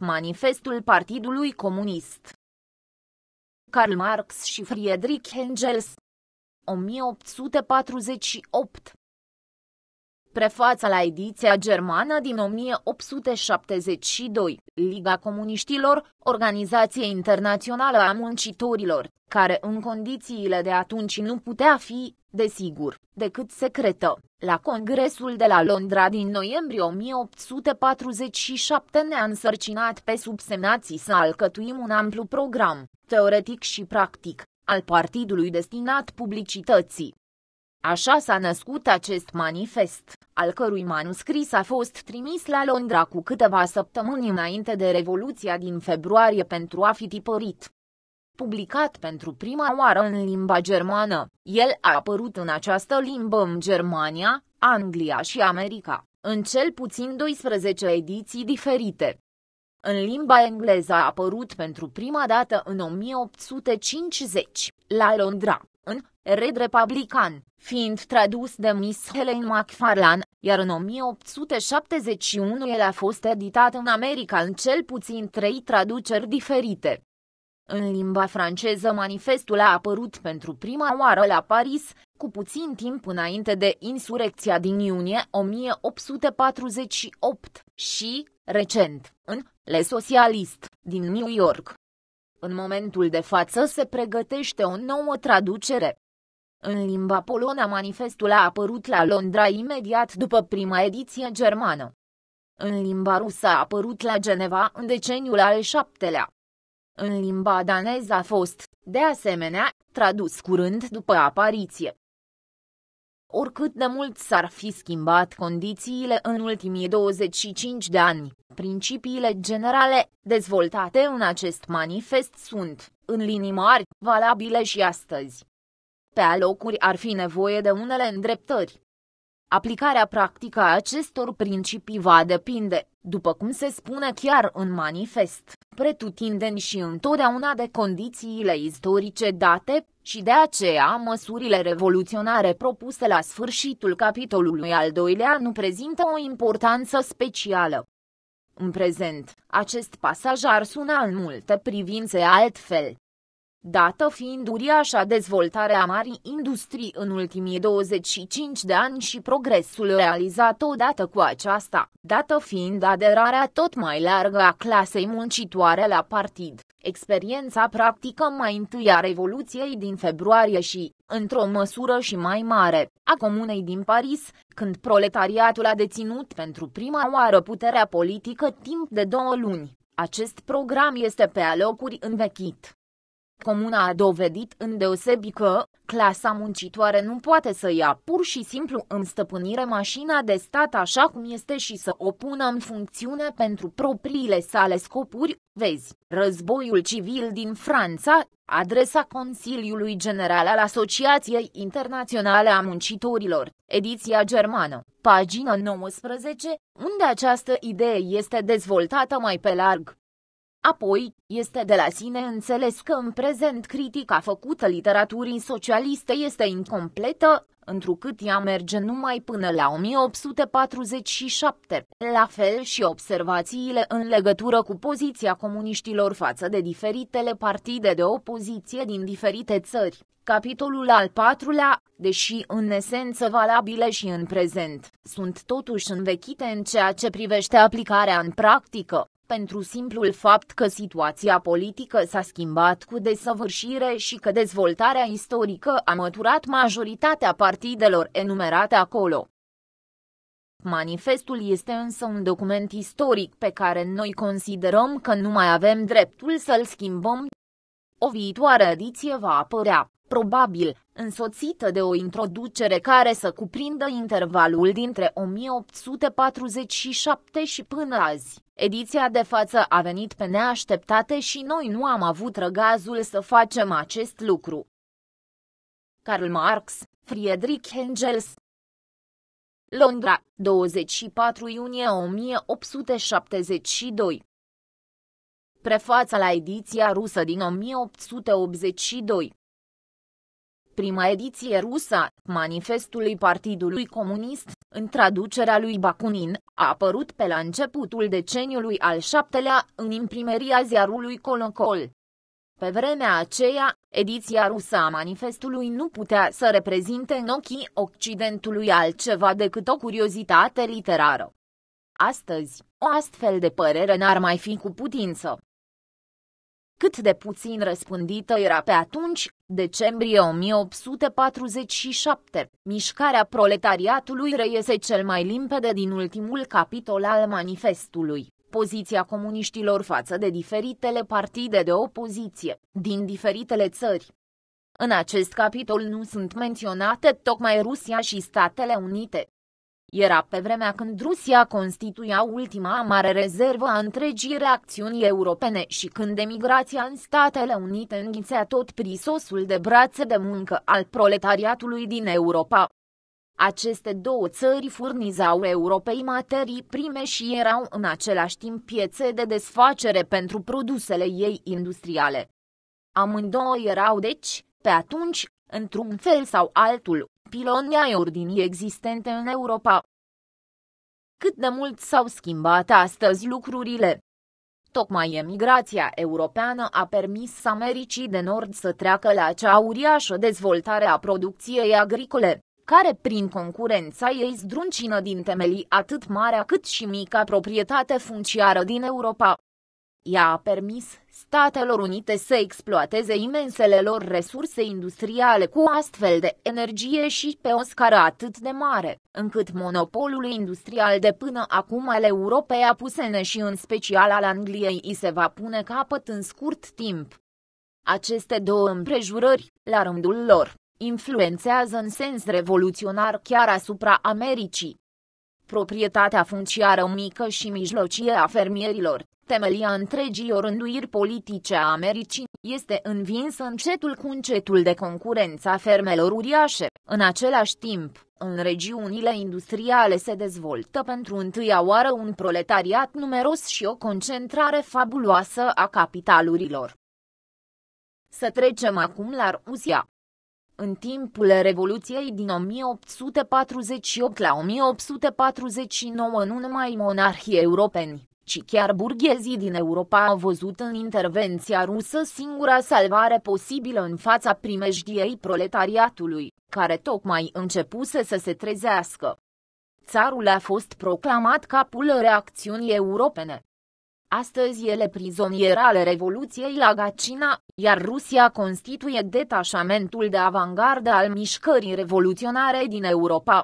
Manifestul Partidului Comunist Karl Marx și Friedrich Engels 1848 prefața la ediția germană din 1872, Liga Comuniștilor, organizație internațională a muncitorilor, care în condițiile de atunci nu putea fi, desigur, decât secretă. La congresul de la Londra din noiembrie 1847 ne-a însărcinat pe subsemnații să alcătuim un amplu program, teoretic și practic, al partidului destinat publicității. Așa s-a născut acest manifest, al cărui manuscris a fost trimis la Londra cu câteva săptămâni înainte de Revoluția din februarie pentru a fi tipărit. Publicat pentru prima oară în limba germană, el a apărut în această limbă în Germania, Anglia și America, în cel puțin 12 ediții diferite. În limba engleză a apărut pentru prima dată în 1850, la Londra, în Red Republican, fiind tradus de Miss Helen McFarlane, iar în 1871 el a fost editat în America în cel puțin trei traduceri diferite. În limba franceză manifestul a apărut pentru prima oară la Paris, cu puțin timp înainte de insurecția din iunie 1848 și, recent, în Le Socialist din New York. În momentul de față se pregătește o nouă traducere, în limba polonă manifestul a apărut la Londra imediat după prima ediție germană. În limba rusă a apărut la Geneva în deceniul al șaptelea. În limba daneză a fost, de asemenea, tradus curând după apariție. Oricât de mult s-ar fi schimbat condițiile în ultimii 25 de ani, principiile generale dezvoltate în acest manifest sunt, în linii mari, valabile și astăzi. Pe alocuri ar fi nevoie de unele îndreptări. Aplicarea practică a acestor principii va depinde, după cum se spune chiar în manifest, pretutindeni și întotdeauna de condițiile istorice date și de aceea măsurile revoluționare propuse la sfârșitul capitolului al doilea nu prezintă o importanță specială. În prezent, acest pasaj ar suna în multe privințe altfel, dată fiind uriașa a marii industrii în ultimii 25 de ani și progresul realizat odată cu aceasta, dată fiind aderarea tot mai largă a clasei muncitoare la partid, experiența practică mai întâi a Revoluției din februarie și, într-o măsură și mai mare, a Comunei din Paris, când proletariatul a deținut pentru prima oară puterea politică timp de două luni. Acest program este pe alocuri învechit Comuna a dovedit îndeosebi că clasa muncitoare nu poate să ia pur și simplu în stăpânire mașina de stat așa cum este și să o pună în funcțiune pentru propriile sale scopuri, vezi, războiul civil din Franța, adresa Consiliului General al Asociației Internaționale a Muncitorilor, ediția germană, pagina 19, unde această idee este dezvoltată mai pe larg. Apoi, este de la sine înțeles că în prezent critica făcută literaturii socialiste este incompletă, întrucât ea merge numai până la 1847. La fel și observațiile în legătură cu poziția comuniștilor față de diferitele partide de opoziție din diferite țări. Capitolul al patrulea, deși în esență valabile și în prezent, sunt totuși învechite în ceea ce privește aplicarea în practică pentru simplul fapt că situația politică s-a schimbat cu desăvârșire și că dezvoltarea istorică a măturat majoritatea partidelor enumerate acolo. Manifestul este însă un document istoric pe care noi considerăm că nu mai avem dreptul să-l schimbăm o viitoare ediție va apărea, probabil, însoțită de o introducere care să cuprindă intervalul dintre 1847 și până azi. Ediția de față a venit pe neașteptate și noi nu am avut răgazul să facem acest lucru. Karl Marx, Friedrich Engels Londra, 24 iunie 1872 prefața la ediția rusă din 1882. Prima ediție rusă, manifestului Partidului Comunist, în traducerea lui Bakunin, a apărut pe la începutul deceniului al șaptelea în imprimeria ziarului Colocol. Pe vremea aceea, ediția rusă a manifestului nu putea să reprezinte în ochii Occidentului altceva decât o curiozitate literară. Astăzi, o astfel de părere n-ar mai fi cu putință cât de puțin răspândită era pe atunci, decembrie 1847. Mișcarea proletariatului reiese cel mai limpede din ultimul capitol al manifestului. Poziția comuniștilor față de diferitele partide de opoziție din diferitele țări. În acest capitol nu sunt menționate tocmai Rusia și Statele Unite, era pe vremea când Rusia constituia ultima mare rezervă a întregii reacțiuni europene și când emigrația în Statele Unite înghițea tot prisosul de brațe de muncă al proletariatului din Europa. Aceste două țări furnizau Europei materii prime și erau în același timp piețe de desfacere pentru produsele ei industriale. Amândouă erau, deci, pe atunci, într-un fel sau altul, pilonii ai ordinii existente în Europa. Cât de mult s-au schimbat astăzi lucrurile? Tocmai emigrația europeană a permis Americii de Nord să treacă la acea uriașă dezvoltare a producției agricole, care prin concurența ei zdruncină din temelii atât marea cât și mica proprietate funciară din Europa. Ea a permis Statelor Unite să exploateze imensele lor resurse industriale cu astfel de energie și pe o scară atât de mare, încât monopolul industrial de până acum al Europei apusene și în special al Angliei îi se va pune capăt în scurt timp. Aceste două împrejurări, la rândul lor, influențează în sens revoluționar chiar asupra Americii, proprietatea funciară mică și mijlocie a fermierilor, temelia întregii orânduiri politice a Americii, este învinsă încetul cu încetul de concurența fermelor uriașe. În același timp, în regiunile industriale se dezvoltă pentru întâia oară un proletariat numeros și o concentrare fabuloasă a capitalurilor. Să trecem acum la Rusia. În timpul Revoluției din 1848 la 1849 nu numai monarhii europeni, ci chiar burghezii din Europa au văzut în intervenția rusă singura salvare posibilă în fața primejdiei proletariatului, care tocmai începuse să se trezească. Țarul a fost proclamat capul reacțiunii europene, Astăzi ele prizoniere ale Revoluției la Gacina, iar Rusia constituie detașamentul de avangardă al mișcării revoluționare din Europa.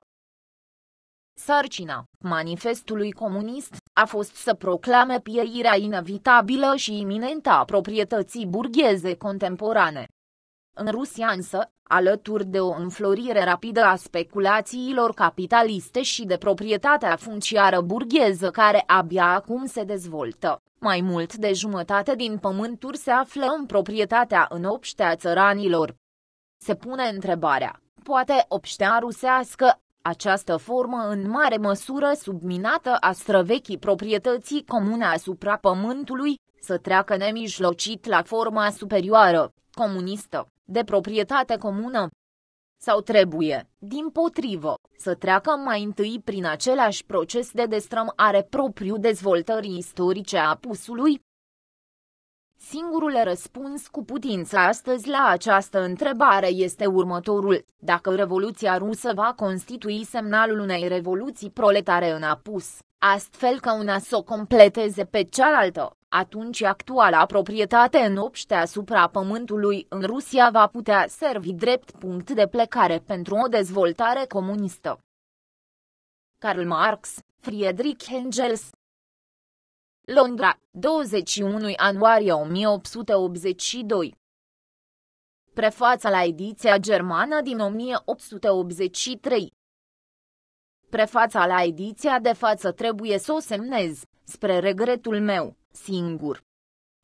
Sarcina manifestului comunist a fost să proclame pieirea inevitabilă și iminentă a proprietății burgheze contemporane. În Rusia însă, alături de o înflorire rapidă a speculațiilor capitaliste și de proprietatea funciară burgheză care abia acum se dezvoltă, mai mult de jumătate din pământuri se află în proprietatea în obștea țăranilor. Se pune întrebarea, poate obștea rusească, această formă în mare măsură subminată a străvechii proprietății comune asupra pământului, să treacă nemijlocit la forma superioară, comunistă de proprietate comună? Sau trebuie, din potrivă, să treacă mai întâi prin același proces de destrămare propriu dezvoltării istorice a pusului? Singurul răspuns cu putință astăzi la această întrebare este următorul. Dacă Revoluția rusă va constitui semnalul unei revoluții proletare în apus, astfel că una să o completeze pe cealaltă, atunci actuala proprietate în obște asupra pământului în Rusia va putea servi drept punct de plecare pentru o dezvoltare comunistă. Karl Marx, Friedrich Engels Londra, 21 ianuarie 1882 Prefața la ediția germană din 1883 Prefața la ediția de față trebuie să o semnez, spre regretul meu. Singur.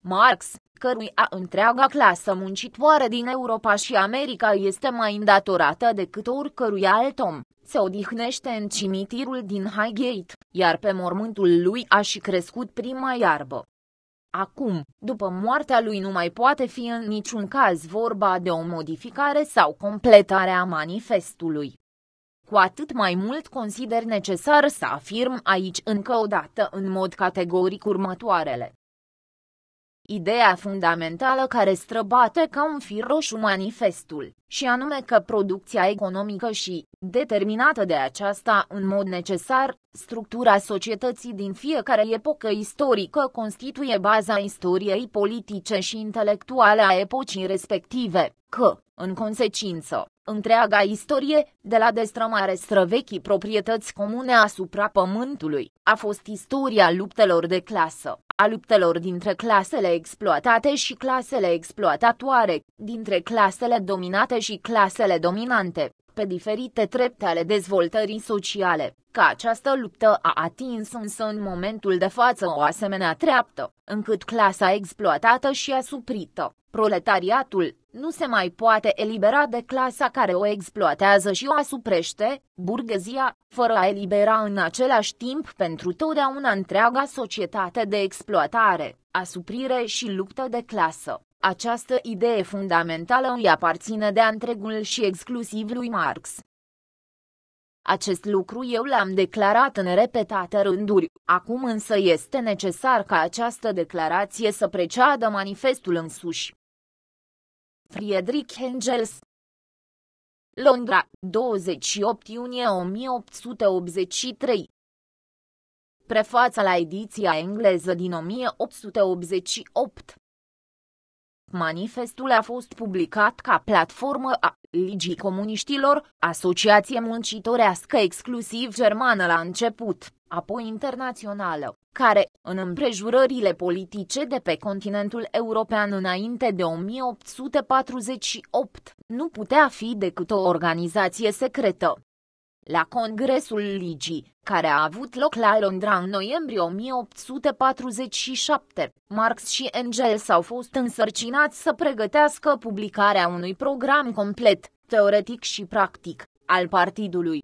Marx, căruia întreaga clasă muncitoare din Europa și America este mai îndatorată decât oricărui alt om, se odihnește în cimitirul din Highgate, iar pe mormântul lui a și crescut prima iarbă. Acum, după moartea lui nu mai poate fi în niciun caz vorba de o modificare sau completare a manifestului. Cu atât mai mult consider necesar să afirm aici încă o dată în mod categoric următoarele. Ideea fundamentală care străbate ca un fir roșu manifestul, și anume că producția economică și, determinată de aceasta în mod necesar, structura societății din fiecare epocă istorică constituie baza istoriei politice și intelectuale a epocii respective, că, în consecință, întreaga istorie, de la destrămare străvechii proprietăți comune asupra pământului, a fost istoria luptelor de clasă, a luptelor dintre clasele exploatate și clasele exploatatoare, dintre clasele dominate și clasele dominante, pe diferite trepte ale dezvoltării sociale, că această luptă a atins însă în momentul de față o asemenea treaptă, încât clasa exploatată și asuprită Proletariatul nu se mai poate elibera de clasa care o exploatează și o asuprește, burghezia, fără a elibera în același timp pentru totdeauna întreaga societate de exploatare, asuprire și luptă de clasă. Această idee fundamentală îi aparține de întregul și exclusiv lui Marx. Acest lucru eu l-am declarat în repetate rânduri, acum însă este necesar ca această declarație să preceadă manifestul însuși. Friedrich Engels Londra, 28 iunie 1883 Prefața la ediția engleză din 1888 Manifestul a fost publicat ca platformă a Ligii Comuniștilor, asociație muncitorească exclusiv germană la început apoi internațională, care, în împrejurările politice de pe continentul european înainte de 1848, nu putea fi decât o organizație secretă. La Congresul Ligii, care a avut loc la Londra în noiembrie 1847, Marx și Engels au fost însărcinați să pregătească publicarea unui program complet, teoretic și practic, al partidului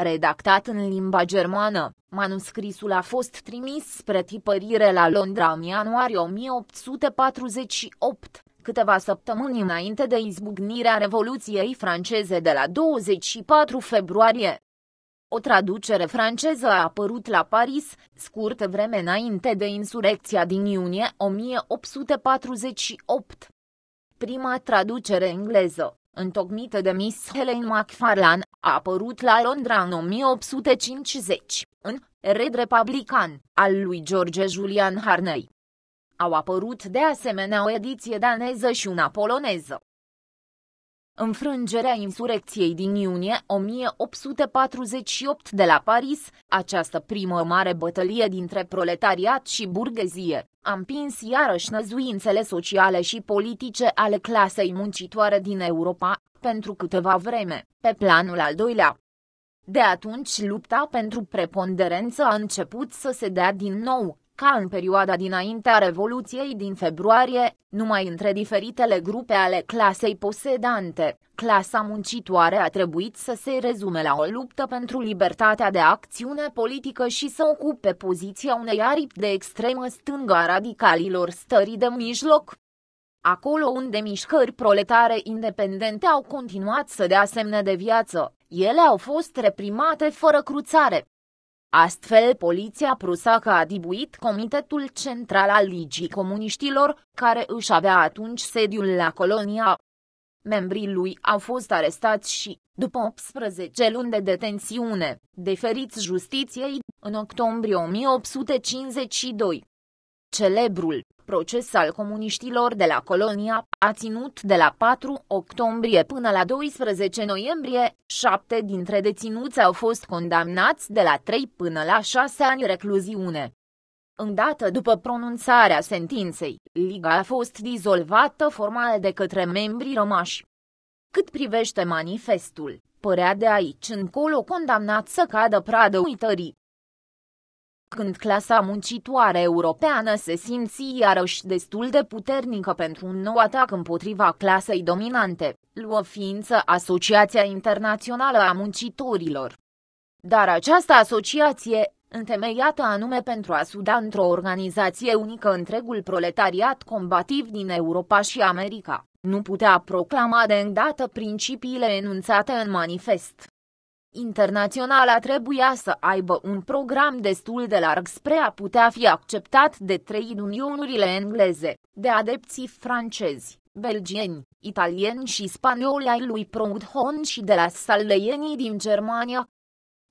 Redactat în limba germană, manuscrisul a fost trimis spre tipărire la Londra în ianuarie 1848, câteva săptămâni înainte de izbucnirea Revoluției franceze de la 24 februarie. O traducere franceză a apărut la Paris, scurt vreme înainte de insurecția din iunie 1848. Prima traducere engleză, întocmită de Miss Helen MacFarlane, a apărut la Londra în 1850, în Red Republican, al lui George Julian Harney. Au apărut de asemenea o ediție daneză și una poloneză. Înfrângerea insurecției din iunie 1848 de la Paris, această primă mare bătălie dintre proletariat și burghezie, a împins iarăși năzuințele sociale și politice ale clasei muncitoare din Europa, pentru câteva vreme, pe planul al doilea. De atunci lupta pentru preponderență a început să se dea din nou, ca în perioada dinaintea Revoluției din februarie, numai între diferitele grupe ale clasei posedante, clasa muncitoare a trebuit să se rezume la o luptă pentru libertatea de acțiune politică și să ocupe poziția unei aripi de extremă stângă a radicalilor stării de mijloc. Acolo unde mișcări proletare independente au continuat să dea semne de viață, ele au fost reprimate fără cruțare, Astfel, poliția prusacă a dibuit Comitetul Central al Ligii Comuniștilor, care își avea atunci sediul la Colonia. Membrii lui au fost arestați și, după 18 luni de detențiune, deferiți justiției, în octombrie 1852. Celebrul proces al comuniștilor de la Colonia a ținut de la 4 octombrie până la 12 noiembrie, șapte dintre deținuți au fost condamnați de la 3 până la 6 ani recluziune. Îndată după pronunțarea sentinței, Liga a fost dizolvată formal de către membrii rămași. Cât privește manifestul, părea de aici încolo condamnat să cadă pradă uitării când clasa muncitoare europeană se simți iarăși destul de puternică pentru un nou atac împotriva clasei dominante, luă ființă Asociația Internațională a Muncitorilor. Dar această asociație, întemeiată anume pentru a suda într-o organizație unică întregul proletariat combativ din Europa și America, nu putea proclama de îndată principiile enunțate în manifest. Internaționala trebuia să aibă un program destul de larg spre a putea fi acceptat de trei uniunurile engleze, de adepții francezi, belgieni, italieni și spanioli ai lui Proudhon și de la salleienii din Germania,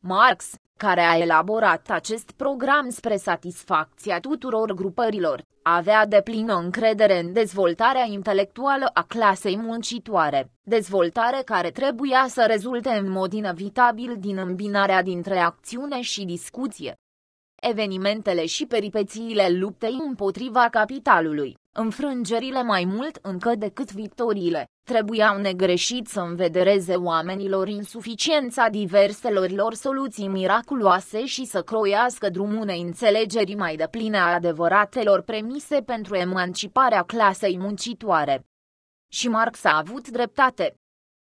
Marx, care a elaborat acest program spre satisfacția tuturor grupărilor, avea deplină încredere în dezvoltarea intelectuală a clasei muncitoare, dezvoltare care trebuia să rezulte în mod inevitabil din îmbinarea dintre acțiune și discuție, Evenimentele și peripețiile luptei împotriva capitalului, înfrângerile mai mult încă decât victoriile, trebuiau negreșit să învedereze oamenilor insuficiența diverselor lor soluții miraculoase și să croiască drumul unei înțelegeri mai depline a adevăratelor premise pentru emanciparea clasei muncitoare. Și Marx a avut dreptate,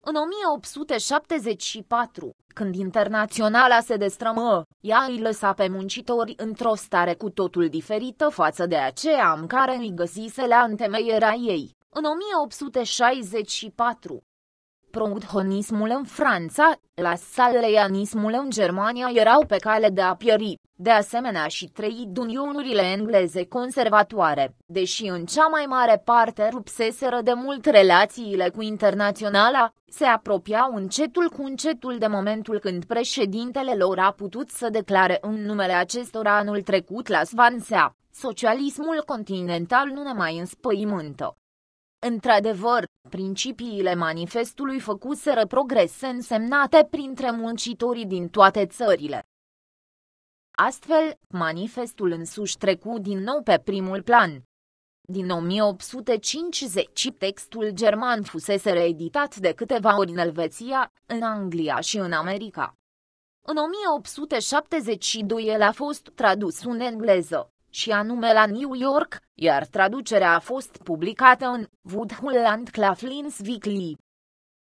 în 1874, când internaționala se destrămă, ea îi lăsa pe muncitori într-o stare cu totul diferită față de aceea în care îi găsise la întemeierea ei. În 1864, Proudhonismul în Franța, la Saleianismul în Germania erau pe cale de a pieri, de asemenea și trei duniunurile engleze conservatoare, deși în cea mai mare parte rupseseră de mult relațiile cu internaționala, se apropiau încetul cu încetul de momentul când președintele lor a putut să declare în numele acestora anul trecut la Svansea, socialismul continental nu ne mai înspăimântă, Într-adevăr, principiile manifestului făcuseră progrese însemnate printre muncitorii din toate țările. Astfel, manifestul însuși trecu din nou pe primul plan. Din 1850 textul german fusese reeditat de câteva ori în Elveția, în Anglia și în America. În 1872 el a fost tradus în engleză și anume la New York, iar traducerea a fost publicată în Woodhull and Claflin's Weekly.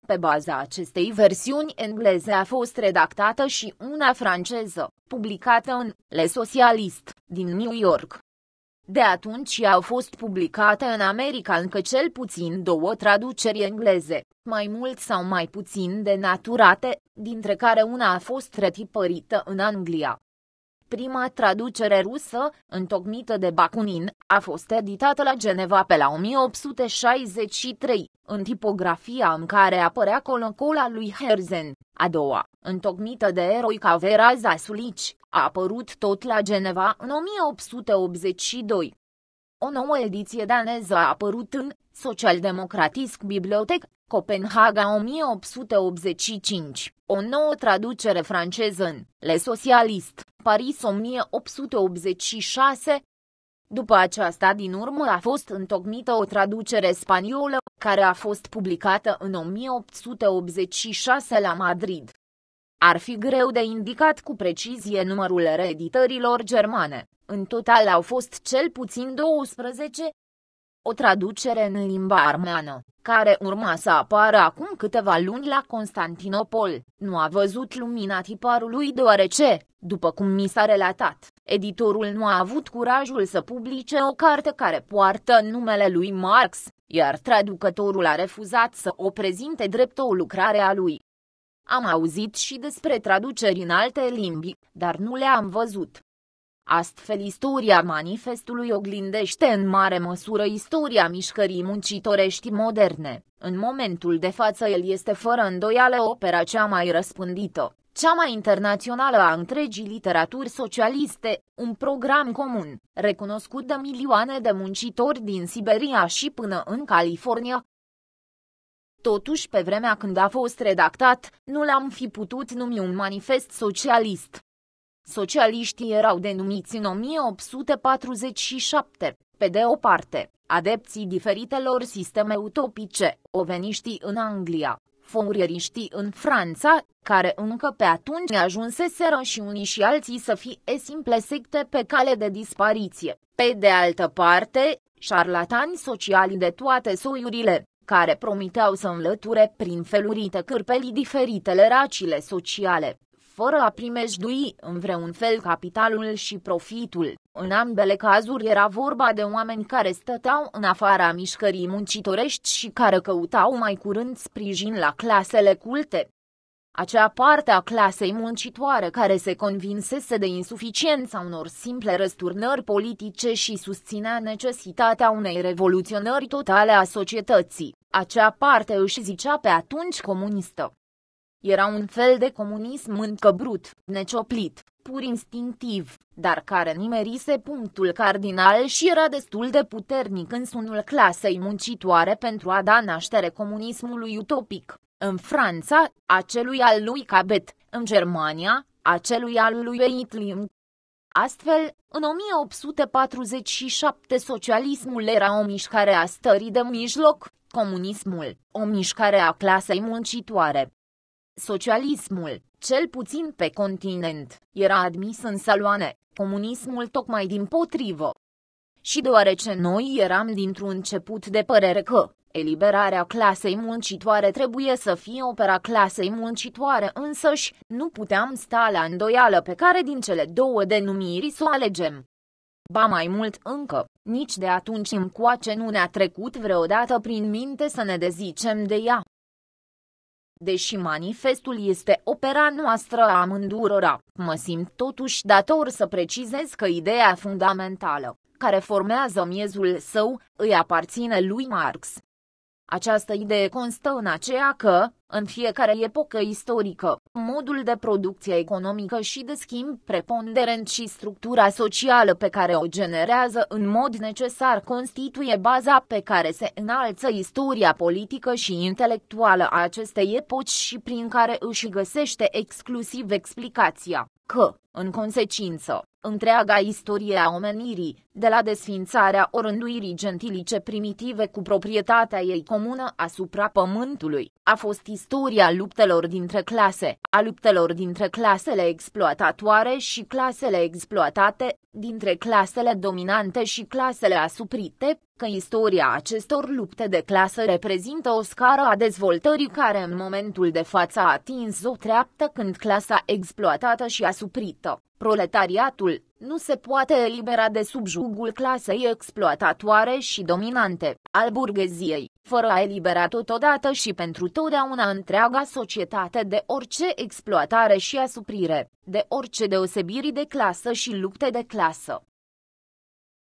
Pe baza acestei versiuni engleze a fost redactată și una franceză, publicată în Le Socialist, din New York. De atunci au fost publicate în America încă cel puțin două traduceri engleze, mai mult sau mai puțin denaturate, dintre care una a fost retipărită în Anglia. Prima traducere rusă, întocmită de Bakunin, a fost editată la Geneva pe la 1863, în tipografia în care apărea colocola lui Herzen. A doua, întocmită de eroi Cavera Zasulici, a apărut tot la Geneva în 1882. O nouă ediție daneză a apărut în Socialdemocratisk Bibliotec, Copenhaga 1885, o nouă traducere franceză în Le Socialist Paris 1886. După aceasta din urmă a fost întocmită o traducere spaniolă, care a fost publicată în 1886 la Madrid. Ar fi greu de indicat cu precizie numărul reeditărilor germane. În total au fost cel puțin 12, o traducere în limba armeană, care urma să apară acum câteva luni la Constantinopol, nu a văzut lumina tiparului deoarece, după cum mi s-a relatat, editorul nu a avut curajul să publice o carte care poartă numele lui Marx, iar traducătorul a refuzat să o prezinte drept o lucrare a lui. Am auzit și despre traduceri în alte limbi, dar nu le-am văzut. Astfel, istoria manifestului oglindește în mare măsură istoria mișcării muncitorești moderne. În momentul de față el este fără îndoială opera cea mai răspândită, cea mai internațională a întregii literaturi socialiste, un program comun, recunoscut de milioane de muncitori din Siberia și până în California. Totuși, pe vremea când a fost redactat, nu l-am fi putut numi un manifest socialist Socialiștii erau denumiți în 1847, pe de o parte, adepții diferitelor sisteme utopice, oveniștii în Anglia, fourieriștii în Franța, care încă pe atunci ajunseseră și unii și alții să fie simple secte pe cale de dispariție. Pe de altă parte, șarlatani sociali de toate soiurile, care promiteau să înlăture prin felurite cârpelii diferitele racile sociale fără a primejdui în vreun fel capitalul și profitul. În ambele cazuri era vorba de oameni care stăteau în afara mișcării muncitorești și care căutau mai curând sprijin la clasele culte. Acea parte a clasei muncitoare care se convinsese de insuficiența unor simple răsturnări politice și susținea necesitatea unei revoluționări totale a societății. Acea parte își zicea pe atunci comunistă. Era un fel de comunism încăbrut, necioplit, pur instinctiv, dar care nimerise punctul cardinal și era destul de puternic în sunul clasei muncitoare pentru a da naștere comunismului utopic. În Franța, acelui al lui Cabet, în Germania, acelui al lui Eitling. Astfel, în 1847 socialismul era o mișcare a stării de mijloc, comunismul, o mișcare a clasei muncitoare. Socialismul, cel puțin pe continent, era admis în saloane, comunismul tocmai din potrivă. Și deoarece noi eram dintr-un început de părere că eliberarea clasei muncitoare trebuie să fie opera clasei muncitoare însăși, nu puteam sta la îndoială pe care din cele două denumiri să o alegem. Ba mai mult încă, nici de atunci încoace nu ne-a trecut vreodată prin minte să ne dezicem de ea, Deși manifestul este opera noastră a amândurora, mă simt totuși dator să precizez că ideea fundamentală, care formează miezul său, îi aparține lui Marx. Această idee constă în aceea că, în fiecare epocă istorică, modul de producție economică și de schimb preponderent și structura socială pe care o generează în mod necesar constituie baza pe care se înalță istoria politică și intelectuală a acestei epoci și prin care își găsește exclusiv explicația că, în consecință, întreaga istorie a omenirii, de la desfințarea orânduirii gentilice primitive cu proprietatea ei comună asupra pământului. A fost istoria luptelor dintre clase, a luptelor dintre clasele exploatatoare și clasele exploatate, dintre clasele dominante și clasele asuprite, că istoria acestor lupte de clasă reprezintă o scară a dezvoltării care în momentul de față a atins o treaptă când clasa exploatată și asuprită, proletariatul, nu se poate elibera de sub jugul clasei exploatatoare și dominante, al burgheziei, fără a elibera totodată și pentru totdeauna întreaga societate de orice exploatare și asuprire, de orice deosebiri de clasă și lupte de clasă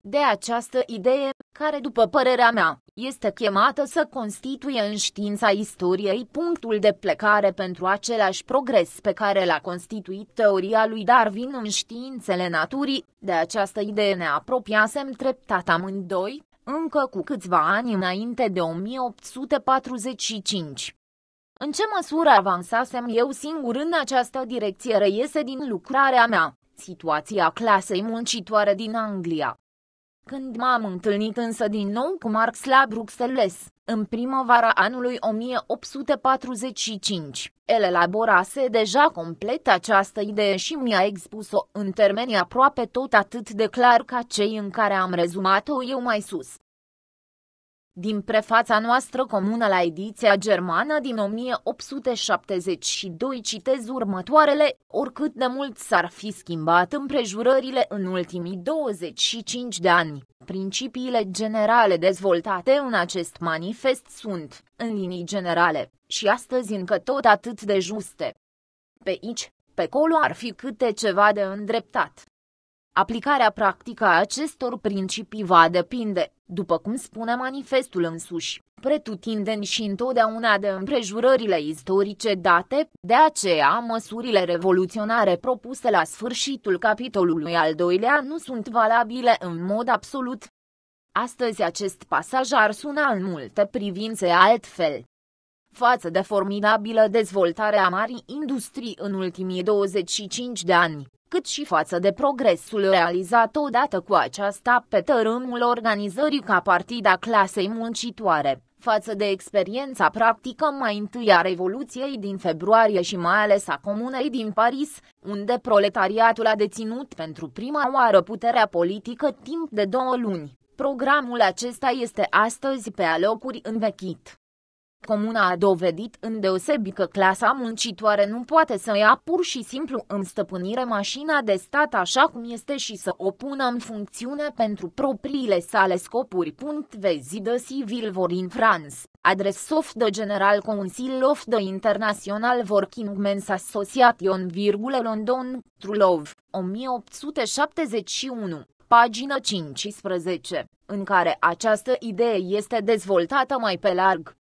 de această idee, care după părerea mea, este chemată să constituie în știința istoriei punctul de plecare pentru același progres pe care l-a constituit teoria lui Darwin în științele naturii, de această idee ne apropiasem treptat amândoi, încă cu câțiva ani înainte de 1845. În ce măsură avansasem eu singur în această direcție reiese din lucrarea mea, situația clasei muncitoare din Anglia, când m-am întâlnit însă din nou cu Marx la Bruxelles, în primăvara anului 1845, el elaborase deja complet această idee și mi-a expus-o în termeni aproape tot atât de clar ca cei în care am rezumat-o eu mai sus din prefața noastră comună la ediția germană din 1872 citez următoarele, oricât de mult s-ar fi schimbat împrejurările în ultimii 25 de ani. Principiile generale dezvoltate în acest manifest sunt, în linii generale, și astăzi încă tot atât de juste. Pe aici, pe colo ar fi câte ceva de îndreptat. Aplicarea practică a acestor principii va depinde, după cum spune manifestul însuși, pretutindeni și întotdeauna de împrejurările istorice date, de aceea măsurile revoluționare propuse la sfârșitul capitolului al doilea nu sunt valabile în mod absolut. Astăzi acest pasaj ar suna în multe privințe altfel, față de formidabilă dezvoltare a marii industrii în ultimii 25 de ani, cât și față de progresul realizat odată cu aceasta pe tărâmul organizării ca partida clasei muncitoare, față de experiența practică mai întâi a Revoluției din februarie și mai ales a Comunei din Paris, unde proletariatul a deținut pentru prima oară puterea politică timp de două luni. Programul acesta este astăzi pe alocuri învechit. Comuna a dovedit îndeosebi că clasa muncitoare nu poate să ia pur și simplu în stăpânire mașina de stat așa cum este și să o pună în funcțiune pentru propriile sale scopuri. Vezi de civil vor in France. Adres of the General Council of the International Working Men's Association, London, Trulov, 1871 pagina 15, în care această idee este dezvoltată mai pe larg.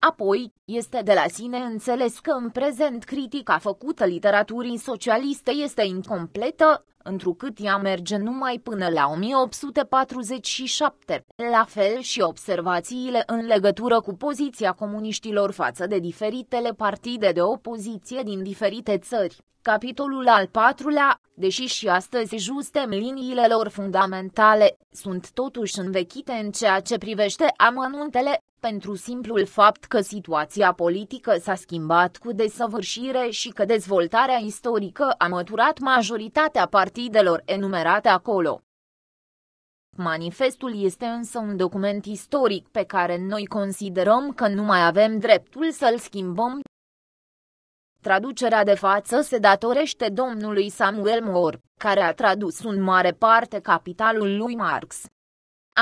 Apoi, este de la sine înțeles că în prezent critica făcută literaturii socialiste este incompletă, întrucât ea merge numai până la 1847. La fel și observațiile în legătură cu poziția comuniștilor față de diferitele partide de opoziție din diferite țări. Capitolul al patrulea, deși și astăzi juste liniile lor fundamentale, sunt totuși învechite în ceea ce privește amănuntele pentru simplul fapt că situația politică s-a schimbat cu desăvârșire și că dezvoltarea istorică a măturat majoritatea partidelor enumerate acolo. Manifestul este însă un document istoric pe care noi considerăm că nu mai avem dreptul să-l schimbăm. Traducerea de față se datorește domnului Samuel Moore, care a tradus în mare parte capitalul lui Marx.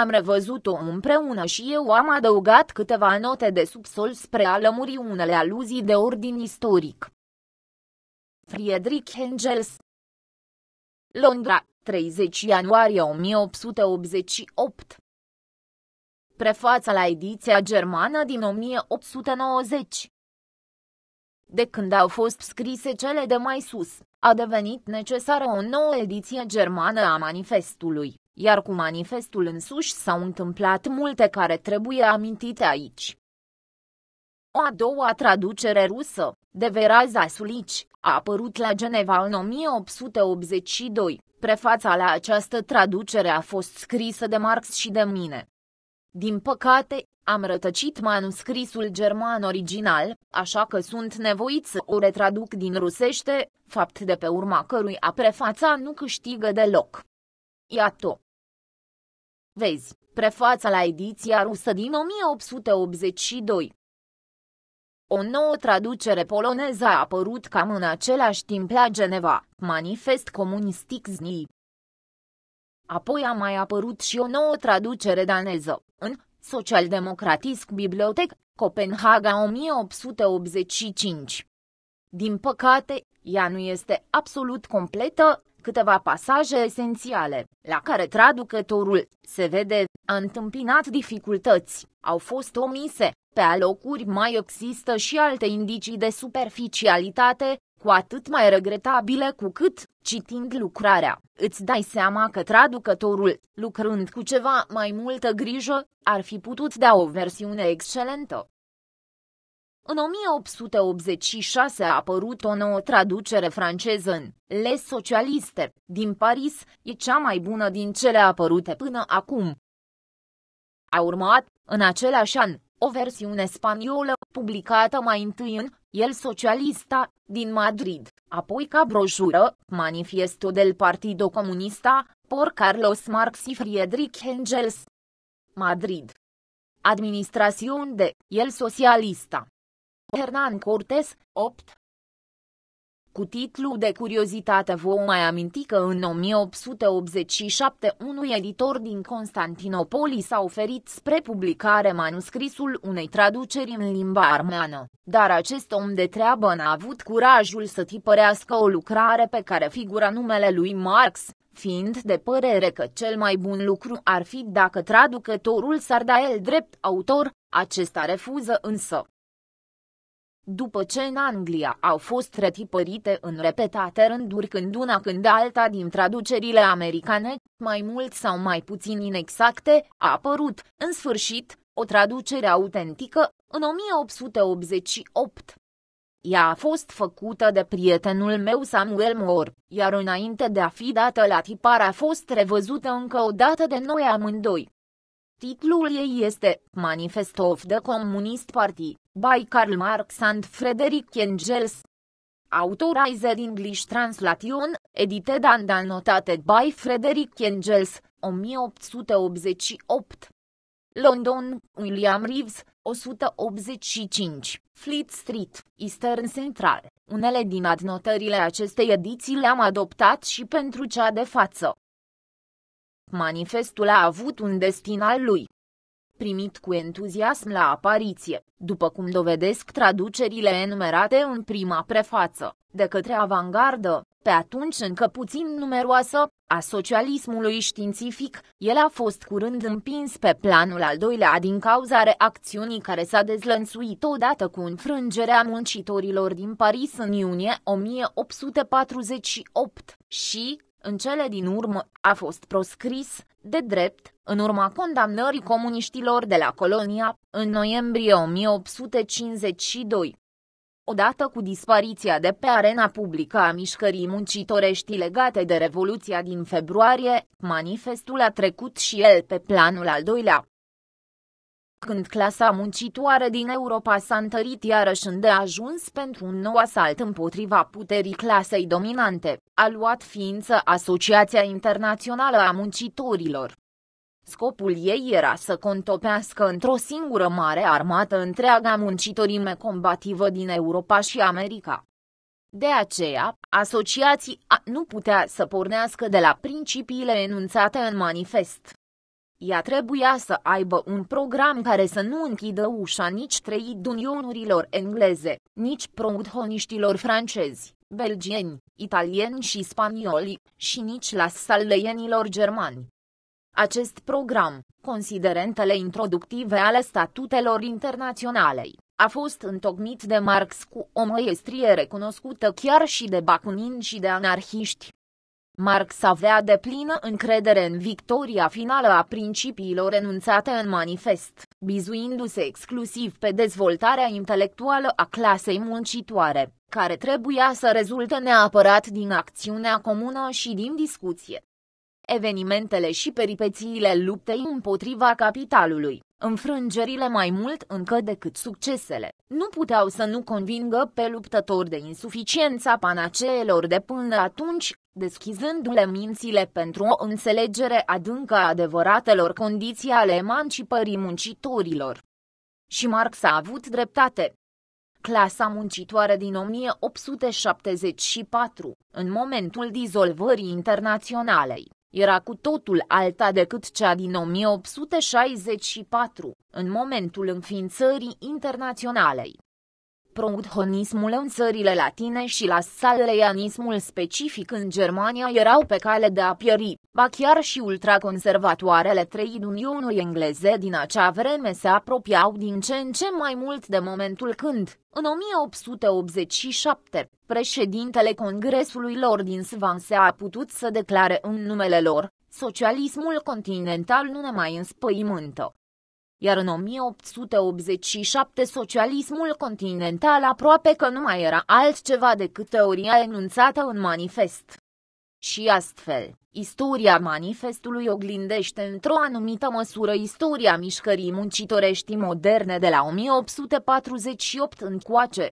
Am revăzut-o împreună și eu am adăugat câteva note de subsol spre a lămuri unele aluzii de ordin istoric. Friedrich Engels Londra, 30 ianuarie 1888 Prefața la ediția germană din 1890 De când au fost scrise cele de mai sus, a devenit necesară o nouă ediție germană a manifestului iar cu manifestul însuși s-au întâmplat multe care trebuie amintite aici. O a doua traducere rusă, de Veraza Sulici, a apărut la Geneva în 1882. Prefața la această traducere a fost scrisă de Marx și de mine. Din păcate, am rătăcit manuscrisul german original, așa că sunt nevoit să o retraduc din rusește, fapt de pe urma a prefața nu câștigă deloc. Iată, Vezi, prefața la ediția rusă din 1882. O nouă traducere poloneză a apărut cam în același timp la Geneva, Manifest Comunistic Zni. Apoi a mai apărut și o nouă traducere daneză, în Socialdemocratisk Bibliotec, Copenhaga 1885. Din păcate, ea nu este absolut completă, câteva pasaje esențiale, la care traducătorul, se vede, a întâmpinat dificultăți, au fost omise. Pe alocuri mai există și alte indicii de superficialitate, cu atât mai regretabile cu cât, citind lucrarea, îți dai seama că traducătorul, lucrând cu ceva mai multă grijă, ar fi putut da o versiune excelentă. În 1886 a apărut o nouă traducere franceză în „Les Socialiste din Paris, e cea mai bună din cele apărute până acum. A urmat, în același an, o versiune spaniolă publicată mai întâi în El Socialista din Madrid, apoi ca broșură, Manifiesto del Partido Comunista, por Carlos Marx y Friedrich Engels. Madrid. Administración de El Socialista. Hernan Cortes, 8 Cu titlu de curiozitate vă mai aminti că în 1887 unui editor din Constantinopoli s-a oferit spre publicare manuscrisul unei traduceri în limba armeană, dar acest om de treabă n-a avut curajul să tipărească o lucrare pe care figura numele lui Marx, fiind de părere că cel mai bun lucru ar fi dacă traducătorul s-ar da el drept autor, acesta refuză însă după ce în Anglia au fost retipărite în repetate rânduri când una când alta din traducerile americane, mai mult sau mai puțin inexacte, a apărut, în sfârșit, o traducere autentică, în 1888. Ea a fost făcută de prietenul meu Samuel Moore, iar înainte de a fi dată la tipar a fost revăzută încă o dată de noi amândoi. Titlul ei este Manifesto of the Communist Party, by Karl Marx and Frederick Engels. Authorized English Translation, edited and annotated by Frederick Engels, 1888. London, William Reeves, 185, Fleet Street, Eastern Central. Unele din adnotările acestei ediții le-am adoptat și pentru cea de față. Manifestul a avut un destin al lui. Primit cu entuziasm la apariție, după cum dovedesc traducerile enumerate în prima prefață, de către avangardă, pe atunci încă puțin numeroasă, a socialismului științific, el a fost curând împins pe planul al doilea din cauza reacțiunii care s-a dezlănțuit odată cu înfrângerea muncitorilor din Paris în iunie 1848 și, în cele din urmă a fost proscris de drept în urma condamnării comuniștilor de la Colonia în noiembrie 1852. Odată cu dispariția de pe arena publică a mișcării muncitorești legate de Revoluția din februarie, manifestul a trecut și el pe planul al doilea. Când clasa muncitoare din Europa s-a întărit iarăși îndeajuns pentru un nou asalt împotriva puterii clasei dominante, a luat ființă Asociația Internațională a Muncitorilor. Scopul ei era să contopească într-o singură mare armată întreaga muncitorime combativă din Europa și America. De aceea, asociații nu putea să pornească de la principiile enunțate în manifest. Ea trebuia să aibă un program care să nu închidă ușa nici trei dunionurilor engleze, nici proudhoniștilor francezi, belgieni, italieni și spanioli, și nici la salleienilor germani. Acest program, considerentele introductive ale statutelor internaționale, a fost întocmit de Marx cu o măiestrie recunoscută chiar și de Bakunin și de anarhiști, Marx avea de plină încredere în victoria finală a principiilor enunțate în manifest, bizuindu-se exclusiv pe dezvoltarea intelectuală a clasei muncitoare, care trebuia să rezulte neapărat din acțiunea comună și din discuție. Evenimentele și peripețiile luptei împotriva capitalului, înfrângerile mai mult încă decât succesele, nu puteau să nu convingă pe luptători de insuficiența panaceelor de până atunci deschizându-le mințile pentru o înțelegere adâncă a adevăratelor condiții ale emancipării muncitorilor. Și Marx a avut dreptate. Clasa muncitoare din 1874, în momentul dizolvării internaționalei, era cu totul alta decât cea din 1864, în momentul înființării internaționalei. Proudhonismul în țările latine și la salleianismul specific în Germania erau pe cale de a pieri, ba chiar și ultraconservatoarele trei uniunii engleze din acea vreme se apropiau din ce în ce mai mult de momentul când, în 1887, președintele Congresului lor din Svanse a putut să declare în numele lor, socialismul continental nu ne mai înspăimântă iar în 1887 socialismul continental aproape că nu mai era altceva decât teoria enunțată în manifest. Și astfel, istoria manifestului oglindește într-o anumită măsură istoria mișcării muncitorești moderne de la 1848 încoace.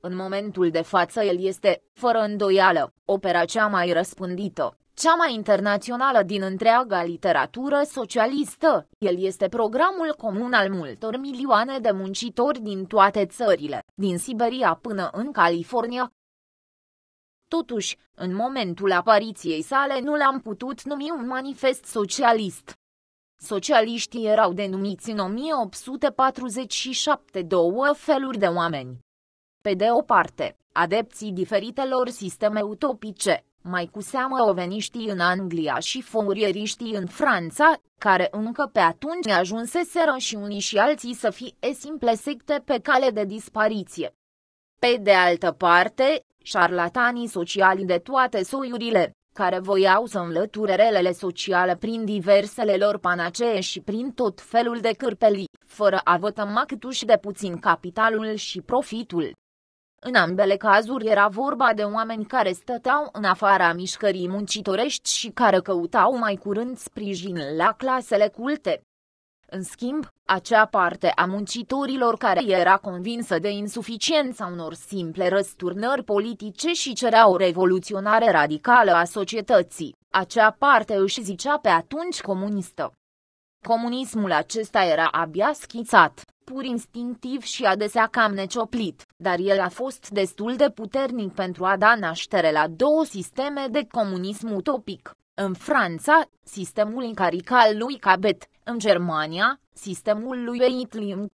În momentul de față el este, fără îndoială, opera cea mai răspândită, cea mai internațională din întreaga literatură socialistă. El este programul comun al multor milioane de muncitori din toate țările, din Siberia până în California. Totuși, în momentul apariției sale nu l-am putut numi un manifest socialist. Socialiștii erau denumiți în 1847 două feluri de oameni. Pe de o parte, adepții diferitelor sisteme utopice, mai cu seamă oveniștii în Anglia și fourieriștii în Franța, care încă pe atunci ajunseseră și unii și alții să fie simple secte pe cale de dispariție. Pe de altă parte, șarlatanii sociali de toate soiurile, care voiau să înlăture relele sociale prin diversele lor panacee și prin tot felul de cârpelii, fără a vătăma câtuși de puțin capitalul și profitul. În ambele cazuri era vorba de oameni care stăteau în afara mișcării muncitorești și care căutau mai curând sprijin la clasele culte. În schimb, acea parte a muncitorilor care era convinsă de insuficiența unor simple răsturnări politice și cerea o revoluționare radicală a societății, acea parte își zicea pe atunci comunistă. Comunismul acesta era abia schițat, pur instinctiv și adesea cam necioplit, dar el a fost destul de puternic pentru a da naștere la două sisteme de comunism utopic. În Franța, sistemul incaric lui Cabet, în Germania, sistemul lui Eitling.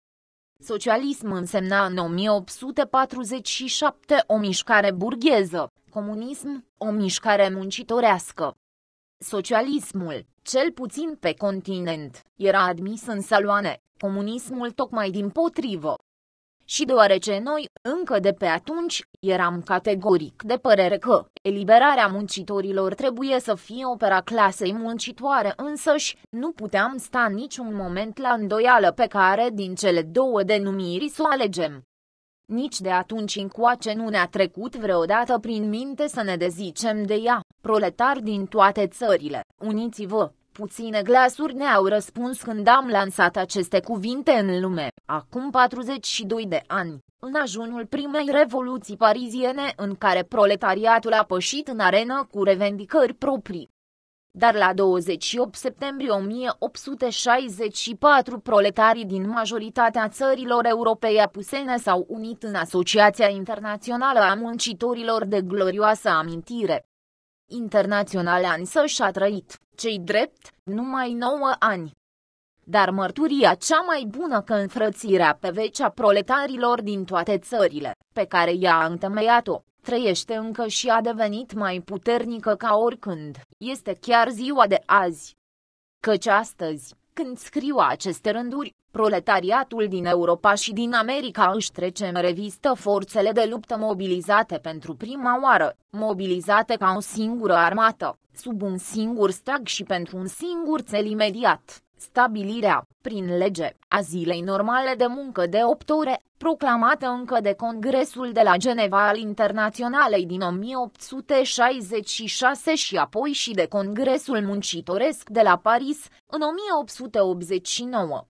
Socialism însemna în 1847 o mișcare burgheză, comunism o mișcare muncitorească. Socialismul, cel puțin pe continent, era admis în saloane, comunismul tocmai din potrivă. Și deoarece noi, încă de pe atunci, eram categoric de părere că eliberarea muncitorilor trebuie să fie opera clasei muncitoare însăși, nu puteam sta niciun moment la îndoială pe care din cele două denumiri să o alegem. Nici de atunci încoace nu ne-a trecut vreodată prin minte să ne dezicem de ea, proletari din toate țările, uniți-vă, Puține glasuri ne-au răspuns când am lansat aceste cuvinte în lume, acum 42 de ani, în ajunul primei revoluții pariziene în care proletariatul a pășit în arenă cu revendicări proprii. Dar la 28 septembrie 1864 proletarii din majoritatea țărilor europei apusene s-au unit în Asociația Internațională a Muncitorilor de Glorioasă Amintire internaționale însă și-a trăit, cei drept, numai 9 ani. Dar mărturia cea mai bună că înfrățirea pe vecea a proletarilor din toate țările, pe care ea a întemeiat-o, trăiește încă și a devenit mai puternică ca oricând, este chiar ziua de azi. Căci astăzi, când scriu aceste rânduri, Proletariatul din Europa și din America își trece în revistă forțele de luptă mobilizate pentru prima oară, mobilizate ca o singură armată, sub un singur stag și pentru un singur cel imediat, stabilirea, prin lege, a zilei normale de muncă de 8 ore, proclamată încă de Congresul de la Geneva al Internaționalei din 1866 și apoi și de Congresul Muncitoresc de la Paris în 1889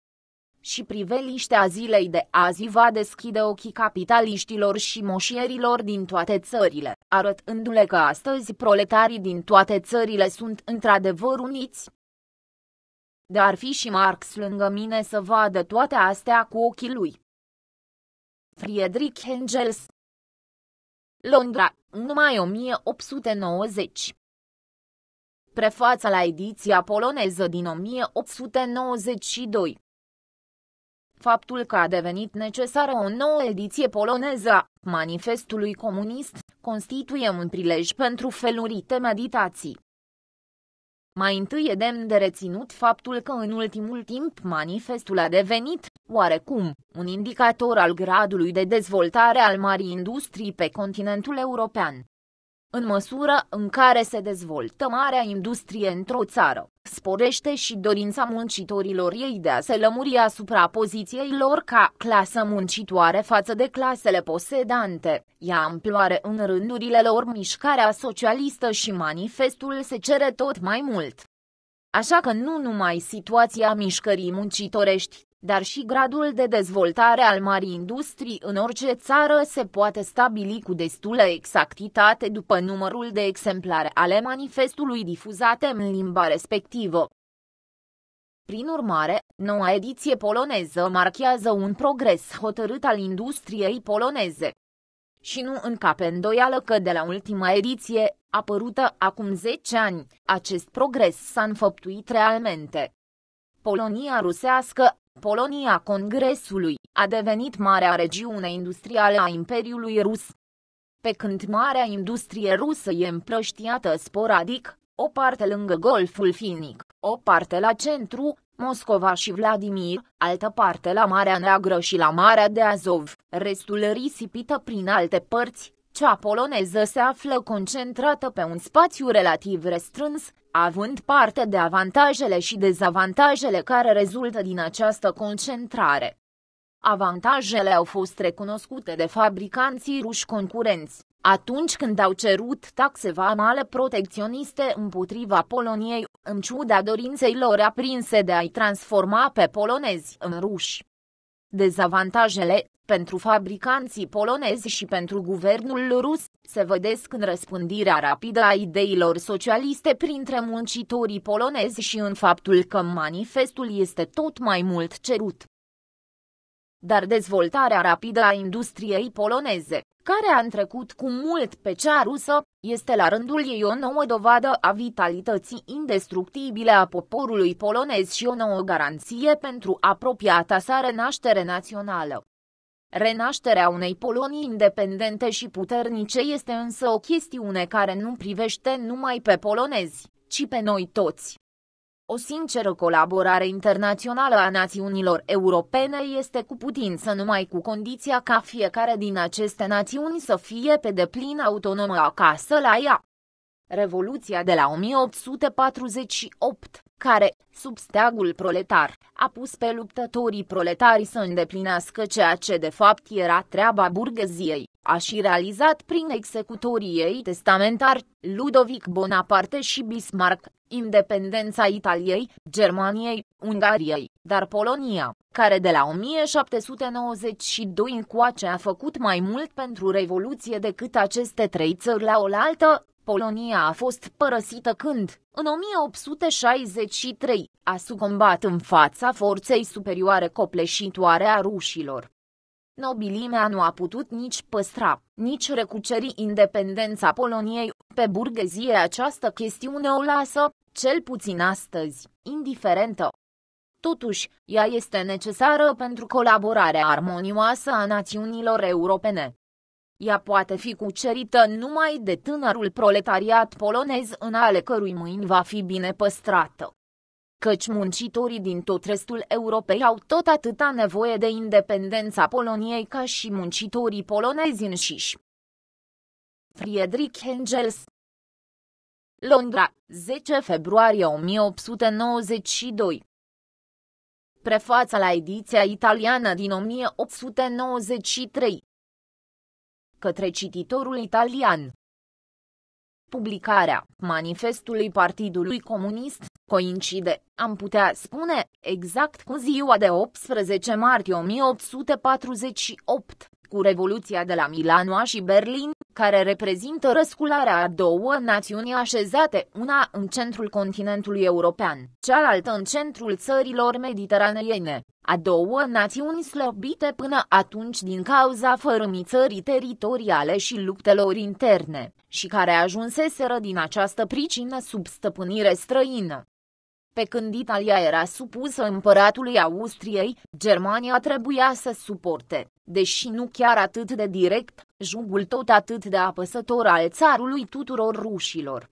și priveliștea zilei de azi va deschide ochii capitaliștilor și moșierilor din toate țările, arătându-le că astăzi proletarii din toate țările sunt într-adevăr uniți. Dar fi și Marx lângă mine să vadă toate astea cu ochii lui. Friedrich Engels Londra, numai 1890 Prefața la ediția poloneză din 1892 faptul că a devenit necesară o nouă ediție poloneză a manifestului comunist constituie un prilej pentru felurite meditații. Mai întâi e demn de reținut faptul că în ultimul timp manifestul a devenit, oarecum, un indicator al gradului de dezvoltare al marii industrii pe continentul european în măsură în care se dezvoltă marea industrie într-o țară, sporește și dorința muncitorilor ei de a se lămuri asupra poziției lor ca clasă muncitoare față de clasele posedante. Ea amploare în rândurile lor mișcarea socialistă și manifestul se cere tot mai mult. Așa că nu numai situația mișcării muncitorești dar și gradul de dezvoltare al marii industrii în orice țară se poate stabili cu destulă exactitate după numărul de exemplare ale manifestului difuzate în limba respectivă. Prin urmare, noua ediție poloneză marchează un progres hotărât al industriei poloneze. Și nu încape îndoială că de la ultima ediție, apărută acum 10 ani, acest progres s-a înfăptuit realmente. Polonia rusească Polonia Congresului, a devenit marea regiune industrială a Imperiului Rus. Pe când marea industrie rusă e împrăștiată sporadic, o parte lângă Golful Finic, o parte la centru, Moscova și Vladimir, altă parte la Marea Neagră și la Marea de Azov, restul risipită prin alte părți, cea poloneză se află concentrată pe un spațiu relativ restrâns, având parte de avantajele și dezavantajele care rezultă din această concentrare. Avantajele au fost recunoscute de fabricanții ruși concurenți atunci când au cerut taxe vamale protecționiste împotriva Poloniei, în ciuda dorinței lor aprinse de a-i transforma pe polonezi în ruși. Dezavantajele, pentru fabricanții polonezi și pentru guvernul rus, se vedesc în răspândirea rapidă a ideilor socialiste printre muncitorii polonezi și în faptul că manifestul este tot mai mult cerut dar dezvoltarea rapidă a industriei poloneze, care a întrecut cu mult pe cea rusă, este la rândul ei o nouă dovadă a vitalității indestructibile a poporului polonez și o nouă garanție pentru apropiata sa renaștere națională. Renașterea unei Polonii independente și puternice este însă o chestiune care nu privește numai pe polonezi, ci pe noi toți. O sinceră colaborare internațională a națiunilor europene este cu putință numai cu condiția ca fiecare din aceste națiuni să fie pe deplin autonomă acasă la ea. Revoluția de la 1848, care, sub steagul proletar, a pus pe luptătorii proletari să îndeplinească ceea ce de fapt era treaba burgheziei, a și realizat prin executorii ei testamentari Ludovic Bonaparte și Bismarck, independența Italiei, Germaniei, Ungariei, dar Polonia, care de la 1792 încoace a făcut mai mult pentru Revoluție decât aceste trei țări la oaltă, Polonia a fost părăsită când, în 1863, a sucombat în fața forței superioare copleșitoare a rușilor nobilimea nu a putut nici păstra, nici recuceri independența Poloniei. Pe burghezie această chestiune o lasă, cel puțin astăzi, indiferentă. Totuși, ea este necesară pentru colaborarea armonioasă a națiunilor europene. Ea poate fi cucerită numai de tânărul proletariat polonez în ale cărui mâini va fi bine păstrată căci muncitorii din tot restul Europei au tot atâta nevoie de independența Poloniei ca și muncitorii polonezi înșiși. Friedrich Engels Londra, 10 februarie 1892 Prefața la ediția italiană din 1893 Către cititorul italian Publicarea manifestului Partidului Comunist coincide, am putea spune, exact cu ziua de 18 martie 1848 cu Revoluția de la Milanoa și Berlin, care reprezintă răscularea a două națiuni așezate, una în centrul continentului european, cealaltă în centrul țărilor mediteraneene, a două națiuni slăbite până atunci din cauza fărâmițării teritoriale și luptelor interne, și care ajunseseră din această pricină sub stăpânire străină. Pe când Italia era supusă împăratului Austriei, Germania trebuia să suporte deși nu chiar atât de direct, jugul tot atât de apăsător al țarului tuturor rușilor.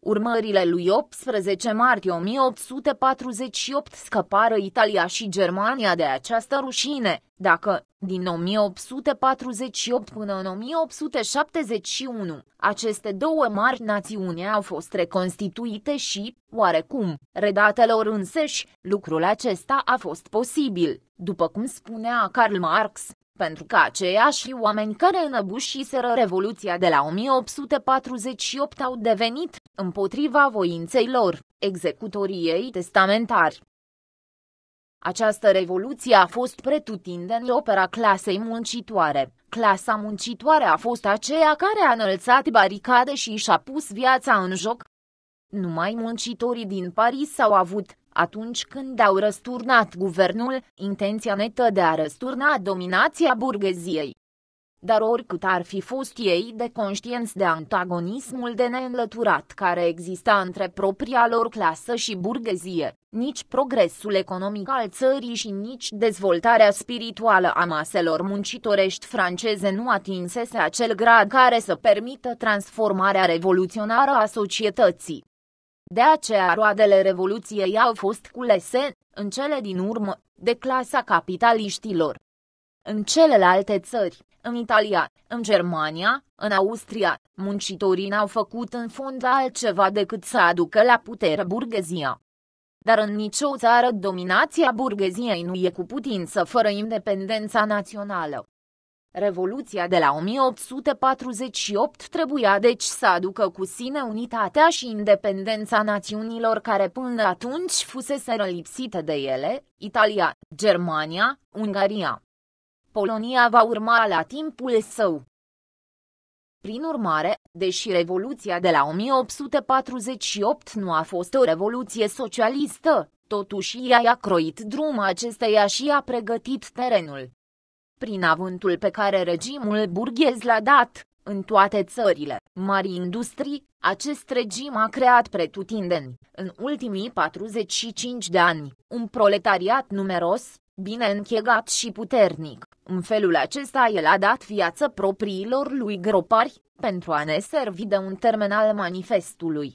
Urmările lui 18 martie 1848 scăpară Italia și Germania de această rușine, dacă, din 1848 până în 1871, aceste două mari națiuni au fost reconstituite și, oarecum, redatelor înseși, însăși, lucrul acesta a fost posibil, după cum spunea Karl Marx, pentru că aceiași oameni care înăbușiseră Revoluția de la 1848 au devenit, împotriva voinței lor, executoriei testamentari. Această revoluție a fost pretutindeni opera clasei muncitoare. Clasa muncitoare a fost aceea care a înălțat baricade și și-a pus viața în joc, numai muncitorii din Paris au avut, atunci când au răsturnat guvernul, intenția netă de a răsturna dominația burgheziei. Dar oricât ar fi fost ei de conștienți de antagonismul de neînlăturat care exista între propria lor clasă și burghezie, nici progresul economic al țării și nici dezvoltarea spirituală a maselor muncitorești franceze nu atinsese acel grad care să permită transformarea revoluționară a societății. De aceea roadele Revoluției au fost culese, în cele din urmă, de clasa capitaliștilor. În celelalte țări, în Italia, în Germania, în Austria, muncitorii n-au făcut în fond altceva decât să aducă la putere burghezia. Dar în nicio țară dominația burgheziei nu e cu putință fără independența națională. Revoluția de la 1848 trebuia deci să aducă cu sine unitatea și independența națiunilor care până atunci fusese lipsite de ele, Italia, Germania, Ungaria. Polonia va urma la timpul său. Prin urmare, deși Revoluția de la 1848 nu a fost o revoluție socialistă, totuși ea i-a croit drum acesteia și a pregătit terenul. Prin avântul pe care regimul burghez l-a dat, în toate țările, mari industrii, acest regim a creat pretutindeni, în ultimii 45 de ani, un proletariat numeros, bine închegat și puternic. În felul acesta el a dat viață propriilor lui gropari pentru a ne servi de un terminal manifestului.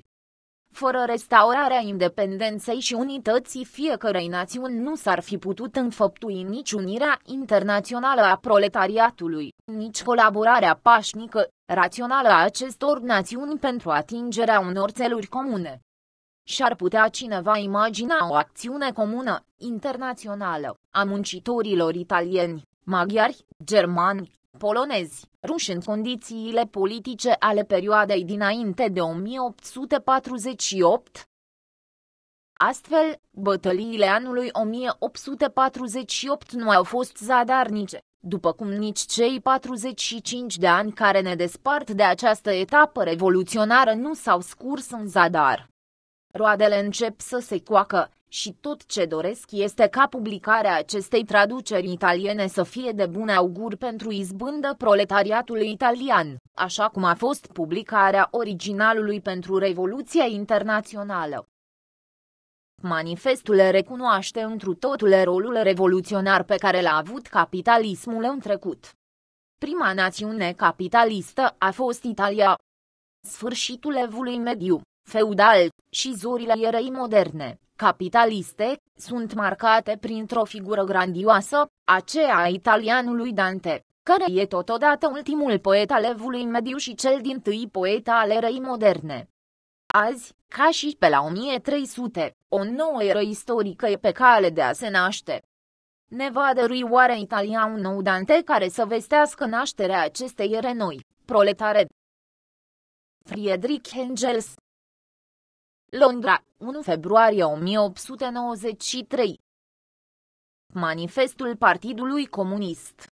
Fără restaurarea independenței și unității fiecărei națiuni nu s-ar fi putut înfăptui nici unirea internațională a proletariatului, nici colaborarea pașnică, rațională a acestor națiuni pentru atingerea unor țeluri comune. Și-ar putea cineva imagina o acțiune comună, internațională, a muncitorilor italieni, maghiari, germani, polonezi, ruși în condițiile politice ale perioadei dinainte de 1848. Astfel, bătăliile anului 1848 nu au fost zadarnice, după cum nici cei 45 de ani care ne despart de această etapă revoluționară nu s-au scurs în zadar. Roadele încep să se coacă și tot ce doresc este ca publicarea acestei traduceri italiene să fie de bun augur pentru izbândă proletariatul italian, așa cum a fost publicarea originalului pentru Revoluția Internațională. Manifestul recunoaște întru totul rolul revoluționar pe care l-a avut capitalismul în trecut. Prima națiune capitalistă a fost Italia. Sfârșitul evului mediu feudal, și zorile erei moderne, capitaliste, sunt marcate printr-o figură grandioasă, aceea a italianului Dante, care e totodată ultimul poet al evului mediu și cel din tâi poet al erei moderne. Azi, ca și pe la 1300, o nouă eră istorică e pe cale de a se naște. Ne va dărui oare Italia un nou Dante care să vestească nașterea acestei ere noi, proletare? Friedrich Engels Londra, 1 februarie 1893 Manifestul Partidului Comunist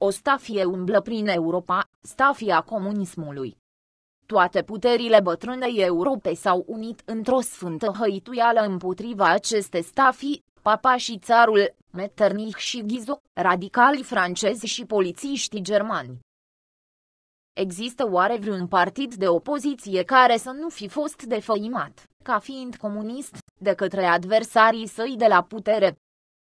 O stafie umblă prin Europa, stafia comunismului. Toate puterile bătrânei Europe s-au unit într-o sfântă hăituială împotriva acestei stafii, papa și țarul, Metternich și Ghizo, radicalii francezi și polițiștii germani. Există oare vreun partid de opoziție care să nu fi fost defăimat, ca fiind comunist, de către adversarii săi de la putere?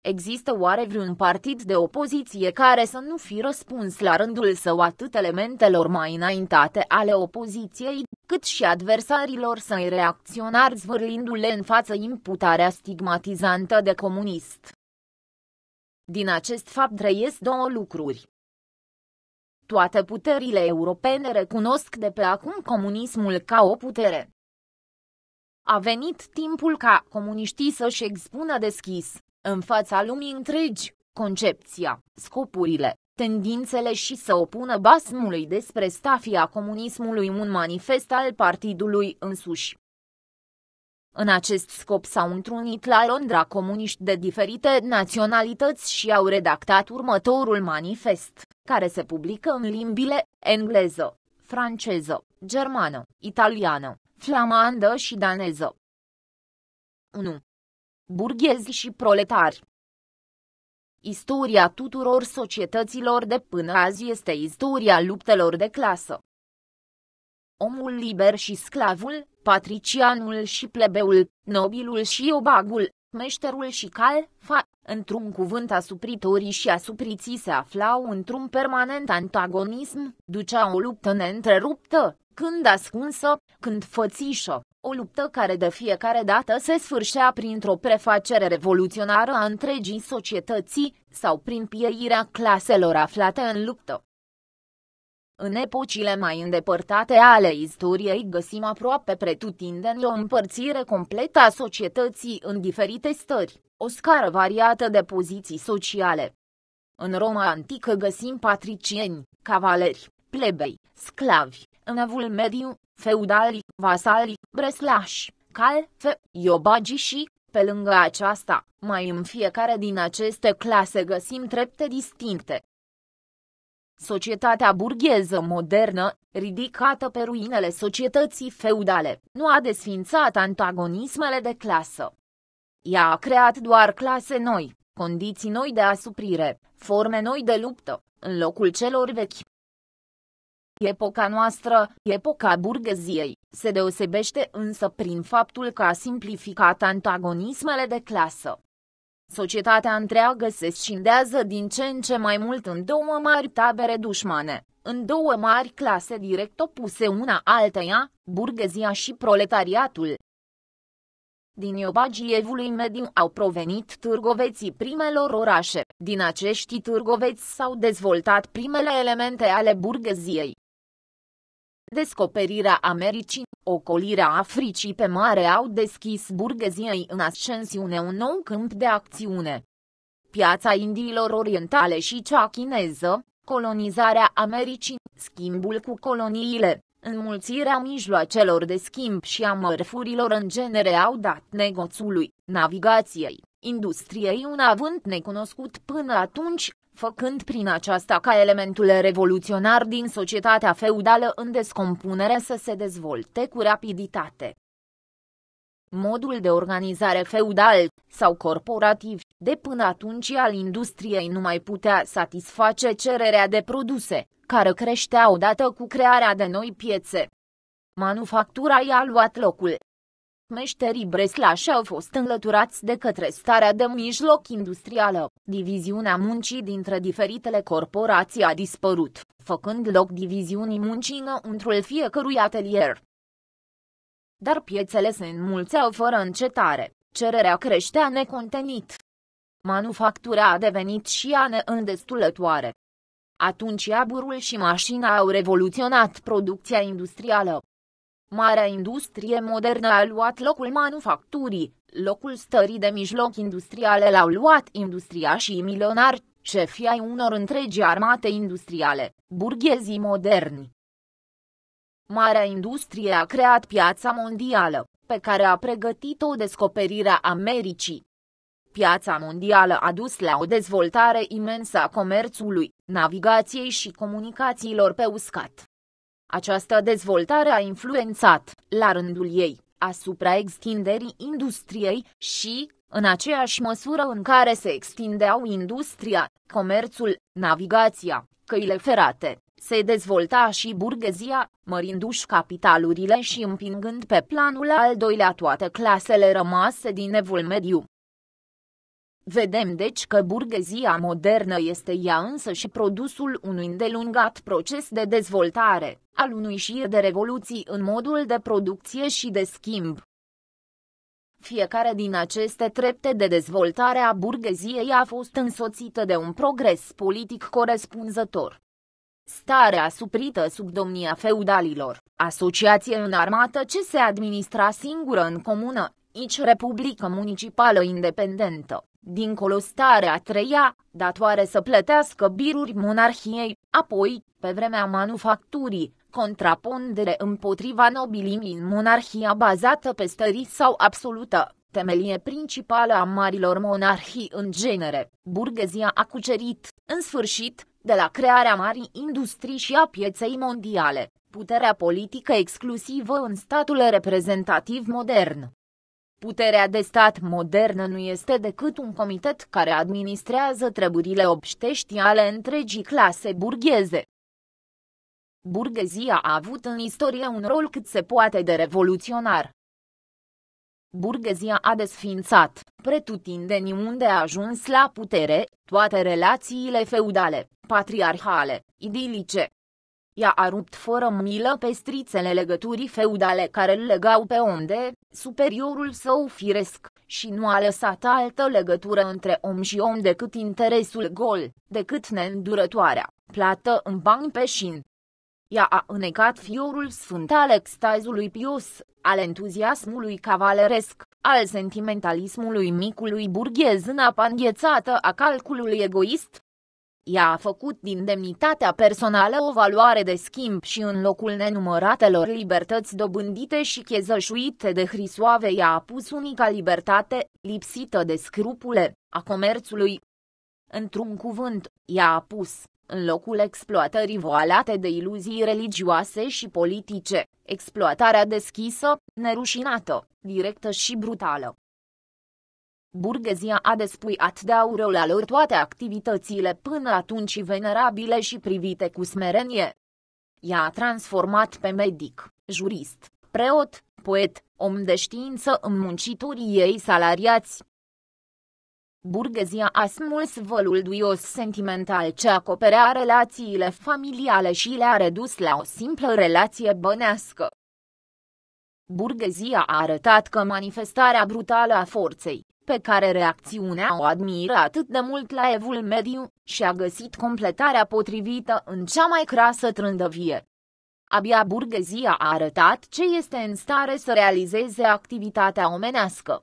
Există oare vreun partid de opoziție care să nu fi răspuns la rândul său atât elementelor mai înaintate ale opoziției, cât și adversarilor săi reacționari zvârlindu-le în față imputarea stigmatizantă de comunist? Din acest fapt reies două lucruri. Toate puterile europene recunosc de pe acum comunismul ca o putere. A venit timpul ca comuniștii să-și expună deschis, în fața lumii întregi, concepția, scopurile, tendințele și să opună basmului despre stafia comunismului un manifest al partidului însuși. În acest scop s-au întrunit la Londra comuniști de diferite naționalități și au redactat următorul manifest, care se publică în limbile engleză, franceză, germană, italiană, flamandă și daneză. 1. Burghezi și proletari Istoria tuturor societăților de până azi este istoria luptelor de clasă omul liber și sclavul, patricianul și plebeul, nobilul și obagul, meșterul și cal, fa, într-un cuvânt asupritorii și asupriții se aflau într-un permanent antagonism, ducea o luptă neîntreruptă, când ascunsă, când fățișă, o luptă care de fiecare dată se sfârșea printr-o prefacere revoluționară a întregii societății, sau prin pieirea claselor aflate în luptă. În epocile mai îndepărtate ale istoriei găsim aproape pretutindeni o împărțire completă a societății în diferite stări, o scară variată de poziții sociale. În Roma antică găsim patricieni, cavaleri, plebei, sclavi, în evul mediu, feudali, vasali, breslași, calfe, iobagi și, pe lângă aceasta, mai în fiecare din aceste clase găsim trepte distincte, Societatea burgheză modernă, ridicată pe ruinele societății feudale, nu a desfințat antagonismele de clasă. Ea a creat doar clase noi, condiții noi de asuprire, forme noi de luptă, în locul celor vechi. Epoca noastră, epoca burgheziei, se deosebește însă prin faptul că a simplificat antagonismele de clasă, Societatea întreagă se scindează din ce în ce mai mult în două mari tabere dușmane, în două mari clase direct opuse una alteia, burghezia și proletariatul. Din Iobagievului mediu au provenit târgoveții primelor orașe. Din acești târgoveți s-au dezvoltat primele elemente ale burgheziei. Descoperirea Americii, ocolirea Africii pe mare au deschis burgheziei în ascensiune un nou câmp de acțiune. Piața Indiilor Orientale și cea chineză, colonizarea Americii, schimbul cu coloniile, înmulțirea mijloacelor de schimb și a mărfurilor în genere au dat negoțului, navigației, industriei un avânt necunoscut până atunci, făcând prin aceasta ca elementul revoluționar din societatea feudală în descompunere să se dezvolte cu rapiditate. Modul de organizare feudal sau corporativ de până atunci al industriei nu mai putea satisface cererea de produse, care creștea odată cu crearea de noi piețe. Manufactura i-a luat locul, Meșterii Breslaș au fost înlăturați de către starea de mijloc industrială. Diviziunea muncii dintre diferitele corporații a dispărut, făcând loc diviziunii muncii înăuntrul fiecărui atelier. Dar piețele se înmulțeau fără încetare, cererea creștea necontenit. Manufactura a devenit și ea neîndestulătoare. Atunci aburul și mașina au revoluționat producția industrială, Marea industrie modernă a luat locul manufacturii, locul stării de mijloc industriale l-au luat industria și milionari, șefii ai unor întregi armate industriale, burghezii moderni. Marea industrie a creat piața mondială, pe care a pregătit-o descoperirea Americii. Piața mondială a dus la o dezvoltare imensă a comerțului, navigației și comunicațiilor pe uscat. Această dezvoltare a influențat, la rândul ei, asupra extinderii industriei și, în aceeași măsură în care se extindeau industria, comerțul, navigația, căile ferate, se dezvolta și burghezia, mărindu-și capitalurile și împingând pe planul al doilea toate clasele rămase din evul mediu, Vedem deci că burghezia modernă este ea însă și produsul unui îndelungat proces de dezvoltare, al unui șir de revoluții în modul de producție și de schimb. Fiecare din aceste trepte de dezvoltare a burgheziei a fost însoțită de un progres politic corespunzător. Starea suprită sub domnia feudalilor, asociație în armată ce se administra singură în comună, Ici Republică Municipală Independentă, dincolo starea a treia, datoare să plătească biruri monarhiei, apoi, pe vremea manufacturii, contrapondere împotriva nobilimii în monarhia bazată pe stării sau absolută, temelie principală a marilor monarhii în genere, burghezia a cucerit, în sfârșit, de la crearea marii industrii și a pieței mondiale, puterea politică exclusivă în statul reprezentativ modern. Puterea de stat modernă nu este decât un comitet care administrează treburile obștești ale întregii clase burgheze. Burghezia a avut în istorie un rol cât se poate de revoluționar. Burghezia a desfințat, pretutindeni unde a ajuns la putere, toate relațiile feudale, patriarhale, idilice, ea a rupt fără milă pe strițele legăturii feudale care îl legau pe om de superiorul său firesc, și nu a lăsat altă legătură între om și om decât interesul gol, decât neîndurătoarea, plată în bani pe șin. Ea a înecat fiorul sfânt al extazului pios, al entuziasmului cavaleresc, al sentimentalismului micului burghez în apa înghețată a calculului egoist, ea a făcut din demnitatea personală o valoare de schimb și în locul nenumăratelor libertăți dobândite și chezășuite de hrisoave ea a pus unica libertate, lipsită de scrupule, a comerțului. Într-un cuvânt, ea a pus, în locul exploatării voalate de iluzii religioase și politice, exploatarea deschisă, nerușinată, directă și brutală, Burghezia a despuiat de aureola lor toate activitățile până atunci venerabile și privite cu smerenie. Ea a transformat pe medic, jurist, preot, poet, om de știință în muncitorii ei salariați. Burghezia a smuls vălul duios sentimental ce acoperea relațiile familiale și le-a redus la o simplă relație bănească. Burghezia a arătat că manifestarea brutală a forței, pe care reacțiunea o admiră atât de mult la evul mediu, și a găsit completarea potrivită în cea mai crasă trândăvie. Abia burghezia a arătat ce este în stare să realizeze activitatea omenească.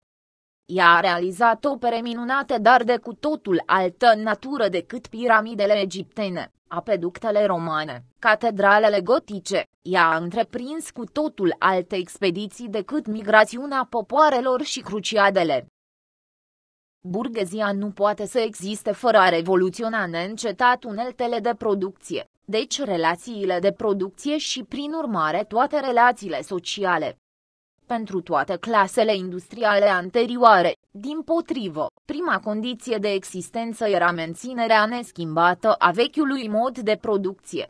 Ea a realizat opere minunate, dar de cu totul altă natură decât piramidele egiptene, apeductele romane, catedralele gotice. Ea a întreprins cu totul alte expediții decât migrațiunea popoarelor și cruciadele. Burghezia nu poate să existe fără a revoluționa neîncetat uneltele de producție, deci relațiile de producție și, prin urmare, toate relațiile sociale. Pentru toate clasele industriale anterioare, din potrivă, prima condiție de existență era menținerea neschimbată a vechiului mod de producție.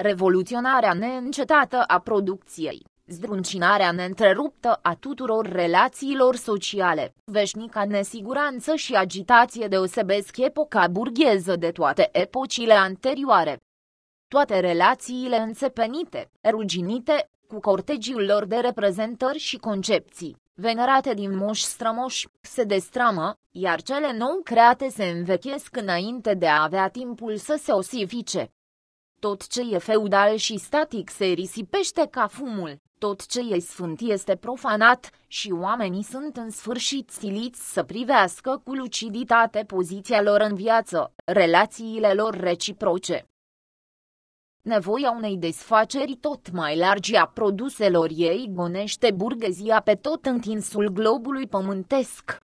Revoluționarea neîncetată a producției zdruncinarea neîntreruptă a tuturor relațiilor sociale, veșnica nesiguranță și agitație deosebesc epoca burgheză de toate epocile anterioare. Toate relațiile înțepenite, ruginite, cu cortegiul lor de reprezentări și concepții, venerate din moși strămoși, se destramă, iar cele nou create se învechesc înainte de a avea timpul să se osifice. Tot ce e feudal și static se risipește ca fumul, tot ce e sfânt este profanat și oamenii sunt în sfârșit stiliți să privească cu luciditate poziția lor în viață, relațiile lor reciproce. Nevoia unei desfaceri tot mai largi a produselor ei gonește burghezia pe tot întinsul globului pământesc.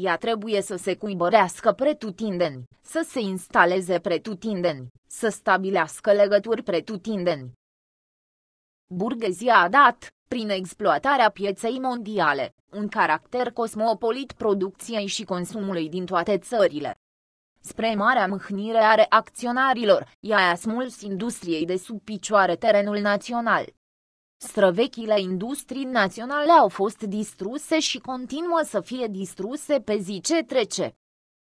Ea trebuie să se cuibărească pretutindeni, să se instaleze pretutindeni, să stabilească legături pretutindeni. Burghezia a dat, prin exploatarea pieței mondiale, un caracter cosmopolit producției și consumului din toate țările. Spre marea mâhnire a reacționarilor, ea a smuls industriei de sub picioare terenul național. Străvechile industrii naționale au fost distruse și continuă să fie distruse pe zi ce trece.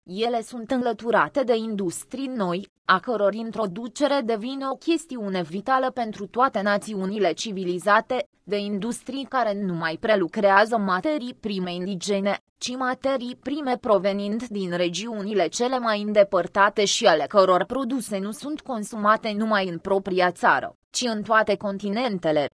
Ele sunt înlăturate de industrii noi, a căror introducere devine o chestiune vitală pentru toate națiunile civilizate, de industrii care nu mai prelucrează materii prime indigene, ci materii prime provenind din regiunile cele mai îndepărtate și ale căror produse nu sunt consumate numai în propria țară, ci în toate continentele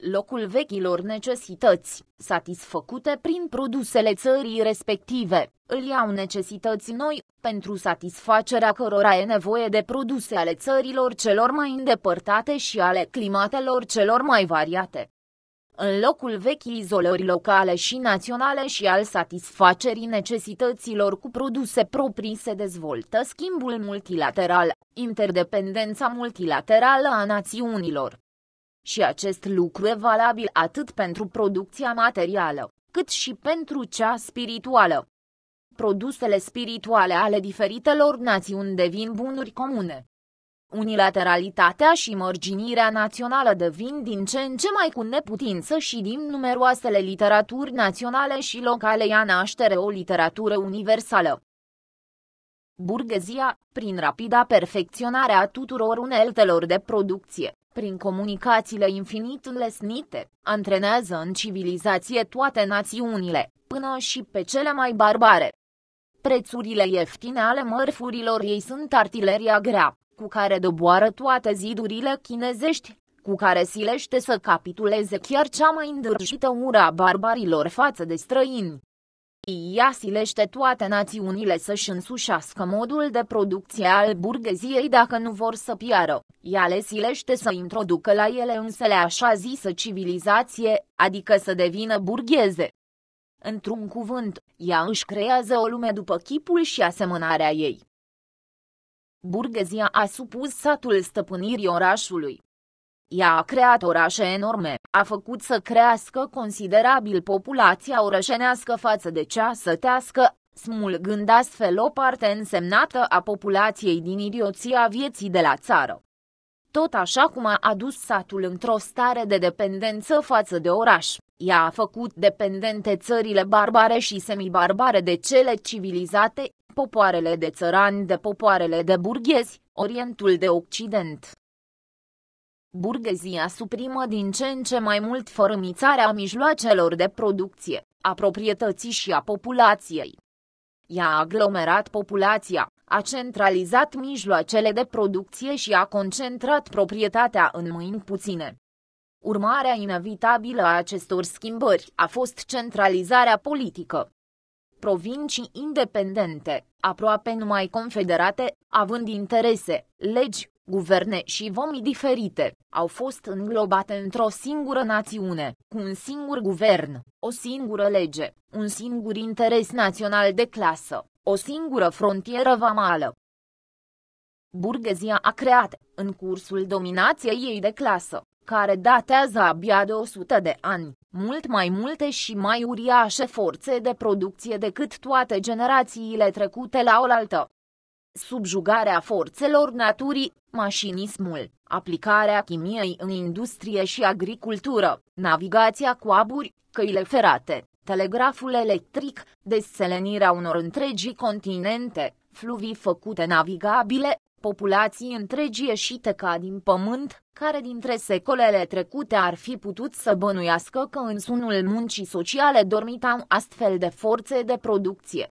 locul vechilor necesități, satisfăcute prin produsele țării respective. Îl iau necesități noi, pentru satisfacerea cărora e nevoie de produse ale țărilor celor mai îndepărtate și ale climatelor celor mai variate. În locul vechii izolări locale și naționale și al satisfacerii necesităților cu produse proprii se dezvoltă schimbul multilateral, interdependența multilaterală a națiunilor. Și acest lucru e valabil atât pentru producția materială, cât și pentru cea spirituală. Produsele spirituale ale diferitelor națiuni devin bunuri comune. Unilateralitatea și mărginirea națională devin din ce în ce mai cu neputință și din numeroasele literaturi naționale și locale ia naștere o literatură universală burghezia, prin rapida perfecționare a tuturor uneltelor de producție, prin comunicațiile infinit înlesnite, antrenează în civilizație toate națiunile, până și pe cele mai barbare. Prețurile ieftine ale mărfurilor ei sunt artileria grea, cu care doboară toate zidurile chinezești, cu care silește să capituleze chiar cea mai îndârșită ura barbarilor față de străini ea silește toate națiunile să-și însușească modul de producție al burgheziei dacă nu vor să piară, ea le silește să introducă la ele le așa zisă civilizație, adică să devină burgheze. Într-un cuvânt, ea își creează o lume după chipul și asemănarea ei. Burghezia a supus satul stăpânirii orașului, ea a creat orașe enorme, a făcut să crească considerabil populația orășenească față de cea sătească, smulgând astfel o parte însemnată a populației din idioția vieții de la țară. Tot așa cum a adus satul într-o stare de dependență față de oraș, ea a făcut dependente țările barbare și semibarbare de cele civilizate, popoarele de țărani de popoarele de burghezi, Orientul de Occident. Burghezia suprimă din ce în ce mai mult fărâmițarea mijloacelor de producție, a proprietății și a populației. Ea a aglomerat populația, a centralizat mijloacele de producție și a concentrat proprietatea în mâini puține. Urmarea inevitabilă a acestor schimbări a fost centralizarea politică. Provincii independente, aproape numai confederate, având interese, legi, guverne și vomi diferite, au fost înglobate într-o singură națiune, cu un singur guvern, o singură lege, un singur interes național de clasă, o singură frontieră vamală. Burghezia a creat, în cursul dominației ei de clasă, care datează abia de 100 de ani, mult mai multe și mai uriașe forțe de producție decât toate generațiile trecute la oaltă, subjugarea forțelor naturii, mașinismul, aplicarea chimiei în industrie și agricultură, navigația cu aburi, căile ferate, telegraful electric, deselenirea unor întregi continente, fluvii făcute navigabile, populații întregi ieșite ca din pământ, care dintre secolele trecute ar fi putut să bănuiască că în sunul muncii sociale dormitau astfel de forțe de producție.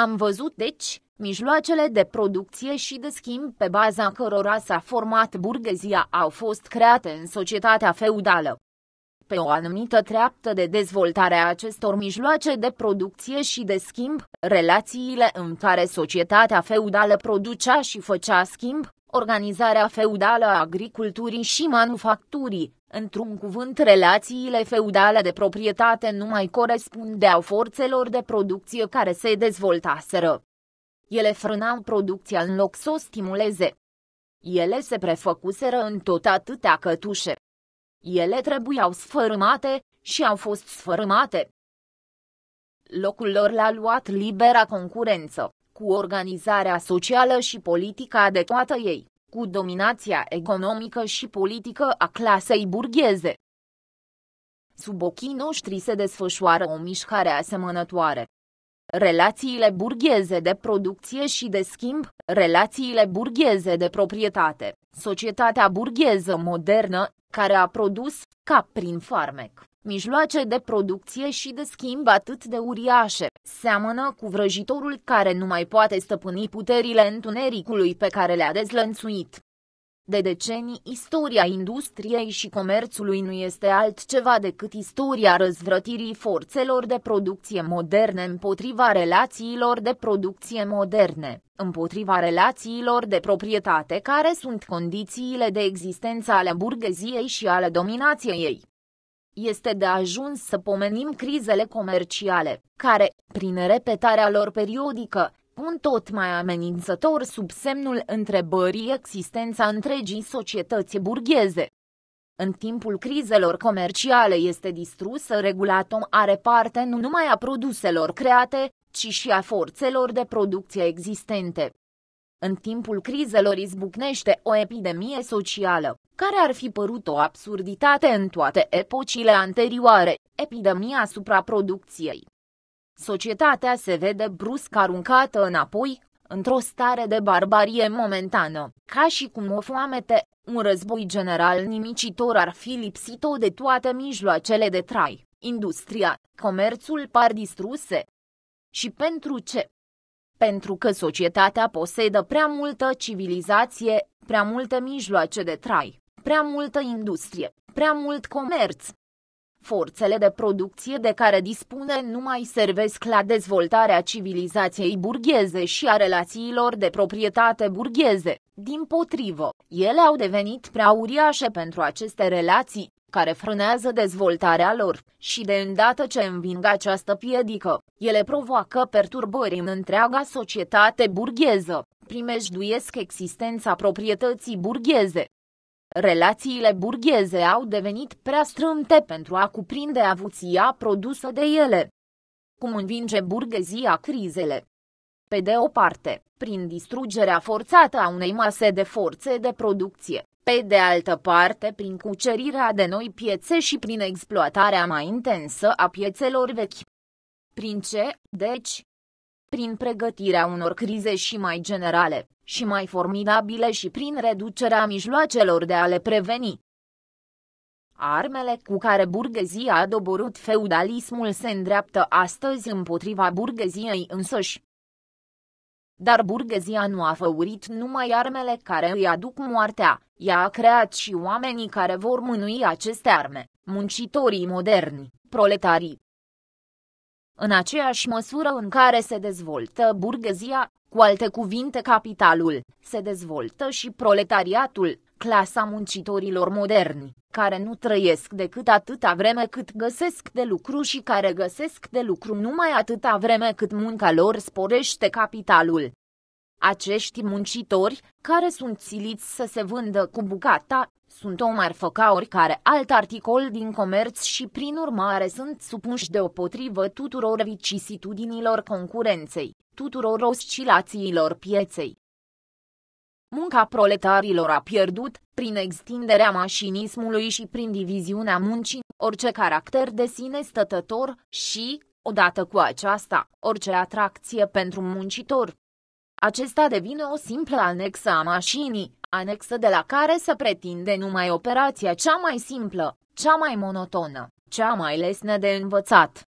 Am văzut, deci, mijloacele de producție și de schimb pe baza cărora s-a format burghezia au fost create în societatea feudală. Pe o anumită treaptă de dezvoltare a acestor mijloace de producție și de schimb, relațiile în care societatea feudală producea și făcea schimb organizarea feudală a agriculturii și manufacturii, într-un cuvânt relațiile feudale de proprietate nu mai corespundeau forțelor de producție care se dezvoltaseră. Ele frânau producția în loc să o stimuleze. Ele se prefăcuseră în tot atâtea cătușe. Ele trebuiau sfărâmate și au fost sfărâmate. Locul lor l-a luat libera concurență cu organizarea socială și politică adecvată ei, cu dominația economică și politică a clasei burgheze. Sub ochii noștri se desfășoară o mișcare asemănătoare. Relațiile burgheze de producție și de schimb, relațiile burgheze de proprietate, societatea burgheză modernă, care a produs, ca prin farmec, mijloace de producție și de schimb atât de uriașe. Seamănă cu vrăjitorul care nu mai poate stăpâni puterile întunericului pe care le-a dezlănțuit. De decenii, istoria industriei și comerțului nu este altceva decât istoria răzvrătirii forțelor de producție moderne împotriva relațiilor de producție moderne, împotriva relațiilor de proprietate care sunt condițiile de existență ale burgheziei și ale dominației ei este de ajuns să pomenim crizele comerciale, care, prin repetarea lor periodică, pun tot mai amenințător sub semnul întrebării existența întregii societăți burgheze. În timpul crizelor comerciale este distrusă regulatom are parte nu numai a produselor create, ci și a forțelor de producție existente. În timpul crizelor izbucnește o epidemie socială, care ar fi părut o absurditate în toate epocile anterioare, epidemia supraproducției. Societatea se vede brusc aruncată înapoi, într-o stare de barbarie momentană, ca și cum o foamete, un război general nimicitor ar fi lipsit-o de toate mijloacele de trai, industria, comerțul par distruse. Și pentru ce? Pentru că societatea posedă prea multă civilizație, prea multe mijloace de trai, prea multă industrie, prea mult comerț. Forțele de producție de care dispune nu mai servesc la dezvoltarea civilizației burgheze și a relațiilor de proprietate burgheze. Din potrivă, ele au devenit prea uriașe pentru aceste relații, care frânează dezvoltarea lor și de îndată ce înving această piedică, ele provoacă perturbări în întreaga societate burgheză, primejduiesc existența proprietății burgheze, Relațiile burgheze au devenit prea strânte pentru a cuprinde avuția produsă de ele. Cum învinge burghezia crizele? Pe de o parte, prin distrugerea forțată a unei mase de forțe de producție, pe de altă parte prin cucerirea de noi piețe și prin exploatarea mai intensă a piețelor vechi. Prin ce, deci, prin pregătirea unor crize și mai generale, și mai formidabile și prin reducerea mijloacelor de a le preveni. Armele cu care burghezia a doborât feudalismul se îndreaptă astăzi împotriva burgheziei însăși. Dar burghezia nu a făurit numai armele care îi aduc moartea, ea a creat și oamenii care vor mânui aceste arme, muncitorii moderni, proletarii, în aceeași măsură în care se dezvoltă burghezia, cu alte cuvinte capitalul, se dezvoltă și proletariatul, clasa muncitorilor moderni, care nu trăiesc decât atâta vreme cât găsesc de lucru și care găsesc de lucru numai atâta vreme cât munca lor sporește capitalul. Acești muncitori, care sunt siliți să se vândă cu bucata, sunt o marfă oricare alt articol din comerț și prin urmare sunt supuși potrivă tuturor vicisitudinilor concurenței, tuturor oscilațiilor pieței. Munca proletarilor a pierdut, prin extinderea mașinismului și prin diviziunea muncii, orice caracter de sine stătător și, odată cu aceasta, orice atracție pentru muncitor. Acesta devine o simplă anexă a mașinii, anexă de la care se pretinde numai operația cea mai simplă, cea mai monotonă, cea mai lesnă de învățat.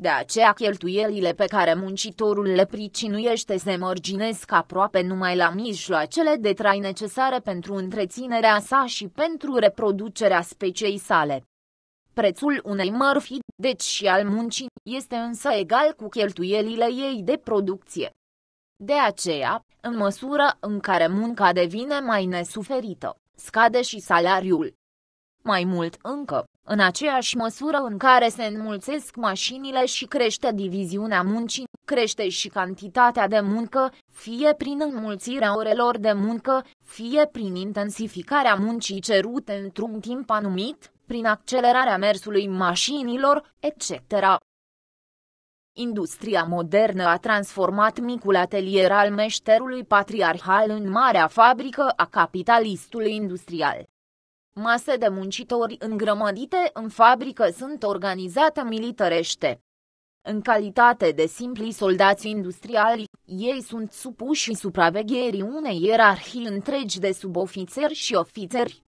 De aceea cheltuielile pe care muncitorul le pricinuiește se mărginesc aproape numai la mijloacele de trai necesare pentru întreținerea sa și pentru reproducerea speciei sale. Prețul unei mărfi, deci și al muncii, este însă egal cu cheltuielile ei de producție. De aceea, în măsură în care munca devine mai nesuferită, scade și salariul. Mai mult încă, în aceeași măsură în care se înmulțesc mașinile și crește diviziunea muncii, crește și cantitatea de muncă, fie prin înmulțirea orelor de muncă, fie prin intensificarea muncii cerute într-un timp anumit, prin accelerarea mersului mașinilor, etc. Industria modernă a transformat micul atelier al meșterului patriarhal în marea fabrică a capitalistului industrial. Mase de muncitori îngrămădite în fabrică sunt organizate militărește. În calitate de simpli soldați industriali, ei sunt supuși supravegherii unei ierarhii întregi de subofițeri și ofițeri.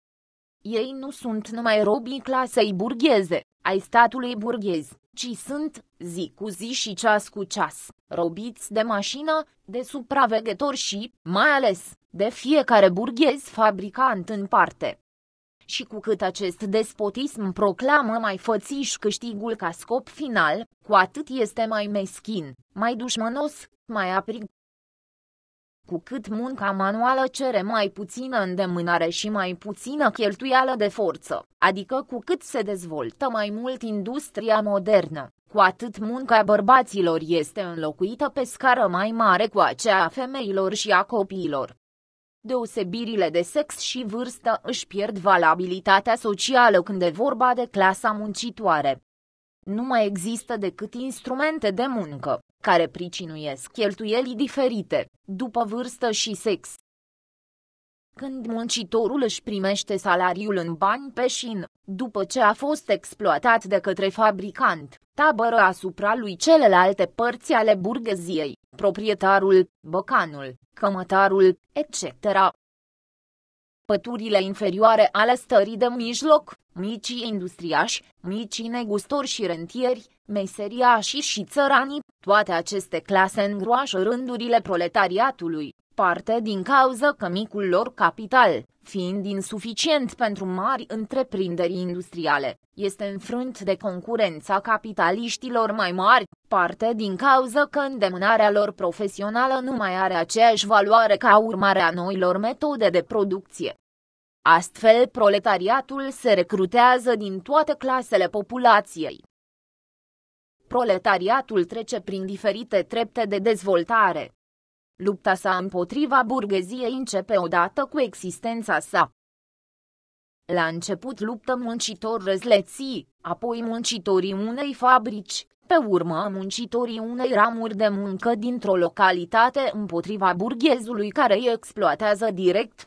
Ei nu sunt numai robii clasei burgheze, ai statului burghez, ci sunt zi cu zi și ceas cu ceas, robiți de mașină, de supraveghetori și, mai ales, de fiecare burghez fabricant în parte. Și cu cât acest despotism proclamă mai fățiș câștigul ca scop final, cu atât este mai meschin, mai dușmănos, mai aprig cu cât munca manuală cere mai puțină îndemânare și mai puțină cheltuială de forță, adică cu cât se dezvoltă mai mult industria modernă, cu atât munca bărbaților este înlocuită pe scară mai mare cu aceea a femeilor și a copiilor. Deosebirile de sex și vârstă își pierd valabilitatea socială când e vorba de clasa muncitoare. Nu mai există decât instrumente de muncă, care pricinuiesc cheltuieli diferite, după vârstă și sex. Când muncitorul își primește salariul în bani pe șin, după ce a fost exploatat de către fabricant, tabără asupra lui celelalte părți ale burgheziei, proprietarul, băcanul, cămătarul, etc. Păturile inferioare ale stării de mijloc, micii industriași, micii negustori și rentieri, meseriașii și țăranii, toate aceste clase îngroașă rândurile proletariatului, parte din cauză că micul lor capital, fiind insuficient pentru mari întreprinderi industriale, este înfrânt de concurența capitaliștilor mai mari, parte din cauză că îndemânarea lor profesională nu mai are aceeași valoare ca urmare a noilor metode de producție. Astfel, proletariatul se recrutează din toate clasele populației, Proletariatul trece prin diferite trepte de dezvoltare. Lupta sa împotriva burgheziei începe odată cu existența sa. La început luptă muncitori răzleții, apoi muncitorii unei fabrici, pe urmă muncitorii unei ramuri de muncă dintr-o localitate împotriva burghezului care îi exploatează direct.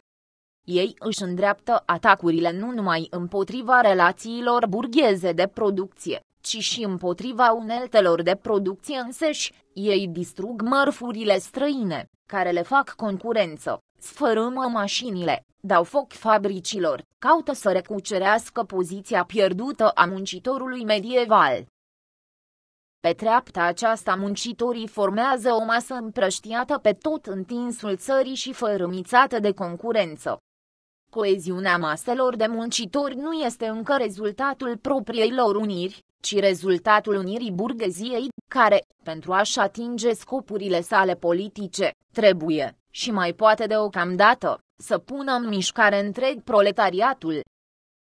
Ei își îndreaptă atacurile nu numai împotriva relațiilor burgheze de producție, ci și împotriva uneltelor de producție înseși, ei distrug mărfurile străine, care le fac concurență, sfărâmă mașinile, dau foc fabricilor, caută să recucerească poziția pierdută a muncitorului medieval. Pe treapta aceasta muncitorii formează o masă împrăștiată pe tot întinsul țării și fărâmițată de concurență. Coeziunea maselor de muncitori nu este încă rezultatul propriei lor uniri, ci rezultatul unirii burgheziei, care, pentru a-și atinge scopurile sale politice, trebuie, și mai poate deocamdată, să pună în mișcare întreg proletariatul.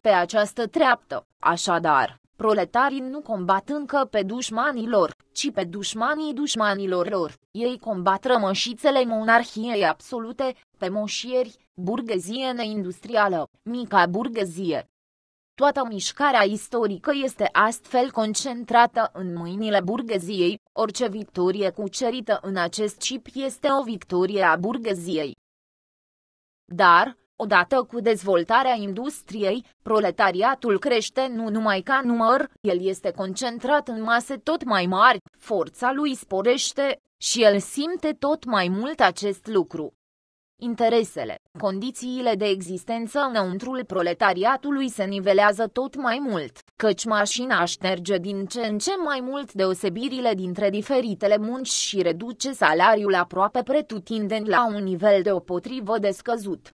Pe această treaptă, așadar, proletarii nu combat încă pe dușmanilor, ci pe dușmanii dușmanilor lor. Ei combat rămășițele monarhiei absolute, pe moșieri, burghezie neindustrială, mica burghezie, Toată mișcarea istorică este astfel concentrată în mâinile burgheziei, orice victorie cucerită în acest chip este o victorie a burgheziei. Dar, odată cu dezvoltarea industriei, proletariatul crește nu numai ca număr, el este concentrat în mase tot mai mari, forța lui sporește și el simte tot mai mult acest lucru. Interesele, condițiile de existență înăuntrul proletariatului se nivelează tot mai mult, căci mașina șterge din ce în ce mai mult deosebirile dintre diferitele munci și reduce salariul aproape pretutindeni la un nivel deopotrivă de scăzut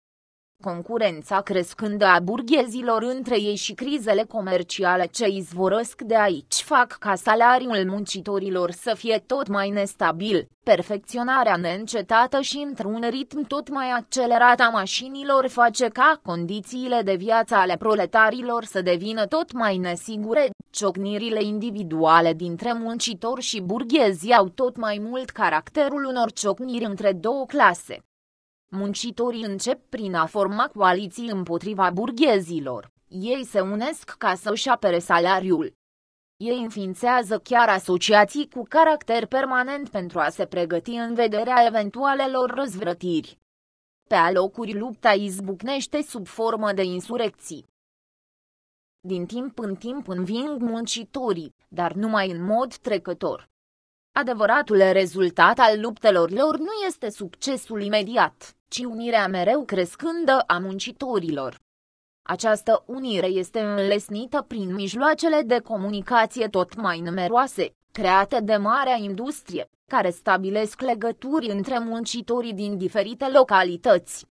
concurența crescândă a burghezilor între ei și crizele comerciale ce izvorăsc de aici fac ca salariul muncitorilor să fie tot mai nestabil, perfecționarea neîncetată și într-un ritm tot mai accelerat a mașinilor face ca condițiile de viață ale proletarilor să devină tot mai nesigure, ciocnirile individuale dintre muncitori și burghezi au tot mai mult caracterul unor ciocniri între două clase. Muncitorii încep prin a forma coaliții împotriva burghezilor. Ei se unesc ca să-și apere salariul. Ei înființează chiar asociații cu caracter permanent pentru a se pregăti în vederea eventualelor răzvrătiri. Pe alocuri lupta izbucnește sub formă de insurecții. Din timp în timp înving muncitorii, dar numai în mod trecător. Adevăratul rezultat al luptelor lor nu este succesul imediat, ci unirea mereu crescândă a muncitorilor. Această unire este înlesnită prin mijloacele de comunicație tot mai numeroase, create de marea industrie, care stabilesc legături între muncitorii din diferite localități.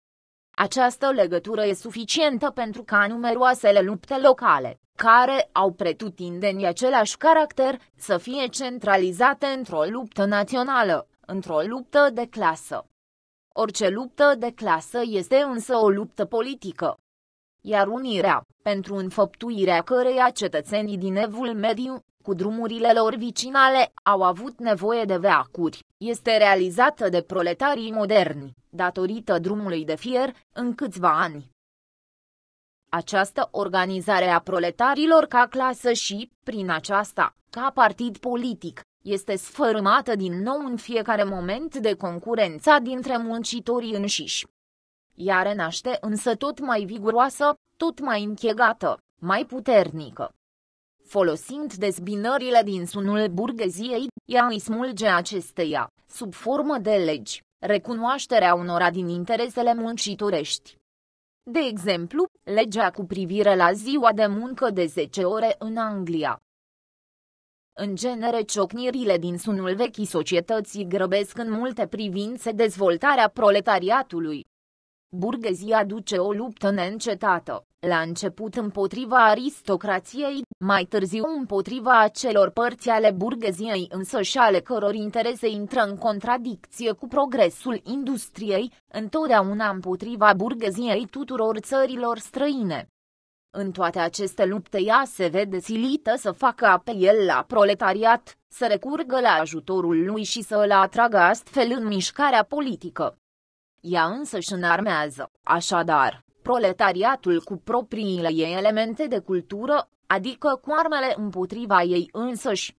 Această legătură e suficientă pentru ca numeroasele lupte locale, care au pretutindeni același caracter, să fie centralizate într-o luptă națională, într-o luptă de clasă. Orice luptă de clasă este însă o luptă politică. Iar unirea, pentru înfăptuirea căreia cetățenii din evul mediu cu drumurile lor vicinale, au avut nevoie de veacuri. Este realizată de proletarii moderni, datorită drumului de fier, în câțiva ani. Această organizare a proletarilor ca clasă și, prin aceasta, ca partid politic, este sfărâmată din nou în fiecare moment de concurența dintre muncitorii înșiși. Ea renaște însă tot mai viguroasă, tot mai închegată, mai puternică folosind dezbinările din sunul burgheziei, ea îi smulge acesteia, sub formă de legi, recunoașterea unora din interesele muncitorești. De exemplu, legea cu privire la ziua de muncă de 10 ore în Anglia. În genere, ciocnirile din sunul vechii societății grăbesc în multe privințe dezvoltarea proletariatului. Burghezia duce o luptă neîncetată la început împotriva aristocrației, mai târziu împotriva acelor părți ale burgheziei însă și ale căror interese intră în contradicție cu progresul industriei, întotdeauna împotriva burgheziei tuturor țărilor străine. În toate aceste lupte ea se vede silită să facă apel la proletariat, să recurgă la ajutorul lui și să îl atragă astfel în mișcarea politică. Ea însă și înarmează, așadar, proletariatul cu propriile ei elemente de cultură, adică cu armele împotriva ei însăși.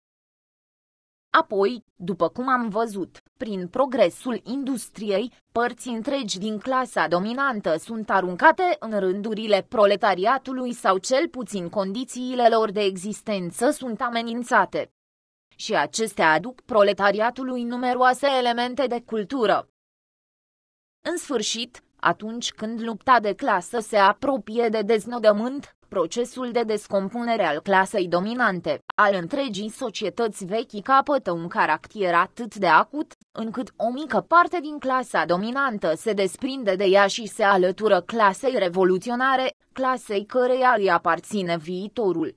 Apoi, după cum am văzut, prin progresul industriei, părți întregi din clasa dominantă sunt aruncate în rândurile proletariatului sau cel puțin condițiile lor de existență sunt amenințate. Și acestea aduc proletariatului numeroase elemente de cultură. În sfârșit, atunci când lupta de clasă se apropie de deznodământ, procesul de descompunere al clasei dominante, al întregii societăți vechi capătă un caracter atât de acut, încât o mică parte din clasa dominantă se desprinde de ea și se alătură clasei revoluționare, clasei căreia îi aparține viitorul.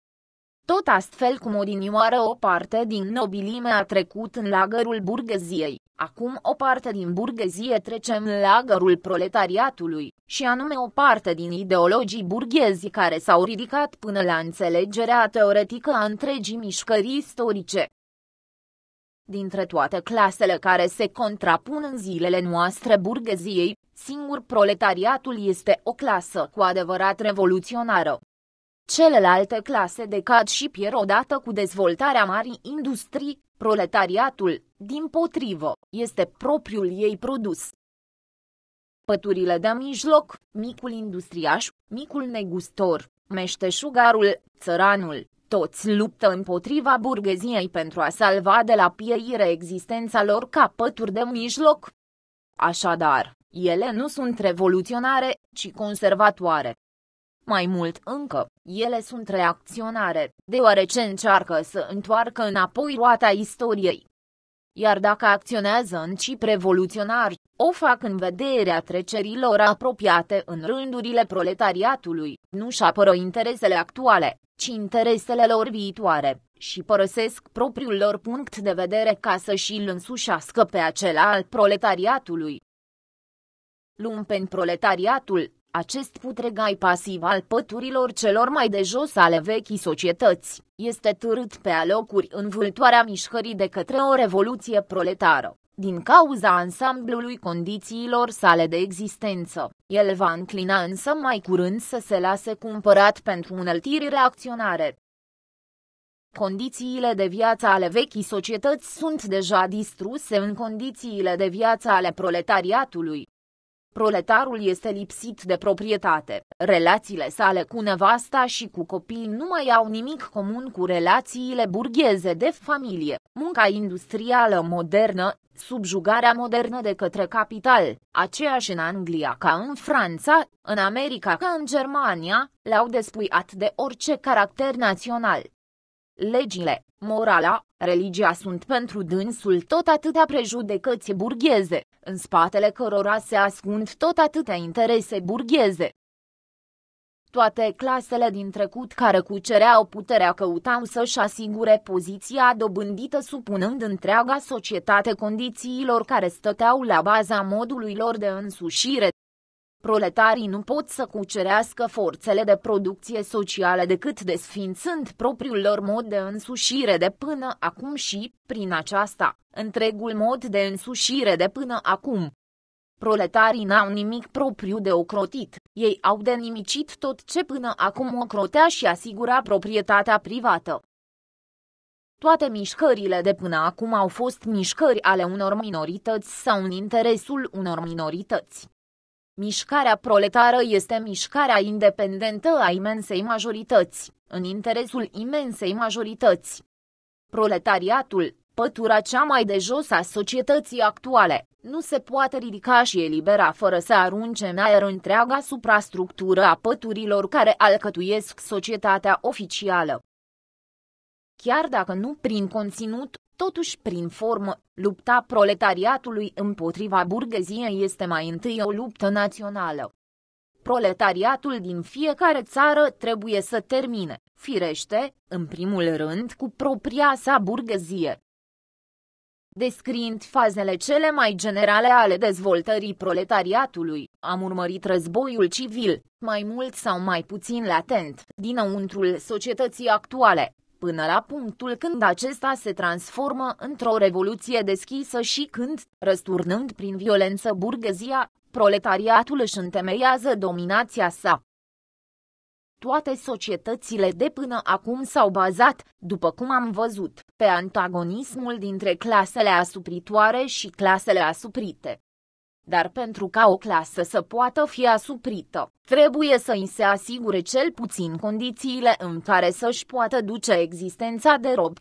Tot astfel cum odinioară o parte din nobilime a trecut în lagărul burgheziei, Acum o parte din burghezie trece în lagărul proletariatului, și anume o parte din ideologii burghezi care s-au ridicat până la înțelegerea teoretică a întregii mișcări istorice. Dintre toate clasele care se contrapun în zilele noastre burgheziei, singur proletariatul este o clasă cu adevărat revoluționară. Celelalte clase decad și pierd odată cu dezvoltarea marii industrii, Proletariatul, din potrivă, este propriul ei produs. Păturile de mijloc, micul industriaș, micul negustor, meșteșugarul, țăranul, toți luptă împotriva burgheziei pentru a salva de la pierire existența lor ca pături de mijloc. Așadar, ele nu sunt revoluționare, ci conservatoare. Mai mult încă, ele sunt reacționare, deoarece încearcă să întoarcă înapoi roata istoriei. Iar dacă acționează în cip revoluționar, o fac în vederea trecerilor apropiate în rândurile proletariatului, nu-și apără interesele actuale, ci interesele lor viitoare, și părăsesc propriul lor punct de vedere ca să și îl însușească pe acela al proletariatului. Lumpen proletariatul, acest putregai pasiv al păturilor celor mai de jos ale vechii societăți este târât pe alocuri în vâltoarea mișcării de către o revoluție proletară. Din cauza ansamblului condițiilor sale de existență, el va înclina însă mai curând să se lase cumpărat pentru uneltiri reacționare. Condițiile de viață ale vechii societăți sunt deja distruse în condițiile de viață ale proletariatului, Proletarul este lipsit de proprietate. Relațiile sale cu nevasta și cu copii nu mai au nimic comun cu relațiile burgheze de familie. Munca industrială modernă, subjugarea modernă de către capital, aceeași în Anglia ca în Franța, în America ca în Germania, le-au despuiat de orice caracter național legile, morala, religia sunt pentru dânsul tot atâtea prejudecăți burgheze, în spatele cărora se ascund tot atâtea interese burgheze. Toate clasele din trecut care cucereau puterea căutau să-și asigure poziția dobândită supunând întreaga societate condițiilor care stăteau la baza modului lor de însușire, Proletarii nu pot să cucerească forțele de producție socială decât desfințând propriul lor mod de însușire de până acum și, prin aceasta, întregul mod de însușire de până acum. Proletarii n-au nimic propriu de ocrotit, ei au denimicit tot ce până acum ocrotea și asigura proprietatea privată. Toate mișcările de până acum au fost mișcări ale unor minorități sau în interesul unor minorități, Mișcarea proletară este mișcarea independentă a imensei majorități, în interesul imensei majorități. Proletariatul, pătura cea mai de jos a societății actuale, nu se poate ridica și elibera fără să arunce în aer întreaga suprastructură a păturilor care alcătuiesc societatea oficială. Chiar dacă nu prin conținut, Totuși, prin formă, lupta proletariatului împotriva burgheziei este mai întâi o luptă națională. Proletariatul din fiecare țară trebuie să termine, firește, în primul rând, cu propria sa burghezie. Descriind fazele cele mai generale ale dezvoltării proletariatului, am urmărit războiul civil, mai mult sau mai puțin latent, dinăuntrul societății actuale, până la punctul când acesta se transformă într-o revoluție deschisă și când, răsturnând prin violență burghezia, proletariatul își întemeiază dominația sa. Toate societățile de până acum s-au bazat, după cum am văzut, pe antagonismul dintre clasele asupritoare și clasele asuprite. Dar pentru ca o clasă să poată fi asuprită, trebuie să îi se asigure cel puțin condițiile în care să-și poată duce existența de rob.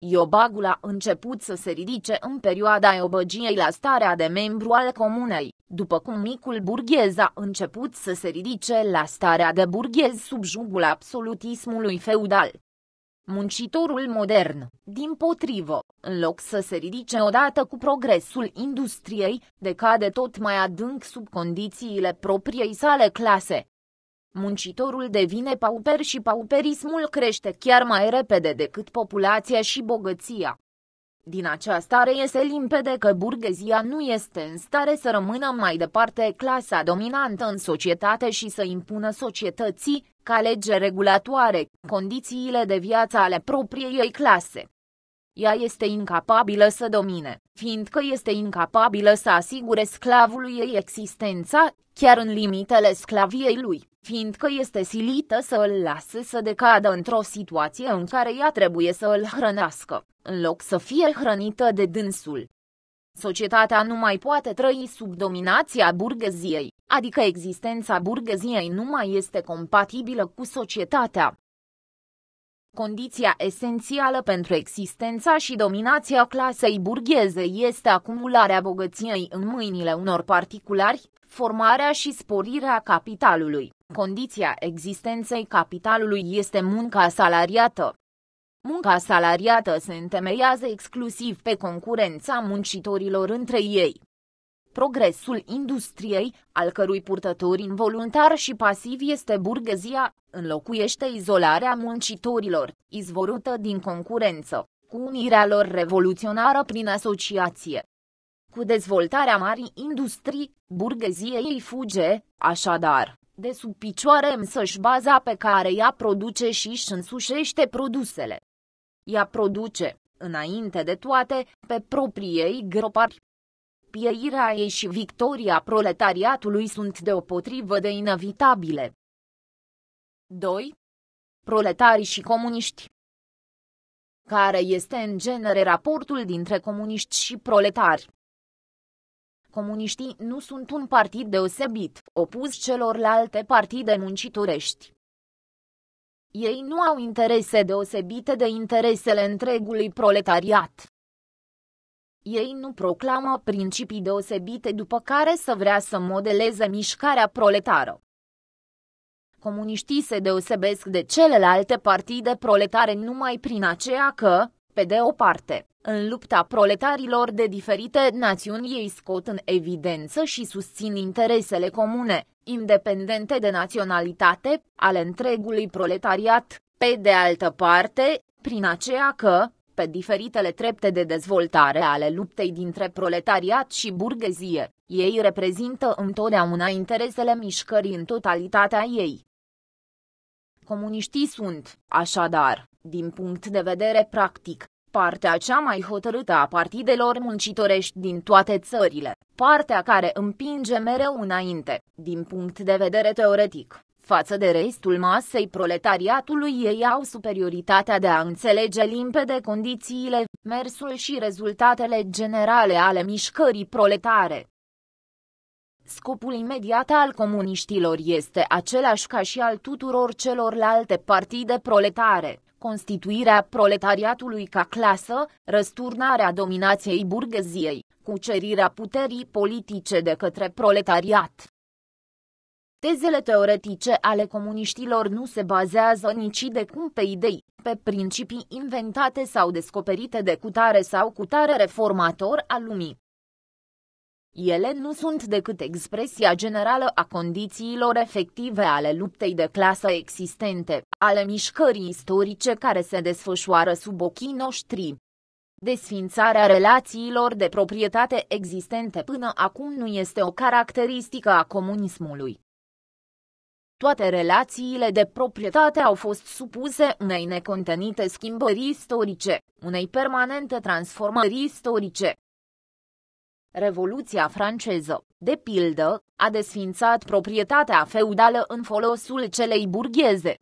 Iobagul a început să se ridice în perioada iobăgiei la starea de membru al comunei, după cum micul burghez a început să se ridice la starea de burghez sub jugul absolutismului feudal. Muncitorul modern, din potrivă, în loc să se ridice odată cu progresul industriei, decade tot mai adânc sub condițiile propriei sale clase. Muncitorul devine pauper și pauperismul crește chiar mai repede decât populația și bogăția. Din aceasta reiese limpede că burghezia nu este în stare să rămână mai departe clasa dominantă în societate și să impună societății ca lege regulatoare condițiile de viață ale propriei ei clase. Ea este incapabilă să domine, fiindcă este incapabilă să asigure sclavului ei existența, chiar în limitele sclaviei lui, fiindcă este silită să îl lase să decadă într-o situație în care ea trebuie să îl hrănească, în loc să fie hrănită de dânsul. Societatea nu mai poate trăi sub dominația burgheziei, adică existența burgheziei nu mai este compatibilă cu societatea. Condiția esențială pentru existența și dominația clasei burgheze este acumularea bogăției în mâinile unor particulari, formarea și sporirea capitalului. Condiția existenței capitalului este munca salariată. Munca salariată se întemeiază exclusiv pe concurența muncitorilor între ei progresul industriei, al cărui purtător involuntar și pasiv este burghezia, înlocuiește izolarea muncitorilor, izvorută din concurență, cu unirea lor revoluționară prin asociație. Cu dezvoltarea marii industrii, burgheziei fuge, așadar, de sub picioare însăși baza pe care ea produce și își însușește produsele. Ea produce, înainte de toate, pe propriei gropari, Pieirea ei și victoria proletariatului sunt deopotrivă de inevitabile. 2. Proletarii și comuniști Care este în genere raportul dintre comuniști și proletari? Comuniștii nu sunt un partid deosebit, opus celorlalte partide muncitorești. Ei nu au interese deosebite de interesele întregului proletariat. Ei nu proclamă principii deosebite după care să vrea să modeleze mișcarea proletară. Comuniștii se deosebesc de celelalte partide proletare numai prin aceea că, pe de o parte, în lupta proletarilor de diferite națiuni ei scot în evidență și susțin interesele comune, independente de naționalitate, ale întregului proletariat. Pe de altă parte, prin aceea că, pe diferitele trepte de dezvoltare ale luptei dintre proletariat și burghezie, ei reprezintă întotdeauna interesele mișcării în totalitatea ei. Comuniștii sunt, așadar, din punct de vedere practic, partea cea mai hotărâtă a partidelor muncitorești din toate țările, partea care împinge mereu înainte, din punct de vedere teoretic, Față de restul masei proletariatului ei au superioritatea de a înțelege limpede condițiile, mersul și rezultatele generale ale mișcării proletare. Scopul imediat al comuniștilor este același ca și al tuturor celorlalte partide proletare, constituirea proletariatului ca clasă, răsturnarea dominației burgheziei, cucerirea puterii politice de către proletariat. Tezele teoretice ale comuniștilor nu se bazează nici de cum pe idei, pe principii inventate sau descoperite de cutare sau cutare reformator al lumii. Ele nu sunt decât expresia generală a condițiilor efective ale luptei de clasă existente, ale mișcării istorice care se desfășoară sub ochii noștri. Desfințarea relațiilor de proprietate existente până acum nu este o caracteristică a comunismului. Toate relațiile de proprietate au fost supuse unei necontenite schimbări istorice, unei permanente transformări istorice. Revoluția franceză, de pildă, a desfințat proprietatea feudală în folosul celei burgheze.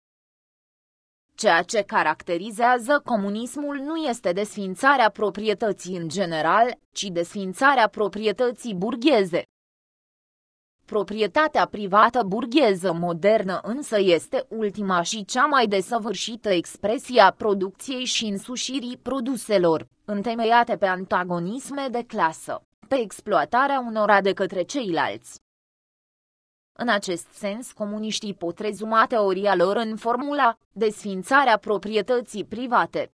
Ceea ce caracterizează comunismul nu este desfințarea proprietății în general, ci desfințarea proprietății burgheze. Proprietatea privată burgheză modernă însă este ultima și cea mai desăvârșită expresie a producției și însușirii produselor, întemeiate pe antagonisme de clasă, pe exploatarea unora de către ceilalți. În acest sens, comuniștii pot rezuma teoria lor în formula desfințarea proprietății private.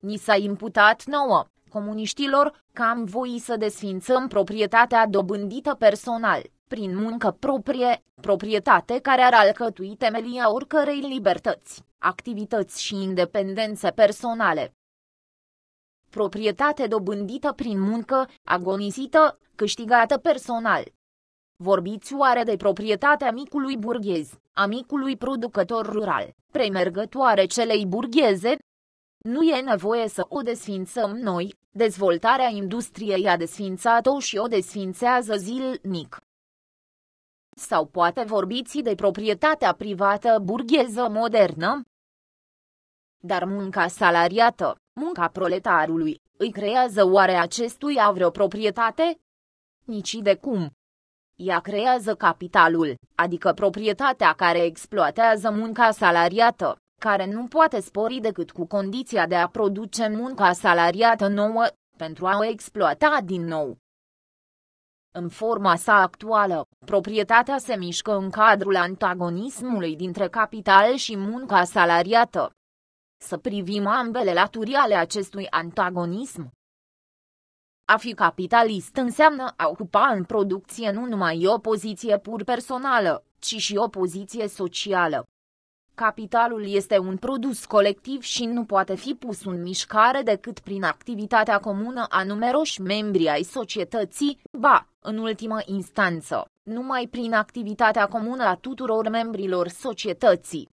Ni s-a imputat nouă comuniștilor că am voi să desfințăm proprietatea dobândită personal, prin muncă proprie, proprietate care ar alcătui temelia oricărei libertăți, activități și independențe personale. Proprietate dobândită prin muncă, agonisită, câștigată personal. Vorbiți oare de proprietatea micului burghez, a micului producător rural, premergătoare celei burgheze, nu e nevoie să o desfințăm noi, dezvoltarea industriei a desfințat-o și o desfințează zilnic. Sau poate vorbiți de proprietatea privată burgheză modernă? Dar munca salariată, munca proletarului, îi creează oare acestuia vreo proprietate? Nici de cum. Ea creează capitalul, adică proprietatea care exploatează munca salariată care nu poate spori decât cu condiția de a produce munca salariată nouă, pentru a o exploata din nou. În forma sa actuală, proprietatea se mișcă în cadrul antagonismului dintre capital și munca salariată. Să privim ambele laturi ale acestui antagonism. A fi capitalist înseamnă a ocupa în producție nu numai o poziție pur personală, ci și o poziție socială, Capitalul este un produs colectiv și nu poate fi pus în mișcare decât prin activitatea comună a numeroși membri ai societății, ba, în ultimă instanță, numai prin activitatea comună a tuturor membrilor societății.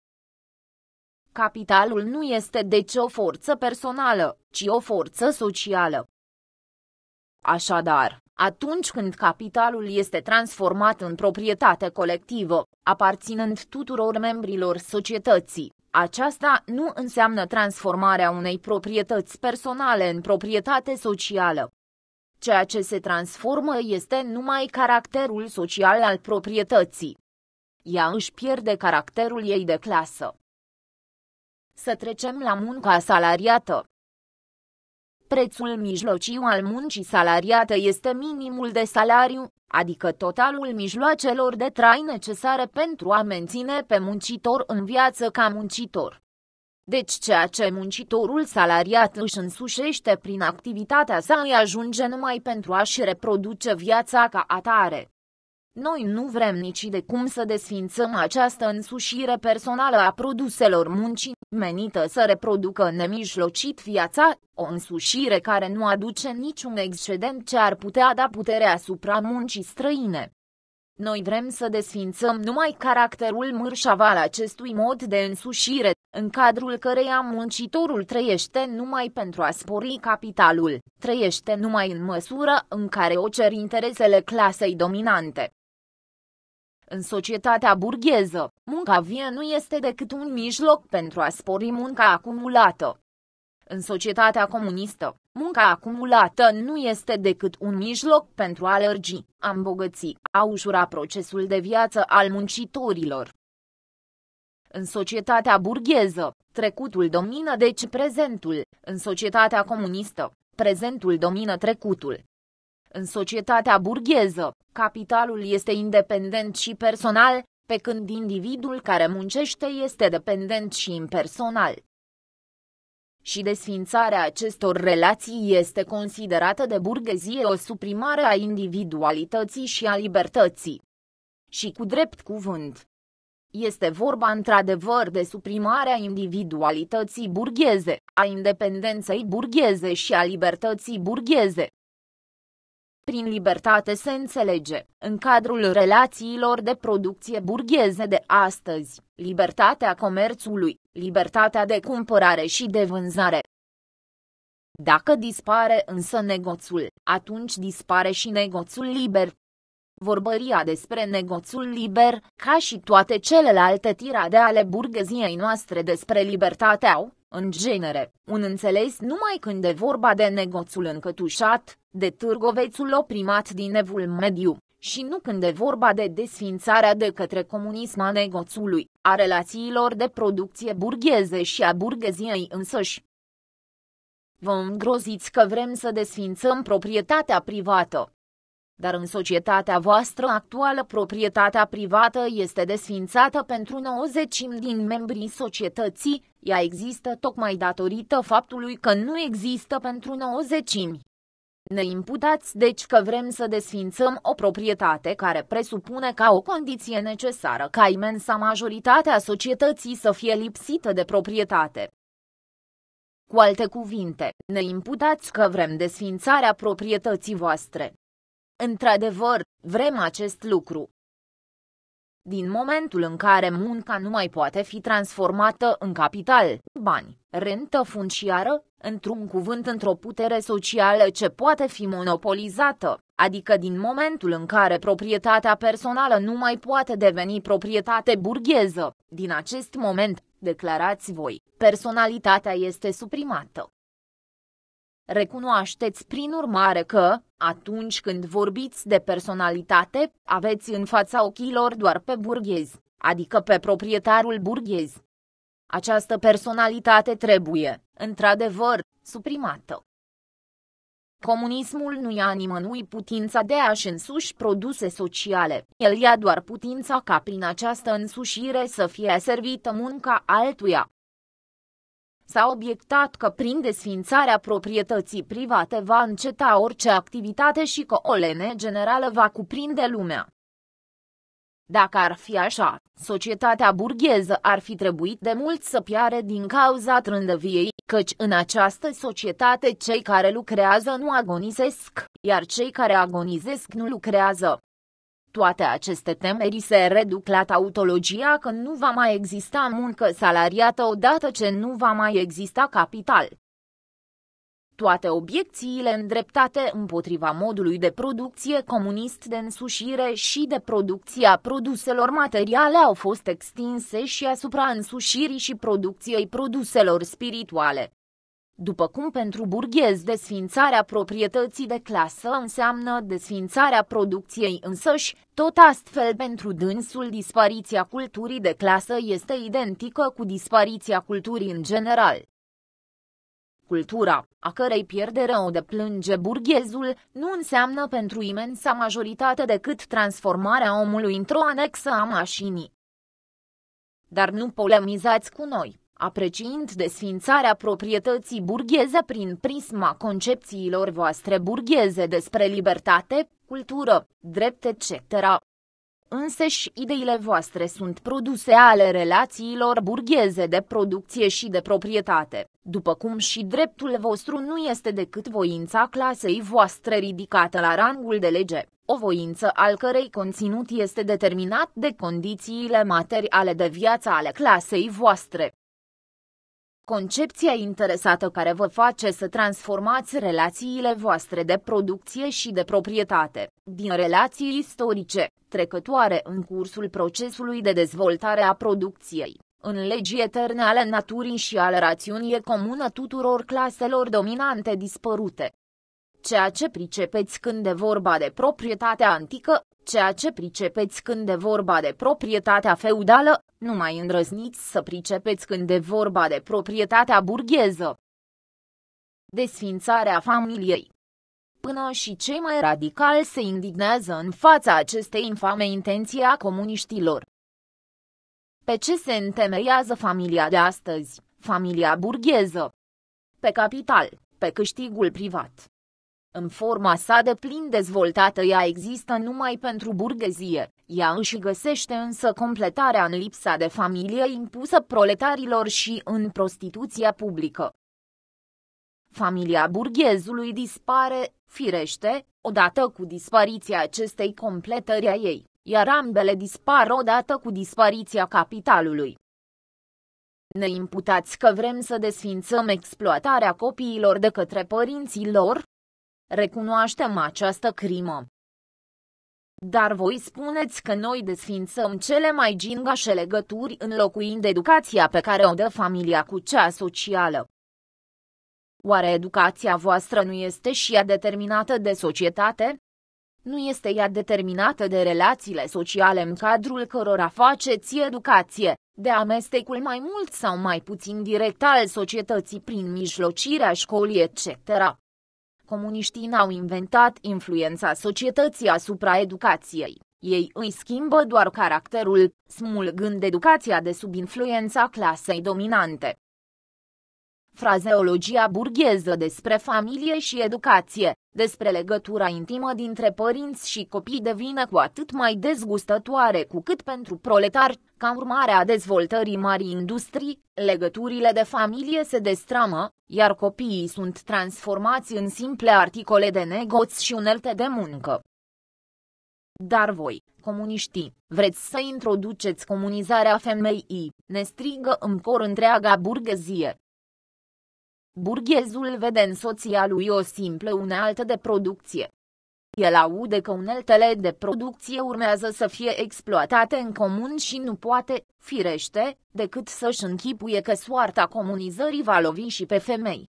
Capitalul nu este deci o forță personală, ci o forță socială, Așadar, atunci când capitalul este transformat în proprietate colectivă, aparținând tuturor membrilor societății, aceasta nu înseamnă transformarea unei proprietăți personale în proprietate socială. Ceea ce se transformă este numai caracterul social al proprietății. Ea își pierde caracterul ei de clasă. Să trecem la munca salariată, Prețul mijlociu al muncii salariate este minimul de salariu, adică totalul mijloacelor de trai necesare pentru a menține pe muncitor în viață ca muncitor. Deci ceea ce muncitorul salariat își însușește prin activitatea sa îi ajunge numai pentru a-și reproduce viața ca atare. Noi nu vrem nici de cum să desfințăm această însușire personală a produselor muncii, menită să reproducă nemijlocit viața, o însușire care nu aduce niciun excedent ce ar putea da putere asupra muncii străine. Noi vrem să desfințăm numai caracterul mârșaval acestui mod de însușire, în cadrul căreia muncitorul trăiește numai pentru a spori capitalul, trăiește numai în măsură în care o cer interesele clasei dominante. În societatea burgheză, munca vie nu este decât un mijloc pentru a spori munca acumulată. În societatea comunistă, munca acumulată nu este decât un mijloc pentru a lărgi, a îmbogăți, a ușura procesul de viață al muncitorilor. În societatea burgheză, trecutul domină deci prezentul, în societatea comunistă, prezentul domină trecutul, în societatea burgheză, capitalul este independent și personal, pe când individul care muncește este dependent și impersonal. Și desfințarea acestor relații este considerată de burghezie o suprimare a individualității și a libertății. Și cu drept cuvânt. Este vorba într-adevăr de suprimarea individualității burgheze, a independenței burgheze și a libertății burgheze, prin libertate se înțelege, în cadrul relațiilor de producție burgheze de astăzi, libertatea comerțului, libertatea de cumpărare și de vânzare. Dacă dispare însă negoțul, atunci dispare și negoțul liber, Vorbăria despre negoțul liber, ca și toate celelalte tirade ale burgheziei noastre despre libertate au, în genere, un înțeles numai când e vorba de negoțul încătușat, de târgovețul oprimat din evul mediu, și nu când e vorba de desfințarea de către comunism a negoțului, a relațiilor de producție burgheze și a burgheziei însăși. Vă îngroziți că vrem să desfințăm proprietatea privată, dar în societatea voastră actuală proprietatea privată este desfințată pentru 90 din membrii societății, ea există tocmai datorită faptului că nu există pentru 90. Ne imputați deci că vrem să desfințăm o proprietate care presupune ca o condiție necesară ca imensa majoritatea societății să fie lipsită de proprietate. Cu alte cuvinte, ne imputați că vrem desfințarea proprietății voastre, Într-adevăr, vrem acest lucru. Din momentul în care munca nu mai poate fi transformată în capital, bani, rentă funciară, într-un cuvânt într-o putere socială ce poate fi monopolizată, adică din momentul în care proprietatea personală nu mai poate deveni proprietate burgheză, din acest moment, declarați voi, personalitatea este suprimată. Recunoașteți prin urmare că, atunci când vorbiți de personalitate, aveți în fața ochilor doar pe burghezi, adică pe proprietarul burghez. Această personalitate trebuie, într-adevăr, suprimată. Comunismul nu ia nimănui putința de a-și însuși produse sociale. El ia doar putința ca prin această însușire să fie servită munca altuia, S-a obiectat că prin desfințarea proprietății private va înceta orice activitate și că o lene generală va cuprinde lumea. Dacă ar fi așa, societatea burgheză ar fi trebuit de mult să piare din cauza trândăviei, căci în această societate cei care lucrează nu agonisesc, iar cei care agonizesc nu lucrează. Toate aceste temeri se reduc la tautologia că nu va mai exista muncă salariată odată ce nu va mai exista capital. Toate obiecțiile îndreptate împotriva modului de producție comunist de însușire și de producția produselor materiale au fost extinse și asupra însușirii și producției produselor spirituale. După cum pentru burghezi desfințarea proprietății de clasă înseamnă desfințarea producției însăși, tot astfel pentru dânsul dispariția culturii de clasă este identică cu dispariția culturii în general. Cultura, a cărei pierdere o deplânge burghezul, nu înseamnă pentru imensa majoritate decât transformarea omului într-o anexă a mașinii. Dar nu polemizați cu noi. Apreciind desfințarea proprietății burgheze prin prisma concepțiilor voastre burgheze despre libertate, cultură, drept etc. Însăși, ideile voastre sunt produse ale relațiilor burgheze de producție și de proprietate, după cum și dreptul vostru nu este decât voința clasei voastre ridicată la rangul de lege, o voință al cărei conținut este determinat de condițiile materiale de viață ale clasei voastre. Concepția interesată care vă face să transformați relațiile voastre de producție și de proprietate, din relații istorice, trecătoare în cursul procesului de dezvoltare a producției, în legi eterne ale naturii și ale rațiunii comună tuturor claselor dominante dispărute. Ceea ce pricepeți când e vorba de proprietatea antică, ceea ce pricepeți când e vorba de proprietatea feudală, nu mai îndrăzniți să pricepeți când e vorba de proprietatea burgheză. Desfințarea familiei Până și cei mai radicali se indignează în fața acestei infame intenții a comuniștilor. Pe ce se întemeiază familia de astăzi, familia burgheză? Pe capital, pe câștigul privat. În forma sa de plin dezvoltată ea există numai pentru burghezie. Ea își găsește însă completarea în lipsa de familie impusă proletarilor și în prostituția publică. Familia burghezului dispare, firește, odată cu dispariția acestei completări a ei, iar ambele dispar odată cu dispariția capitalului. Ne imputați că vrem să desfințăm exploatarea copiilor de către părinții lor? Recunoaștem această crimă, dar voi spuneți că noi desfințăm cele mai gingașe legături înlocuind educația pe care o dă familia cu cea socială. Oare educația voastră nu este și ea determinată de societate? Nu este ea determinată de relațiile sociale în cadrul cărora faceți educație, de amestecul mai mult sau mai puțin direct al societății prin mijlocirea școlii etc comuniștii n-au inventat influența societății asupra educației. Ei îi schimbă doar caracterul, smulgând educația de sub influența clasei dominante. Frazeologia burgheză despre familie și educație despre legătura intimă dintre părinți și copii devine cu atât mai dezgustătoare cu cât pentru proletari, ca urmare a dezvoltării marii industrii, legăturile de familie se destramă, iar copiii sunt transformați în simple articole de negoț și unelte de muncă. Dar voi, comuniștii, vreți să introduceți comunizarea femeii, ne strigă în cor întreaga burghezie. Burghezul vede în soția lui o simplă unealtă de producție. El aude că uneltele de producție urmează să fie exploatate în comun și nu poate, firește, decât să-și închipuie că soarta comunizării va lovi și pe femei.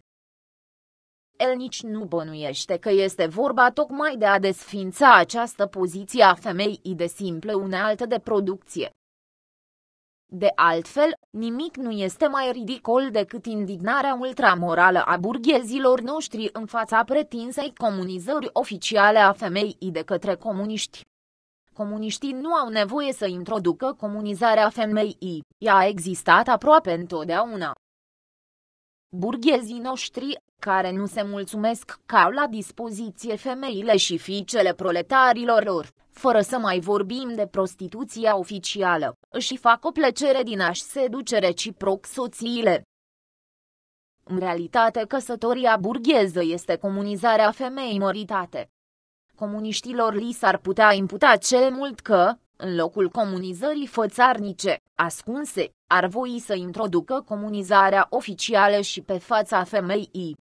El nici nu bănuiește că este vorba tocmai de a desfința această poziție a femeii de simplă unealtă de producție. De altfel, nimic nu este mai ridicol decât indignarea ultramorală a burghezilor noștri în fața pretinsei comunizări oficiale a femeii de către comuniști. Comuniștii nu au nevoie să introducă comunizarea femeii, ea a existat aproape întotdeauna. Burghezii noștri, care nu se mulțumesc că au la dispoziție femeile și fiicele proletarilor lor, fără să mai vorbim de prostituția oficială, își fac o plăcere din a-și seduce reciproc soțiile. În realitate, căsătoria burgheză este comunizarea femeii măritate. Comuniștilor li s-ar putea imputa cel mult că, în locul comunizării fățarnice, ascunse, ar voi să introducă comunizarea oficială și pe fața femeii.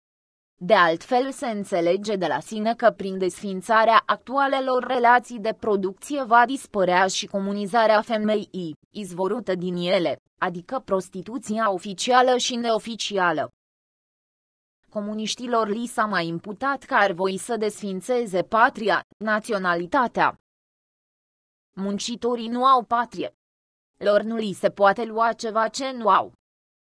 De altfel se înțelege de la sine că prin desfințarea actualelor relații de producție va dispărea și comunizarea femeii, izvorută din ele, adică prostituția oficială și neoficială. Comuniștilor li s-a mai imputat că ar voi să desfințeze patria, naționalitatea, Muncitorii nu au patrie. Lor nu li se poate lua ceva ce nu au.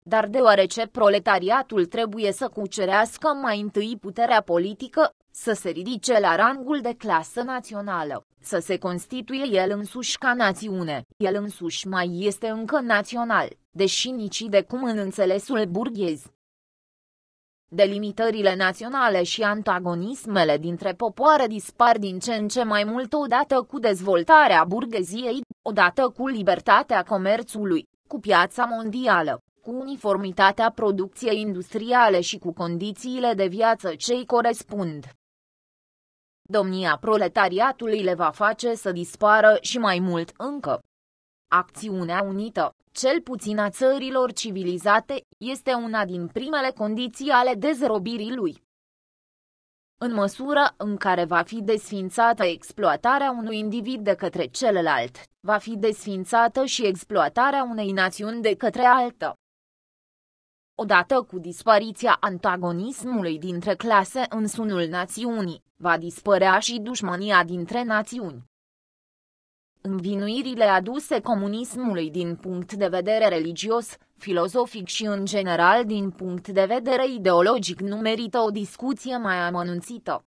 Dar deoarece proletariatul trebuie să cucerească mai întâi puterea politică, să se ridice la rangul de clasă națională, să se constituie el însuși ca națiune, el însuși mai este încă național, deși nici de cum în înțelesul burghez. Delimitările naționale și antagonismele dintre popoare dispar din ce în ce mai mult odată cu dezvoltarea burgheziei, odată cu libertatea comerțului, cu piața mondială, cu uniformitatea producției industriale și cu condițiile de viață ce îi corespund. Domnia proletariatului le va face să dispară și mai mult încă. Acțiunea unită, cel puțin a țărilor civilizate, este una din primele condiții ale dezrobirii lui. În măsură în care va fi desfințată exploatarea unui individ de către celălalt, va fi desfințată și exploatarea unei națiuni de către altă. Odată cu dispariția antagonismului dintre clase în sunul națiunii, va dispărea și dușmania dintre națiuni învinuirile aduse comunismului din punct de vedere religios, filozofic și în general din punct de vedere ideologic nu merită o discuție mai amănunțită.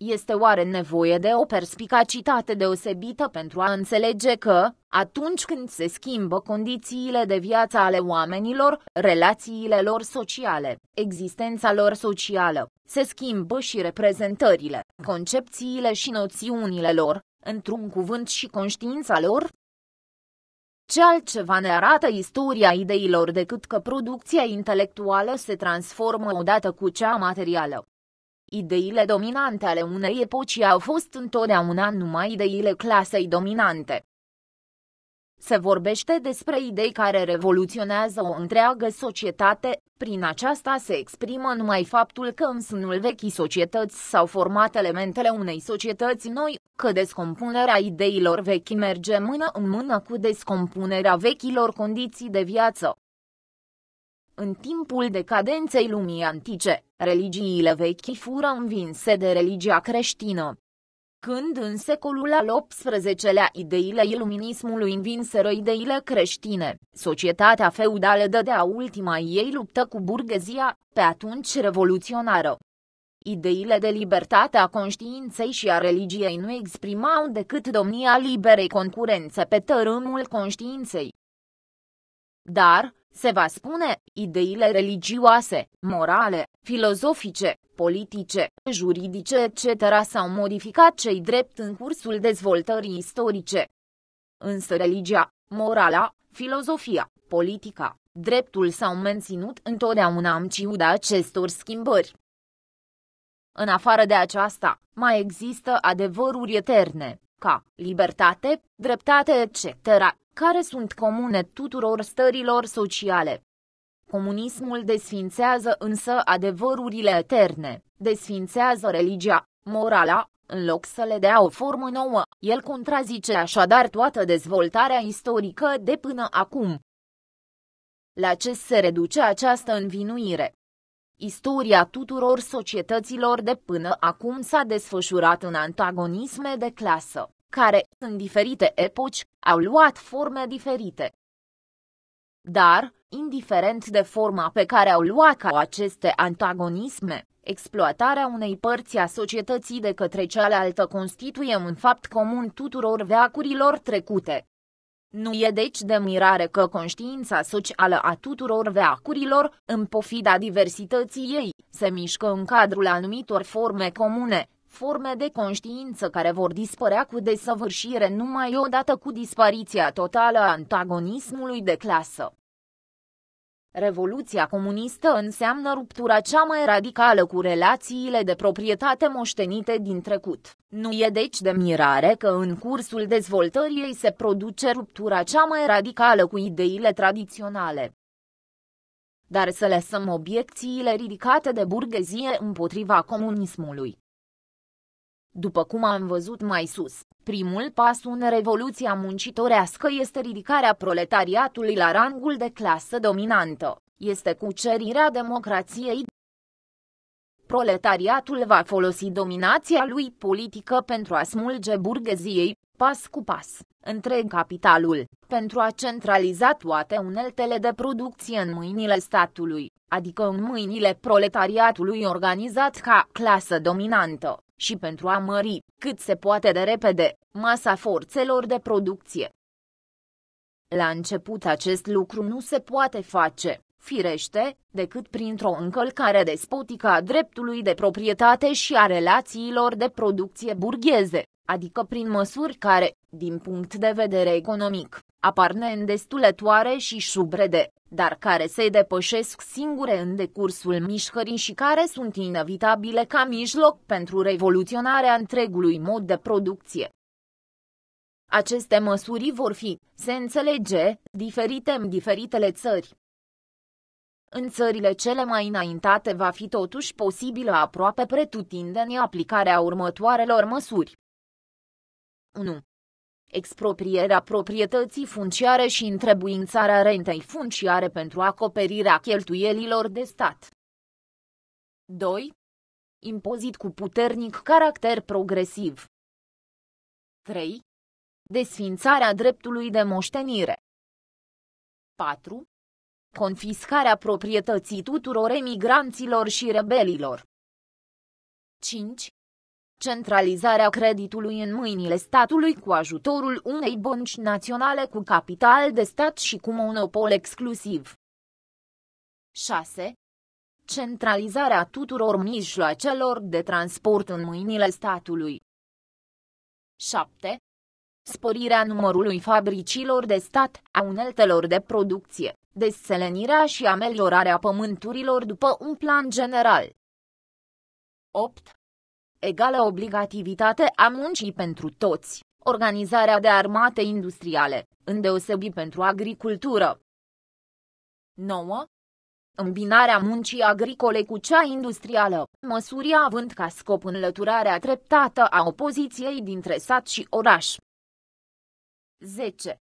Este oare nevoie de o perspicacitate deosebită pentru a înțelege că, atunci când se schimbă condițiile de viață ale oamenilor, relațiile lor sociale, existența lor socială, se schimbă și reprezentările, concepțiile și noțiunile lor, într-un cuvânt și conștiința lor? Ce altceva ne arată istoria ideilor decât că producția intelectuală se transformă odată cu cea materială? Ideile dominante ale unei epoci au fost întotdeauna numai ideile clasei dominante. Se vorbește despre idei care revoluționează o întreagă societate, prin aceasta se exprimă numai faptul că în sânul vechii societăți s-au format elementele unei societăți noi, că descompunerea ideilor vechi merge mână în mână cu descompunerea vechilor condiții de viață. În timpul decadenței lumii antice, religiile vechi fură învinse de religia creștină când în secolul al XVIII-lea ideile iluminismului învinseră ideile creștine. Societatea feudală dădea ultima ei luptă cu burghezia, pe atunci revoluționară. Ideile de libertate a conștiinței și a religiei nu exprimau decât domnia liberei concurențe pe tărâmul conștiinței. Dar, se va spune, ideile religioase, morale, filozofice, politice, juridice etc. s-au modificat cei drept în cursul dezvoltării istorice. Însă religia, morala, filozofia, politica, dreptul s-au menținut întotdeauna în ciuda acestor schimbări. În afară de aceasta, mai există adevăruri eterne, ca libertate, dreptate etc., care sunt comune tuturor stărilor sociale. Comunismul desfințează însă adevărurile eterne, desfințează religia, morala, în loc să le dea o formă nouă, el contrazice așadar toată dezvoltarea istorică de până acum. La ce se reduce această învinuire? Istoria tuturor societăților de până acum s-a desfășurat în antagonisme de clasă, care, în diferite epoci, au luat forme diferite. Dar, indiferent de forma pe care au luat ca aceste antagonisme, exploatarea unei părți a societății de către cealaltă constituie un fapt comun tuturor veacurilor trecute. Nu e deci de mirare că conștiința socială a tuturor veacurilor, în pofida diversității ei, se mișcă în cadrul anumitor forme comune, forme de conștiință care vor dispărea cu desăvârșire numai odată cu dispariția totală a antagonismului de clasă. Revoluția comunistă înseamnă ruptura cea mai radicală cu relațiile de proprietate moștenite din trecut. Nu e deci de mirare că în cursul dezvoltării ei se produce ruptura cea mai radicală cu ideile tradiționale. Dar să lăsăm obiecțiile ridicate de burghezie împotriva comunismului. După cum am văzut mai sus, primul pas în revoluția muncitorească este ridicarea proletariatului la rangul de clasă dominantă, este cucerirea democrației. Proletariatul va folosi dominația lui politică pentru a smulge burgheziei, pas cu pas, întreg capitalul, pentru a centraliza toate uneltele de producție în mâinile statului, adică în mâinile proletariatului organizat ca clasă dominantă și pentru a mări, cât se poate de repede, masa forțelor de producție. La început acest lucru nu se poate face, firește, decât printr-o încălcare despotică a dreptului de proprietate și a relațiilor de producție burgheze, adică prin măsuri care, din punct de vedere economic, apar neîndestulătoare și șubrede, dar care se depășesc singure în decursul mișcării și care sunt inevitabile ca mijloc pentru revoluționarea întregului mod de producție. Aceste măsuri vor fi, se înțelege, diferite în diferitele țări, în țările cele mai înaintate va fi totuși posibilă aproape pretutindeni aplicarea următoarelor măsuri. 1. Exproprierea proprietății funciare și întrebuințarea rentei funciare pentru acoperirea cheltuielilor de stat. 2. Impozit cu puternic caracter progresiv. 3. Desfințarea dreptului de moștenire. 4. Confiscarea proprietății tuturor emigranților și rebelilor. 5. Centralizarea creditului în mâinile statului cu ajutorul unei bănci naționale cu capital de stat și cu monopol exclusiv. 6. Centralizarea tuturor mijloacelor de transport în mâinile statului. 7 sporirea numărului fabricilor de stat, a uneltelor de producție, deselenirea și ameliorarea pământurilor după un plan general. 8. Egală obligativitate a muncii pentru toți, organizarea de armate industriale, îndeosebi pentru agricultură. 9. Îmbinarea muncii agricole cu cea industrială, măsuri având ca scop înlăturarea treptată a opoziției dintre sat și oraș, 10.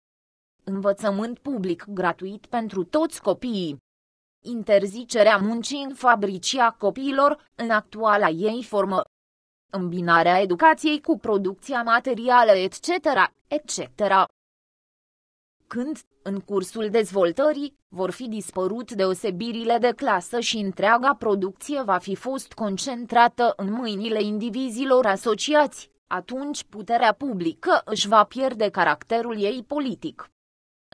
Învățământ public gratuit pentru toți copiii. Interzicerea muncii în fabricia copiilor, în actuala ei formă. Îmbinarea educației cu producția materială, etc., etc. Când, în cursul dezvoltării, vor fi dispărut deosebirile de clasă și întreaga producție va fi fost concentrată în mâinile indivizilor asociați, atunci puterea publică își va pierde caracterul ei politic.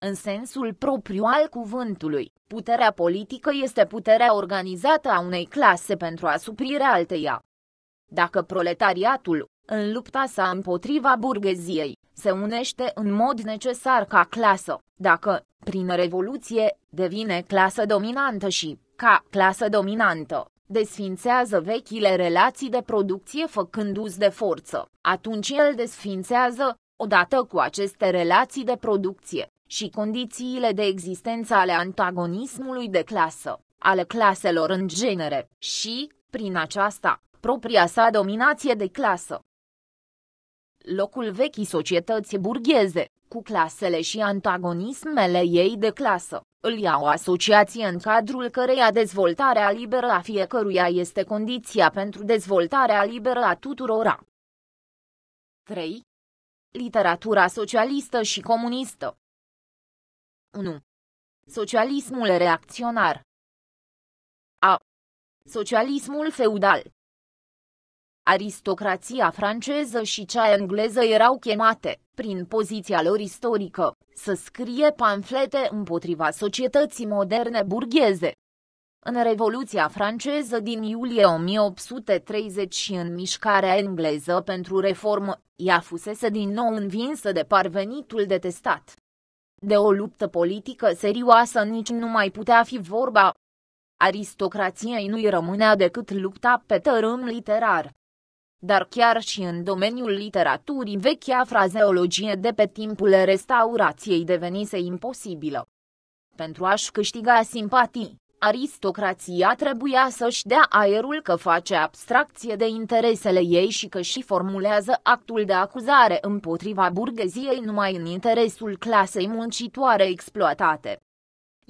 În sensul propriu al cuvântului, puterea politică este puterea organizată a unei clase pentru a suprire alteia. Dacă proletariatul, în lupta sa împotriva burgheziei, se unește în mod necesar ca clasă, dacă, prin revoluție, devine clasă dominantă și, ca clasă dominantă, desfințează vechile relații de producție făcând uz de forță. Atunci el desfințează, odată cu aceste relații de producție, și condițiile de existență ale antagonismului de clasă, ale claselor în genere, și, prin aceasta, propria sa dominație de clasă. Locul vechii societăți burgheze, cu clasele și antagonismele ei de clasă, îl ia o asociație în cadrul căreia dezvoltarea liberă a fiecăruia este condiția pentru dezvoltarea liberă a tuturora. 3. Literatura socialistă și comunistă 1. Socialismul reacționar A. Socialismul feudal Aristocrația franceză și cea engleză erau chemate, prin poziția lor istorică, să scrie pamflete împotriva societății moderne burgheze. În Revoluția franceză din iulie 1830 și în mișcarea engleză pentru reformă, ea fusese din nou învinsă de parvenitul detestat. De o luptă politică serioasă nici nu mai putea fi vorba. Aristocrației nu-i rămânea decât lupta pe tărâm literar, dar chiar și în domeniul literaturii vechea frazeologie de pe timpul restaurației devenise imposibilă. Pentru a-și câștiga simpatii, aristocrația trebuia să-și dea aerul că face abstracție de interesele ei și că și formulează actul de acuzare împotriva burgheziei numai în interesul clasei muncitoare exploatate.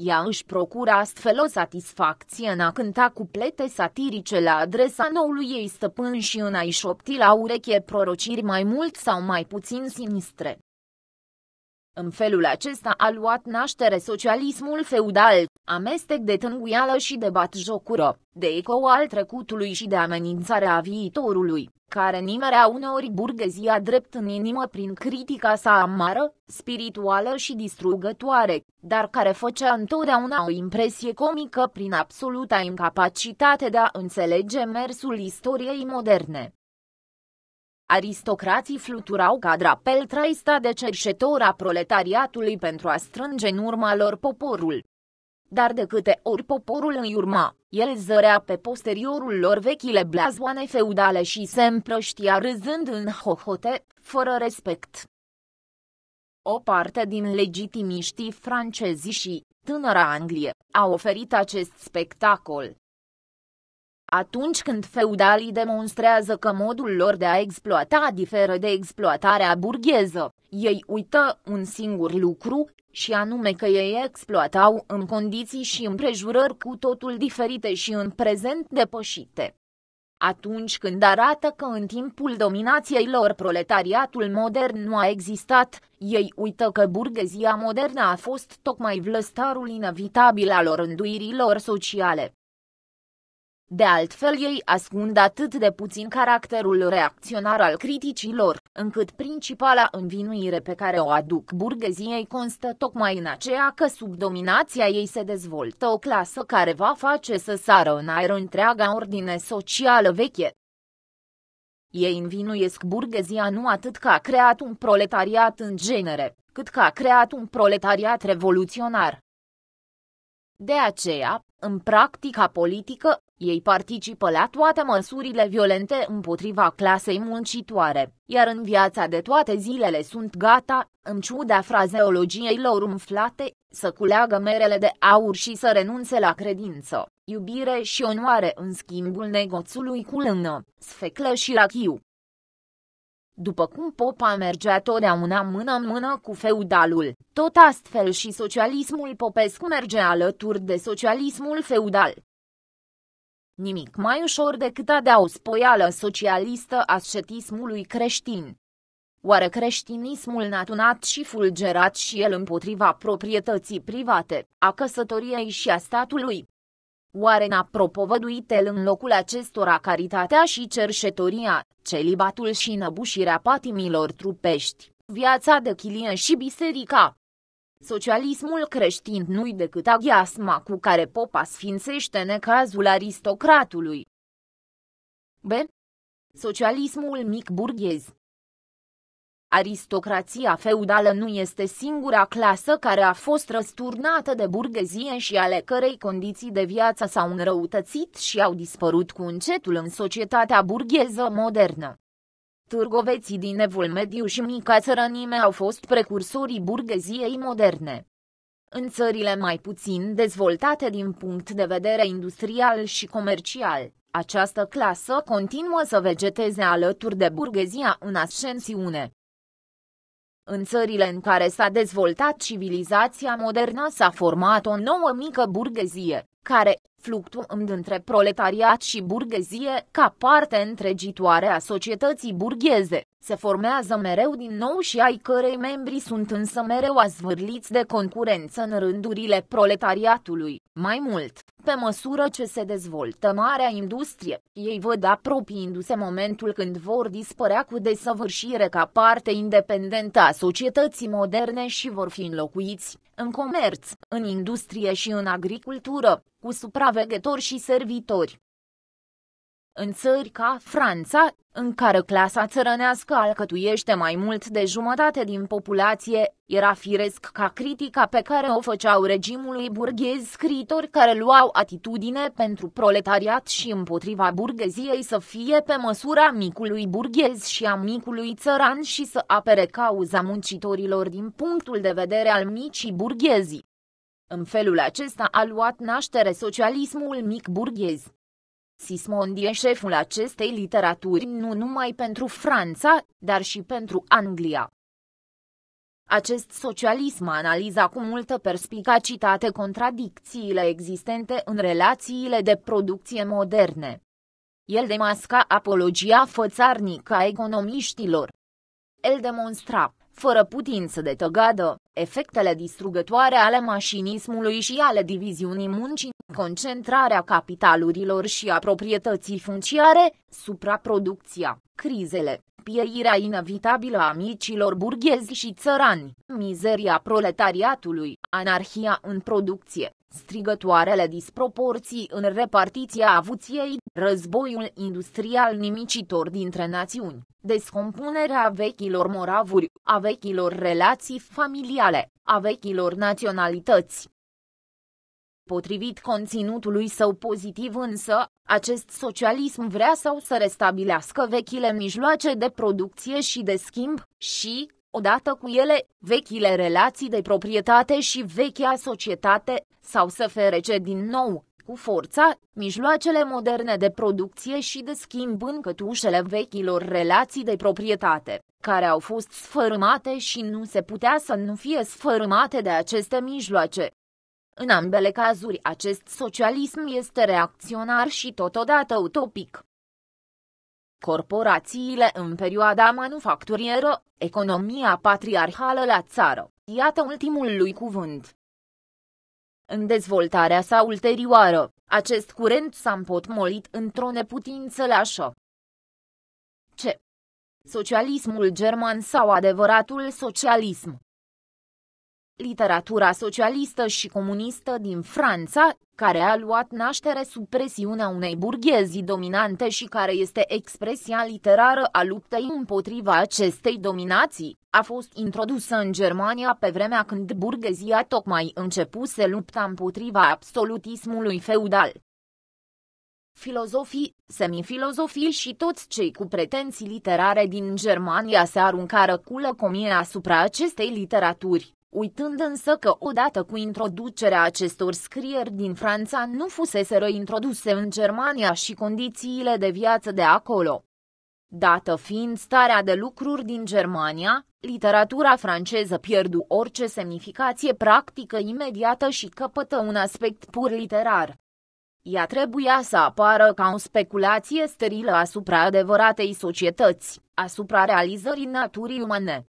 Ea își procură astfel o satisfacție în a cânta cuplete satirice la adresa noului ei stăpân și în a-i șopti la ureche prorociri mai mult sau mai puțin sinistre. În felul acesta a luat naștere socialismul feudal, amestec de tânguială și de batjocură, de eco al trecutului și de amenințarea viitorului, care nimerea uneori burghezia drept în inimă prin critica sa amară, spirituală și distrugătoare, dar care făcea întotdeauna o impresie comică prin absoluta incapacitate de a înțelege mersul istoriei moderne. Aristocrații fluturau ca drapel traista de cerșetor a proletariatului pentru a strânge în urma lor poporul. Dar de câte ori poporul îi urma, el zărea pe posteriorul lor vechile blazoane feudale și se împrăștia râzând în hohote, fără respect. O parte din legitimiștii francezi și tânăra Anglie au oferit acest spectacol, atunci când feudalii demonstrează că modul lor de a exploata diferă de exploatarea burgheză, ei uită un singur lucru, și anume că ei exploatau în condiții și împrejurări cu totul diferite și în prezent depășite. Atunci când arată că în timpul dominației lor proletariatul modern nu a existat, ei uită că burghezia modernă a fost tocmai vlăstarul inevitabil al orânduirilor sociale. De altfel ei ascund atât de puțin caracterul reacționar al criticilor, încât principala învinuire pe care o aduc burgheziei constă tocmai în aceea că sub dominația ei se dezvoltă o clasă care va face să sară în aer întreaga ordine socială veche. Ei învinuiesc burghezia nu atât că a creat un proletariat în genere, cât că a creat un proletariat revoluționar. De aceea, în practica politică, ei participă la toate măsurile violente împotriva clasei muncitoare, iar în viața de toate zilele sunt gata, în ciuda frazeologiei lor umflate, să culeagă merele de aur și să renunțe la credință, iubire și onoare în schimbul negoțului cu lână, sfeclă și rachiu. După cum popa mergea totdeauna mână-mână cu feudalul, tot astfel și socialismul popescu merge alături de socialismul feudal. Nimic mai ușor decât a dea o spoială socialistă ascetismului creștin. Oare creștinismul natunat și fulgerat și el împotriva proprietății private, a căsătoriei și a statului? Oare n-a propovăduit el în locul acestora caritatea și cerșetoria, celibatul și năbușirea patimilor trupești, viața de chilie și biserica? Socialismul creștin nu-i decât aghiasma cu care popa sfințește necazul aristocratului. B. Socialismul mic burghez Aristocrația feudală nu este singura clasă care a fost răsturnată de burghezie și ale cărei condiții de viață s-au înrăutățit și au dispărut cu încetul în societatea burgheză modernă. Târgoveții din evul mediu și mica țărănime au fost precursorii burgheziei moderne. În țările mai puțin dezvoltate din punct de vedere industrial și comercial, această clasă continuă să vegeteze alături de burghezia în ascensiune. În țările în care s-a dezvoltat civilizația modernă s-a format o nouă mică burghezie, care, fluctuând între proletariat și burghezie ca parte întregitoare a societății burgheze. Se formează mereu din nou și ai cărei membrii sunt însă mereu azvârliți de concurență în rândurile proletariatului. Mai mult, pe măsură ce se dezvoltă marea industrie, ei văd apropiindu-se momentul când vor dispărea cu desăvârșire ca parte independentă a societății moderne și vor fi înlocuiți în comerț, în industrie și în agricultură, cu supraveghetori și servitori. În țări ca Franța, în care clasa țărănească alcătuiește mai mult de jumătate din populație, era firesc ca critica pe care o făceau regimului burghez scritori care luau atitudine pentru proletariat și împotriva burgheziei să fie pe măsura micului burghez și a micului țăran și să apere cauza muncitorilor din punctul de vedere al micii burghezii. În felul acesta a luat naștere socialismul mic burghez. Sismondi e șeful acestei literaturi nu numai pentru Franța, dar și pentru Anglia. Acest socialism analiza cu multă perspicacitate contradicțiile existente în relațiile de producție moderne. El demasca apologia fățarnică a economiștilor. El demonstra, fără putință de tăgadă, efectele distrugătoare ale mașinismului și ale diviziunii muncii, concentrarea capitalurilor și a proprietății funciare, supraproducția, crizele, pierirea inevitabilă a micilor burghezi și țărani, mizeria proletariatului, anarhia în producție, Strigătoarele disproporții în repartiția avuției, războiul industrial nimicitor dintre națiuni, descompunerea vechilor moravuri, a vechilor relații familiale, a vechilor naționalități. Potrivit conținutului său pozitiv însă, acest socialism vrea sau să restabilească vechile mijloace de producție și de schimb și, odată cu ele vechile relații de proprietate și vechea societate sau să ferece din nou cu forța mijloacele moderne de producție și de schimb în cătușele vechilor relații de proprietate, care au fost sfărâmate și nu se putea să nu fie sfărâmate de aceste mijloace. În ambele cazuri, acest socialism este reacționar și totodată utopic. Corporațiile în perioada manufacturieră, economia patriarhală la țară, iată ultimul lui cuvânt. În dezvoltarea sa ulterioară, acest curent s-a împotmolit într-o neputință lașă. Ce? Socialismul german sau adevăratul socialism? literatura socialistă și comunistă din Franța, care a luat naștere sub presiunea unei burghezii dominante și care este expresia literară a luptei împotriva acestei dominații, a fost introdusă în Germania pe vremea când burghezia tocmai începuse lupta împotriva absolutismului feudal filozofii, semifilozofii și toți cei cu pretenții literare din Germania se aruncară cu lăcomie asupra acestei literaturi uitând însă că odată cu introducerea acestor scrieri din Franța nu fusese reintroduse în Germania și condițiile de viață de acolo. Dată fiind starea de lucruri din Germania, literatura franceză pierdu orice semnificație practică imediată și căpătă un aspect pur literar. Ea trebuia să apară ca o speculație sterilă asupra adevăratei societăți, asupra realizării naturii umane.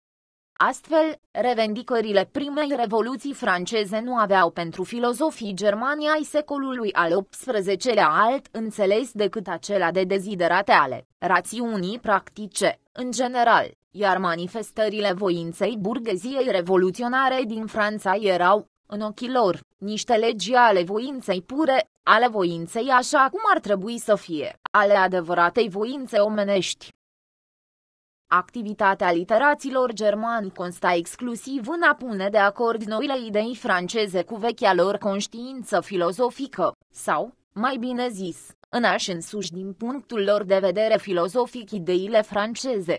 Astfel, revendicările primei revoluții franceze nu aveau pentru filozofii Germania ai secolului al XVIII-lea alt înțeles decât acela de deziderate ale rațiunii practice, în general, iar manifestările voinței burgheziei revoluționare din Franța erau, în ochii lor, niște legi ale voinței pure, ale voinței așa cum ar trebui să fie, ale adevăratei voințe omenești. Activitatea literaților germani consta exclusiv în a pune de acord noile idei franceze cu vechea lor conștiință filozofică, sau, mai bine zis, în a-și însuși din punctul lor de vedere filozofic ideile franceze.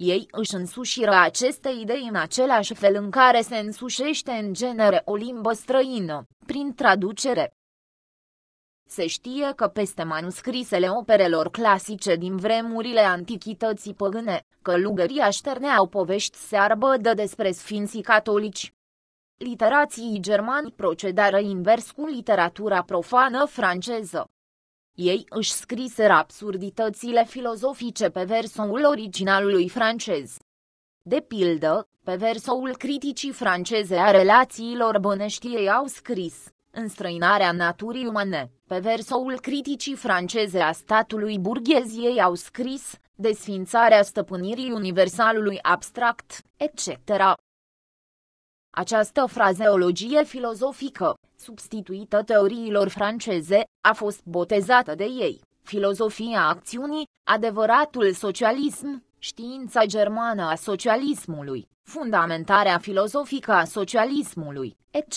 Ei își însușiră aceste idei în același fel în care se însușește în genere o limbă străină, prin traducere. Se știe că peste manuscrisele operelor clasice din vremurile antichității păgâne, călugării așterneau povești de despre sfinții catolici. Literații germani procedară invers cu literatura profană franceză. Ei își scriseră absurditățile filozofice pe versoul originalului francez. De pildă, pe versoul criticii franceze a relațiilor băneștiei au scris Înstrăinarea naturii umane, pe versoul criticii franceze a statului burgheziei, au scris, desfințarea stăpânirii universalului abstract, etc. Această frazeologie filozofică, substituită teoriilor franceze, a fost botezată de ei, filozofia acțiunii, adevăratul socialism, știința germană a socialismului, fundamentarea filozofică a socialismului, etc.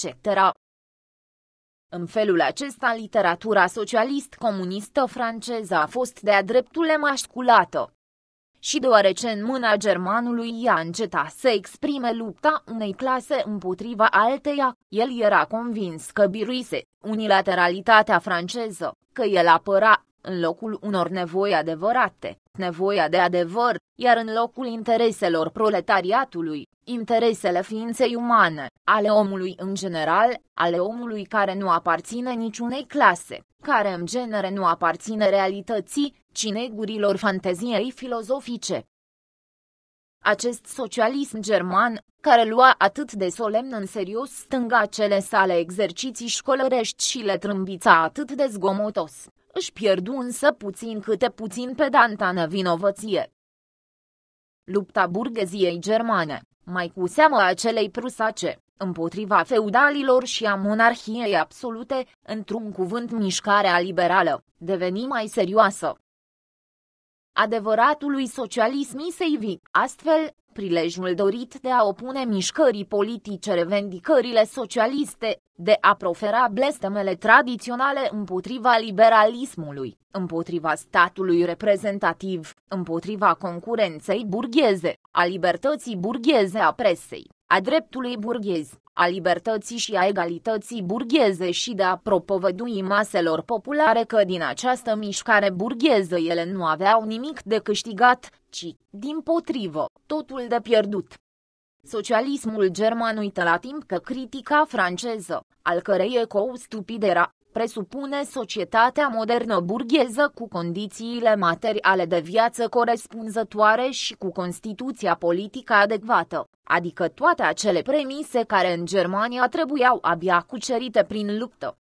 În felul acesta, literatura socialist-comunistă franceză a fost de-a dreptul emasculată. Și deoarece în mâna germanului i-a încetat să exprime lupta unei clase împotriva alteia, el era convins că biruise unilateralitatea franceză, că el apăra în locul unor nevoi adevărate, nevoia de adevăr, iar în locul intereselor proletariatului, interesele ființei umane, ale omului în general, ale omului care nu aparține niciunei clase, care în genere nu aparține realității, ci negurilor fanteziei filozofice. Acest socialism german, care lua atât de solemn în serios stânga cele sale exerciții școlărești și le trâmbița atât de zgomotos, își pierdu însă puțin câte puțin pedantană vinovăție. Lupta burgheziei germane, mai cu seamă a celei prusace, împotriva feudalilor și a monarhiei absolute, într-un cuvânt mișcarea liberală, deveni mai serioasă. Adevăratului socialism i se ivi, astfel, prilejul dorit de a opune mișcării politice revendicările socialiste, de a profera blestemele tradiționale împotriva liberalismului, împotriva statului reprezentativ, împotriva concurenței burgheze, a libertății burgheze a presei, a dreptului burghez, a libertății și a egalității burgheze și de a propovădui maselor populare că din această mișcare burgheză ele nu aveau nimic de câștigat, ci, din potrivă, totul de pierdut. Socialismul german uită la timp că critica franceză, al cărei ecou stupid era, presupune societatea modernă burgheză cu condițiile materiale de viață corespunzătoare și cu constituția politică adecvată, adică toate acele premise care în Germania trebuiau abia cucerite prin luptă.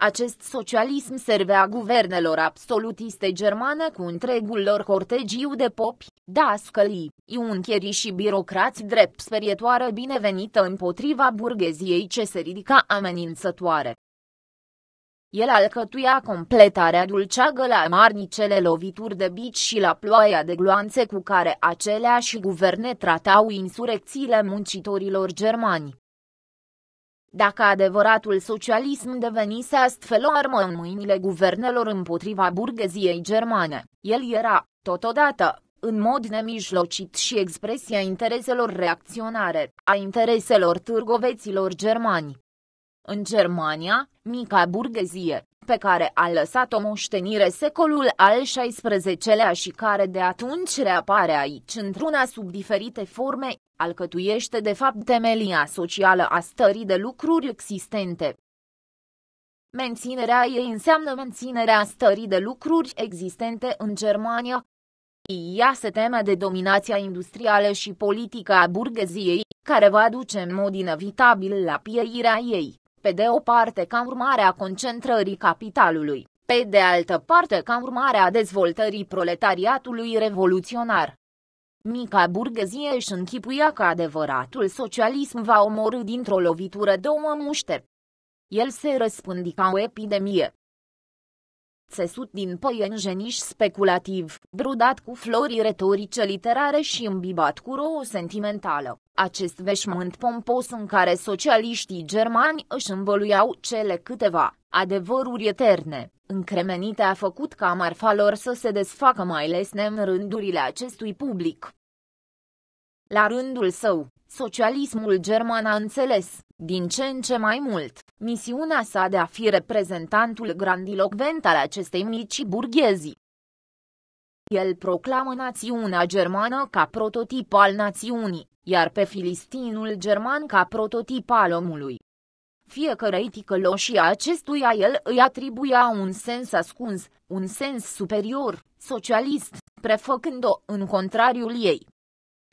Acest socialism servea guvernelor absolutiste germane cu întregul lor cortegiu de popi, dascălii, iuncheri și birocrați drept sperietoare binevenită împotriva burgheziei ce se ridica amenințătoare. El alcătuia completarea dulceagă la marnicele lovituri de bici și la ploaia de gloanțe cu care aceleași guverne tratau insurecțiile muncitorilor germani. Dacă adevăratul socialism devenise astfel o armă în mâinile guvernelor împotriva burgheziei germane, el era, totodată, în mod nemijlocit și expresia intereselor reacționare, a intereselor târgoveților germani. În Germania, mica burghezie, pe care a lăsat o moștenire secolul al XVI-lea și care de atunci reapare aici într-una sub diferite forme, alcătuiește de fapt temelia socială a stării de lucruri existente. Menținerea ei înseamnă menținerea stării de lucruri existente în Germania. Ea se teme de dominația industrială și politică a burgheziei, care va duce în mod inevitabil la pierirea ei, pe de o parte ca urmare a concentrării capitalului, pe de altă parte ca urmare a dezvoltării proletariatului revoluționar. Mica burghezie își închipuia că adevăratul socialism va omorâ dintr-o lovitură două muște. El se răspândi ca o epidemie. Țesut din păienjeniș speculativ, brudat cu flori retorice literare și îmbibat cu rouă sentimentală. Acest veșmânt pompos în care socialiștii germani își învăluiau cele câteva adevăruri eterne, încremenite a făcut ca marfa lor să se desfacă mai lesne în rândurile acestui public. La rândul său, socialismul german a înțeles, din ce în ce mai mult, misiunea sa de a fi reprezentantul grandilocvent al acestei mici burghezi. El proclamă națiunea germană ca prototip al națiunii, iar pe filistinul german ca prototip al omului. Fiecărei ticăloșii acestuia el îi atribuia un sens ascuns, un sens superior, socialist, prefăcând-o în contrariul ei.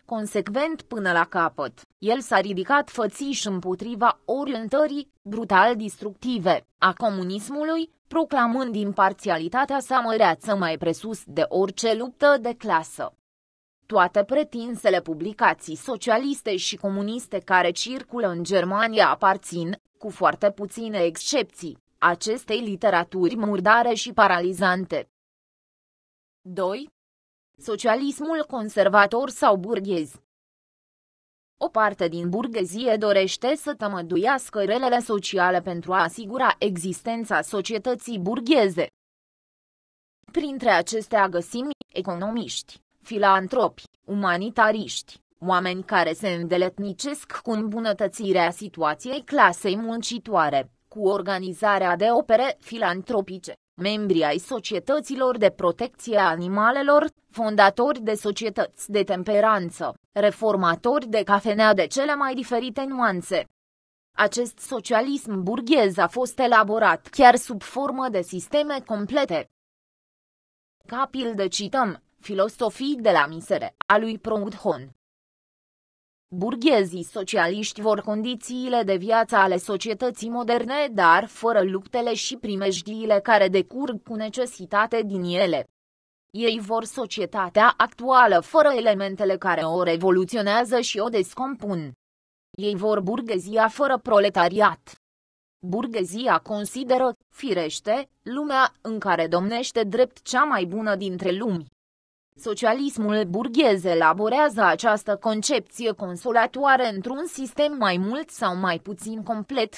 Consecvent până la capăt, el s-a ridicat fățiș împotriva orientării, brutal distructive, a comunismului, proclamând imparțialitatea sa măreață mai presus de orice luptă de clasă. Toate pretinsele publicații socialiste și comuniste care circulă în Germania aparțin, cu foarte puține excepții, acestei literaturi murdare și paralizante. 2. Socialismul conservator sau burghez o parte din burghezie dorește să tămăduiască relele sociale pentru a asigura existența societății burgheze. Printre acestea găsim economiști, filantropi, umanitariști, oameni care se îndeletnicesc cu îmbunătățirea situației clasei muncitoare, cu organizarea de opere filantropice, membri ai societăților de protecție a animalelor, fondatori de societăți de temperanță, reformatori de cafenea de cele mai diferite nuanțe. Acest socialism burghez a fost elaborat chiar sub formă de sisteme complete. Capil de cităm Filosofii de la misere a lui Proudhon Burghezii socialiști vor condițiile de viață ale societății moderne, dar fără luptele și primejdiile care decurg cu necesitate din ele. Ei vor societatea actuală fără elementele care o revoluționează și o descompun. Ei vor burghezia fără proletariat. Burghezia consideră, firește, lumea în care domnește drept cea mai bună dintre lumi. Socialismul burghez elaborează această concepție consolatoare într-un sistem mai mult sau mai puțin complet.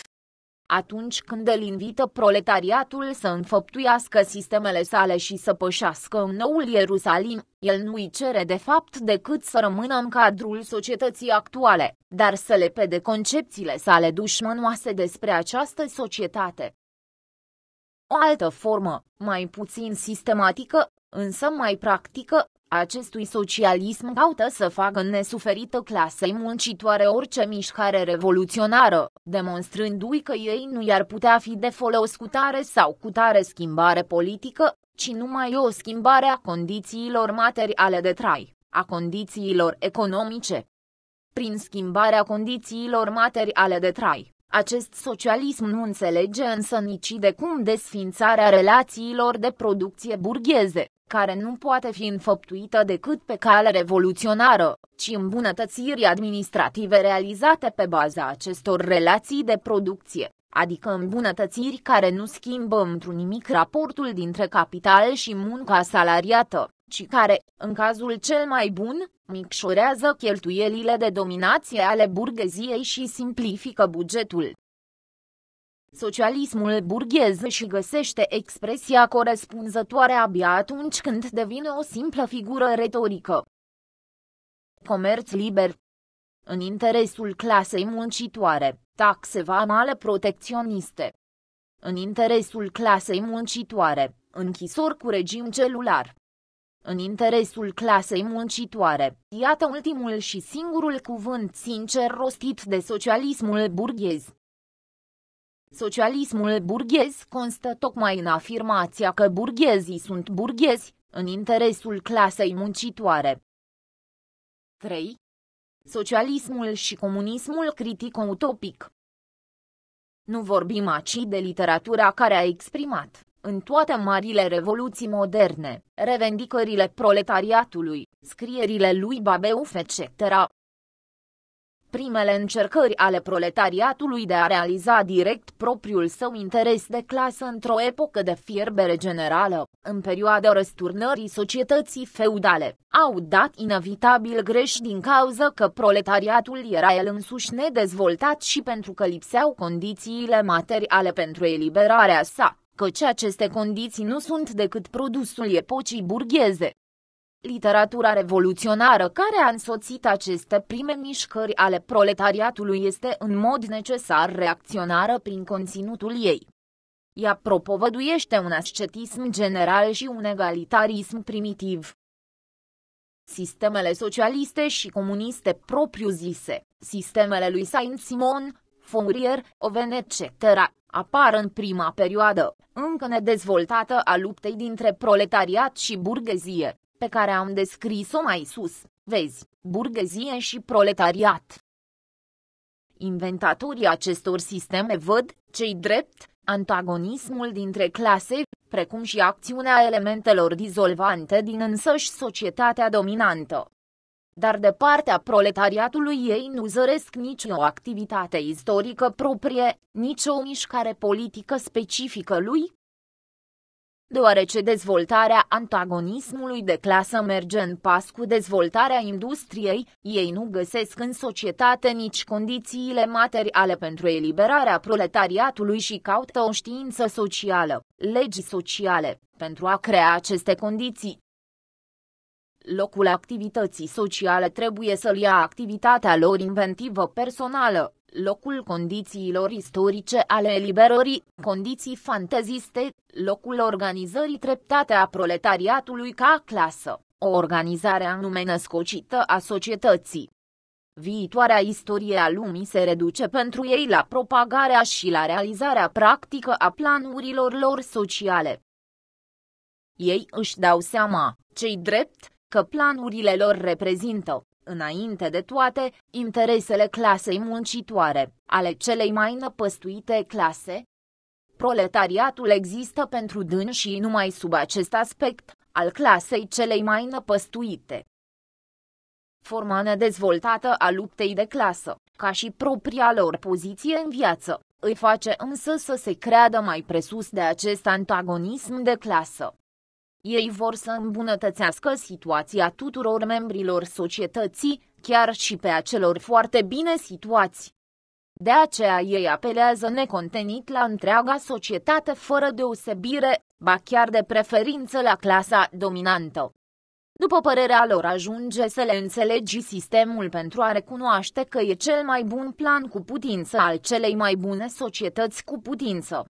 Atunci când îl invită proletariatul să înfăptuiască sistemele sale și să pășească în noul Ierusalim, el nu-i cere de fapt decât să rămână în cadrul societății actuale, dar să le pede concepțiile sale dușmănoase despre această societate. O altă formă, mai puțin sistematică, însă mai practică, acestui socialism caută să facă nesuferită clasei muncitoare orice mișcare revoluționară, demonstrându-i că ei nu i-ar putea fi de folos cu tare sau cu tare schimbare politică, ci numai o schimbare a condițiilor materiale de trai, a condițiilor economice. Prin schimbarea condițiilor materiale de trai, acest socialism nu înțelege însă nici de cum desfințarea relațiilor de producție burgheze, care nu poate fi înfăptuită decât pe cale revoluționară, ci îmbunătățiri administrative realizate pe baza acestor relații de producție, adică îmbunătățiri care nu schimbă într-un nimic raportul dintre capital și munca salariată, ci care, în cazul cel mai bun, micșorează cheltuielile de dominație ale burgheziei și simplifică bugetul. Socialismul burghez și găsește expresia corespunzătoare abia atunci când devine o simplă figură retorică. Comerț liber În interesul clasei muncitoare, taxe vamale protecționiste În interesul clasei muncitoare, închisori cu regim celular în interesul clasei muncitoare. Iată ultimul și singurul cuvânt sincer rostit de socialismul burghez. Socialismul burghez constă tocmai în afirmația că burghezii sunt burghezi în interesul clasei muncitoare. 3. Socialismul și comunismul critico-utopic Nu vorbim aci de literatura care a exprimat, în toate marile revoluții moderne, revendicările proletariatului, scrierile lui Babeuf etc., primele încercări ale proletariatului de a realiza direct propriul său interes de clasă într-o epocă de fierbere generală, în perioada răsturnării societății feudale, au dat inevitabil greș din cauza că proletariatul era el însuși nedezvoltat și pentru că lipseau condițiile materiale pentru eliberarea sa căci aceste condiții nu sunt decât produsul epocii burgheze, Literatura revoluționară care a însoțit aceste prime mișcări ale proletariatului este în mod necesar reacționară prin conținutul ei. Ea propovăduiește un ascetism general și un egalitarism primitiv. Sistemele socialiste și comuniste propriu-zise, sistemele lui Saint-Simon, Fourier, Oven etc., apar în prima perioadă, încă nedezvoltată a luptei dintre proletariat și burghezie pe care am descris-o mai sus. Vezi, burghezie și proletariat. Inventatorii acestor sisteme văd, cei drept, antagonismul dintre clase, precum și acțiunea elementelor dizolvante din însăși societatea dominantă. Dar de partea proletariatului ei nu zăresc nici o activitate istorică proprie, nici o mișcare politică specifică lui, deoarece dezvoltarea antagonismului de clasă merge în pas cu dezvoltarea industriei, ei nu găsesc în societate nici condițiile materiale pentru eliberarea proletariatului și caută o știință socială, legi sociale, pentru a crea aceste condiții. Locul activității sociale trebuie să-l ia activitatea lor inventivă personală, locul condițiilor istorice ale eliberării, condiții fanteziste, locul organizării treptate a proletariatului ca clasă, o organizare anume născocită a societății. Viitoarea istorie a lumii se reduce pentru ei la propagarea și la realizarea practică a planurilor lor sociale. Ei își dau seama, cei drept, că planurile lor reprezintă, Înainte de toate, interesele clasei muncitoare, ale celei mai năpăstuite clase, proletariatul există pentru dânsii numai sub acest aspect, al clasei celei mai năpăstuite. Forma nedezvoltată a luptei de clasă, ca și propria lor poziție în viață, îi face însă să se creadă mai presus de acest antagonism de clasă, ei vor să îmbunătățească situația tuturor membrilor societății, chiar și pe acelor foarte bine situați. De aceea ei apelează necontenit la întreaga societate fără deosebire, ba chiar de preferință la clasa dominantă. După părerea lor ajunge să le înțelegi sistemul pentru a recunoaște că e cel mai bun plan cu putință al celei mai bune societăți cu putință.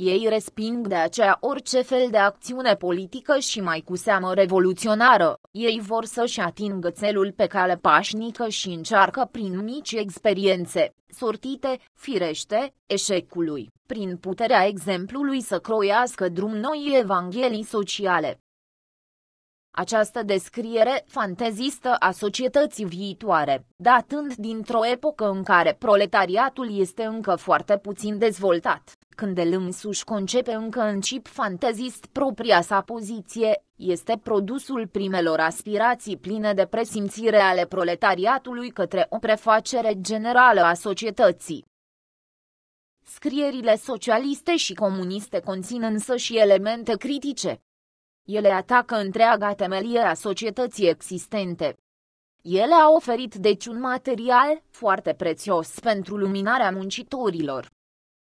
Ei resping de aceea orice fel de acțiune politică și mai cu seamă revoluționară, ei vor să-și atingă țelul pe cale pașnică și încearcă prin mici experiențe, sortite, firește, eșecului, prin puterea exemplului să croiască drum noi evanghelii sociale. Această descriere fantezistă a societății viitoare, datând dintr-o epocă în care proletariatul este încă foarte puțin dezvoltat, când el însuși concepe încă în chip fantezist propria sa poziție, este produsul primelor aspirații pline de presimțire ale proletariatului către o prefacere generală a societății. Scrierile socialiste și comuniste conțin însă și elemente critice, ele atacă întreaga temelie a societății existente. Ele au oferit deci un material foarte prețios pentru luminarea muncitorilor.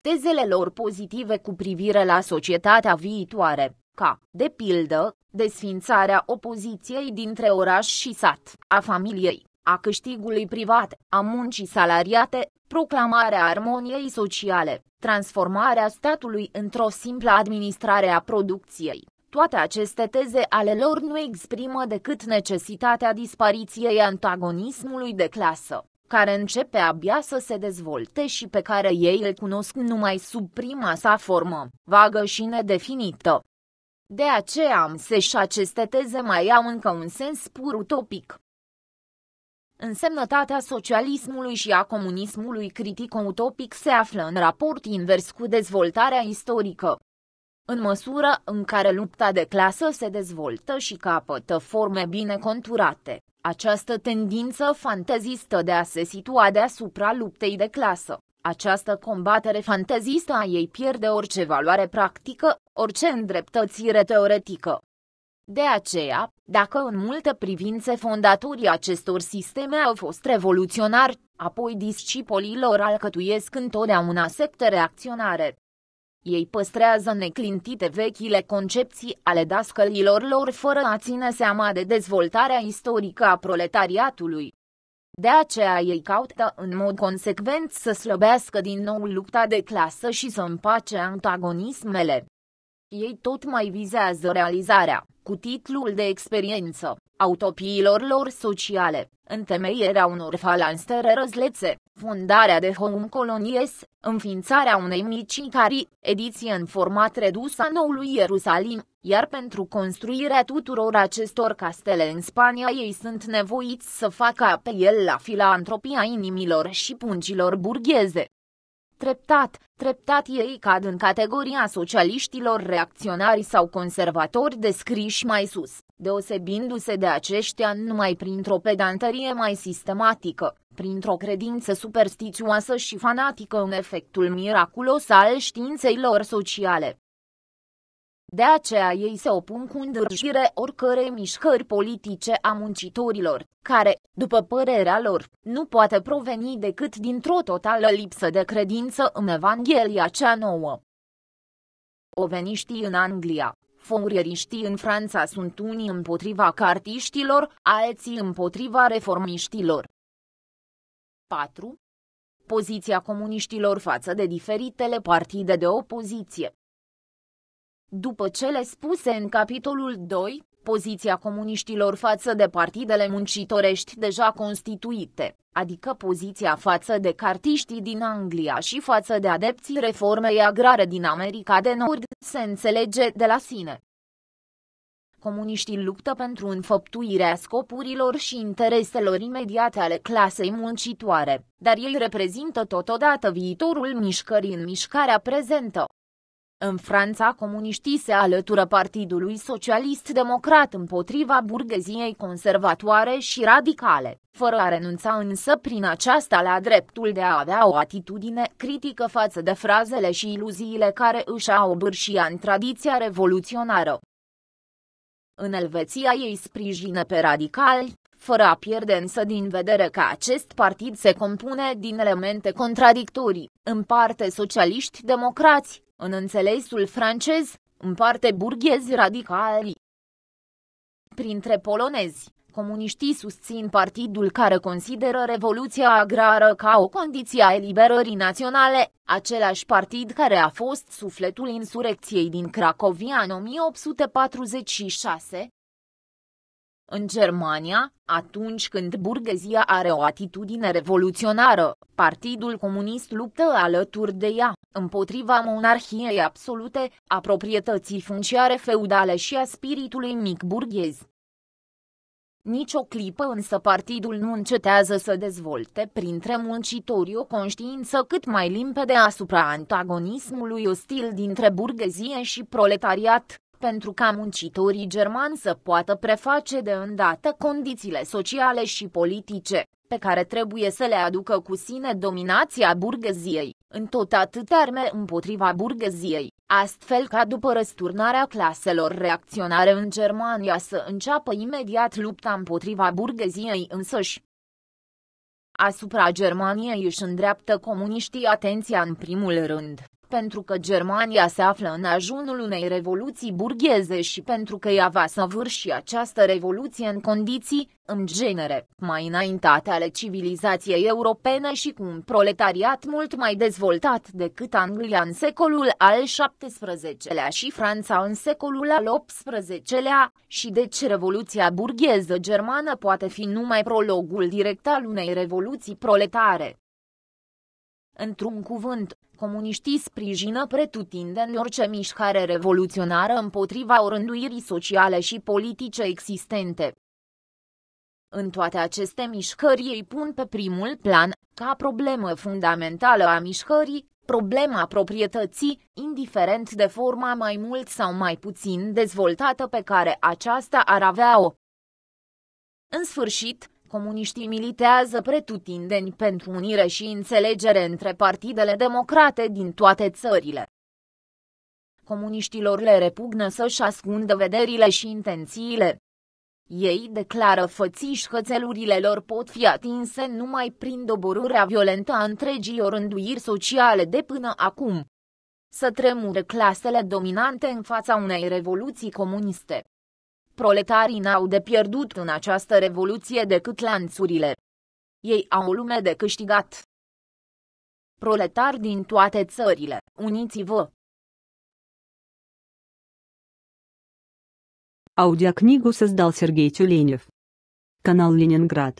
Tezele lor pozitive cu privire la societatea viitoare, ca, de pildă, desfințarea opoziției dintre oraș și sat, a familiei, a câștigului privat, a muncii salariate, proclamarea armoniei sociale, transformarea statului într-o simplă administrare a producției, toate aceste teze ale lor nu exprimă decât necesitatea dispariției antagonismului de clasă, care începe abia să se dezvolte și pe care ei îl cunosc numai sub prima sa formă, vagă și nedefinită. De aceea am se și aceste teze mai au încă un sens pur utopic. Însemnătatea socialismului și a comunismului critic utopic se află în raport invers cu dezvoltarea istorică, în măsură în care lupta de clasă se dezvoltă și capătă forme bine conturate. Această tendință fantezistă de a se situa deasupra luptei de clasă, această combatere fantezistă a ei pierde orice valoare practică, orice îndreptățire teoretică. De aceea, dacă în multe privințe fondatorii acestor sisteme au fost revoluționari, apoi discipolii lor alcătuiesc întotdeauna secte reacționare. Ei păstrează neclintite vechile concepții ale dascălilor lor fără a ține seama de dezvoltarea istorică a proletariatului. De aceea ei caută în mod consecvent să slăbească din nou lupta de clasă și să împace antagonismele. Ei tot mai vizează realizarea cu titlul de experiență, autopiilor lor sociale, întemeierea unor falanstere răzlețe, fundarea de home colonies, înființarea unei mici cari, ediție în format redus a noului Ierusalim, iar pentru construirea tuturor acestor castele în Spania ei sunt nevoiți să facă apel la filantropia inimilor și pungilor burgheze. Treptat, treptat ei cad în categoria socialiștilor reacționari sau conservatori descriși mai sus, deosebindu-se de aceștia numai printr-o pedantărie mai sistematică, printr-o credință superstițioasă și fanatică în efectul miraculos al științei lor sociale, de aceea ei se opun cu îndârjire oricărei mișcări politice a muncitorilor, care, după părerea lor, nu poate proveni decât dintr-o totală lipsă de credință în Evanghelia cea nouă. Oveniștii în Anglia, fourieriștii în Franța sunt unii împotriva cartiștilor, alții împotriva reformiștilor. 4. Poziția comuniștilor față de diferitele partide de opoziție după cele spuse în capitolul 2, poziția comuniștilor față de partidele muncitorești deja constituite, adică poziția față de cartiștii din Anglia și față de adepții reformei agrare din America de Nord, se înțelege de la sine. Comuniștii luptă pentru înfăptuirea scopurilor și intereselor imediate ale clasei muncitoare, dar ei reprezintă totodată viitorul mișcării în mișcarea prezentă. În Franța, comuniștii se alătură Partidului Socialist-Democrat împotriva burgheziei conservatoare și radicale, fără a renunța însă prin aceasta la dreptul de a avea o atitudine critică față de frazele și iluziile care își au bârșia în tradiția revoluționară. În Elveția ei sprijină pe radicali, fără a pierde însă din vedere că acest partid se compune din elemente contradictorii, în parte socialiști-democrați, în înțelesul francez, în parte burghezi radicali. Printre polonezi, comuniștii susțin partidul care consideră Revoluția Agrară ca o condiție a eliberării naționale, același partid care a fost sufletul insurecției din Cracovia în 1846, în Germania, atunci când burghezia are o atitudine revoluționară, Partidul Comunist luptă alături de ea, împotriva monarhiei absolute, a proprietății funciare feudale și a spiritului mic burghez. Nici o clipă însă partidul nu încetează să dezvolte printre muncitori o conștiință cât mai limpede asupra antagonismului ostil dintre burghezie și proletariat, pentru ca muncitorii germani să poată preface de îndată condițiile sociale și politice pe care trebuie să le aducă cu sine dominația burgheziei, în tot atât arme împotriva burgheziei, astfel ca după răsturnarea claselor reacționare în Germania să înceapă imediat lupta împotriva burgheziei însăși. Asupra Germaniei își îndreaptă comuniștii atenția în primul rând, pentru că Germania se află în ajunul unei revoluții burgheze și pentru că ea va săvârși această revoluție în condiții, în genere, mai înaintate ale civilizației europene și cu un proletariat mult mai dezvoltat decât Anglia în secolul al XVII-lea și Franța în secolul al XVIII-lea, și deci revoluția burgheză germană poate fi numai prologul direct al unei revoluții proletare. Într-un cuvânt, Comuniștii sprijină pretutindeni orice mișcare revoluționară împotriva orânduirii sociale și politice existente. În toate aceste mișcări ei pun pe primul plan, ca problemă fundamentală a mișcării, problema proprietății, indiferent de forma mai mult sau mai puțin dezvoltată pe care aceasta ar avea-o. În sfârșit, Comuniștii militează pretutindeni pentru unire și înțelegere între partidele democrate din toate țările. Comuniștilor le repugnă să-și ascundă vederile și intențiile. Ei declară fățiși că țelurile lor pot fi atinse numai prin doborârea violentă a întregii orânduiri sociale de până acum. Să tremure clasele dominante în fața unei revoluții comuniste proletarii n-au de pierdut în această revoluție decât lanțurile. Ei au o lume de câștigat. Proletari din toate țările, uniți-vă! Аудиокнигу создал Сергей Тюленев. Канал Ленинград.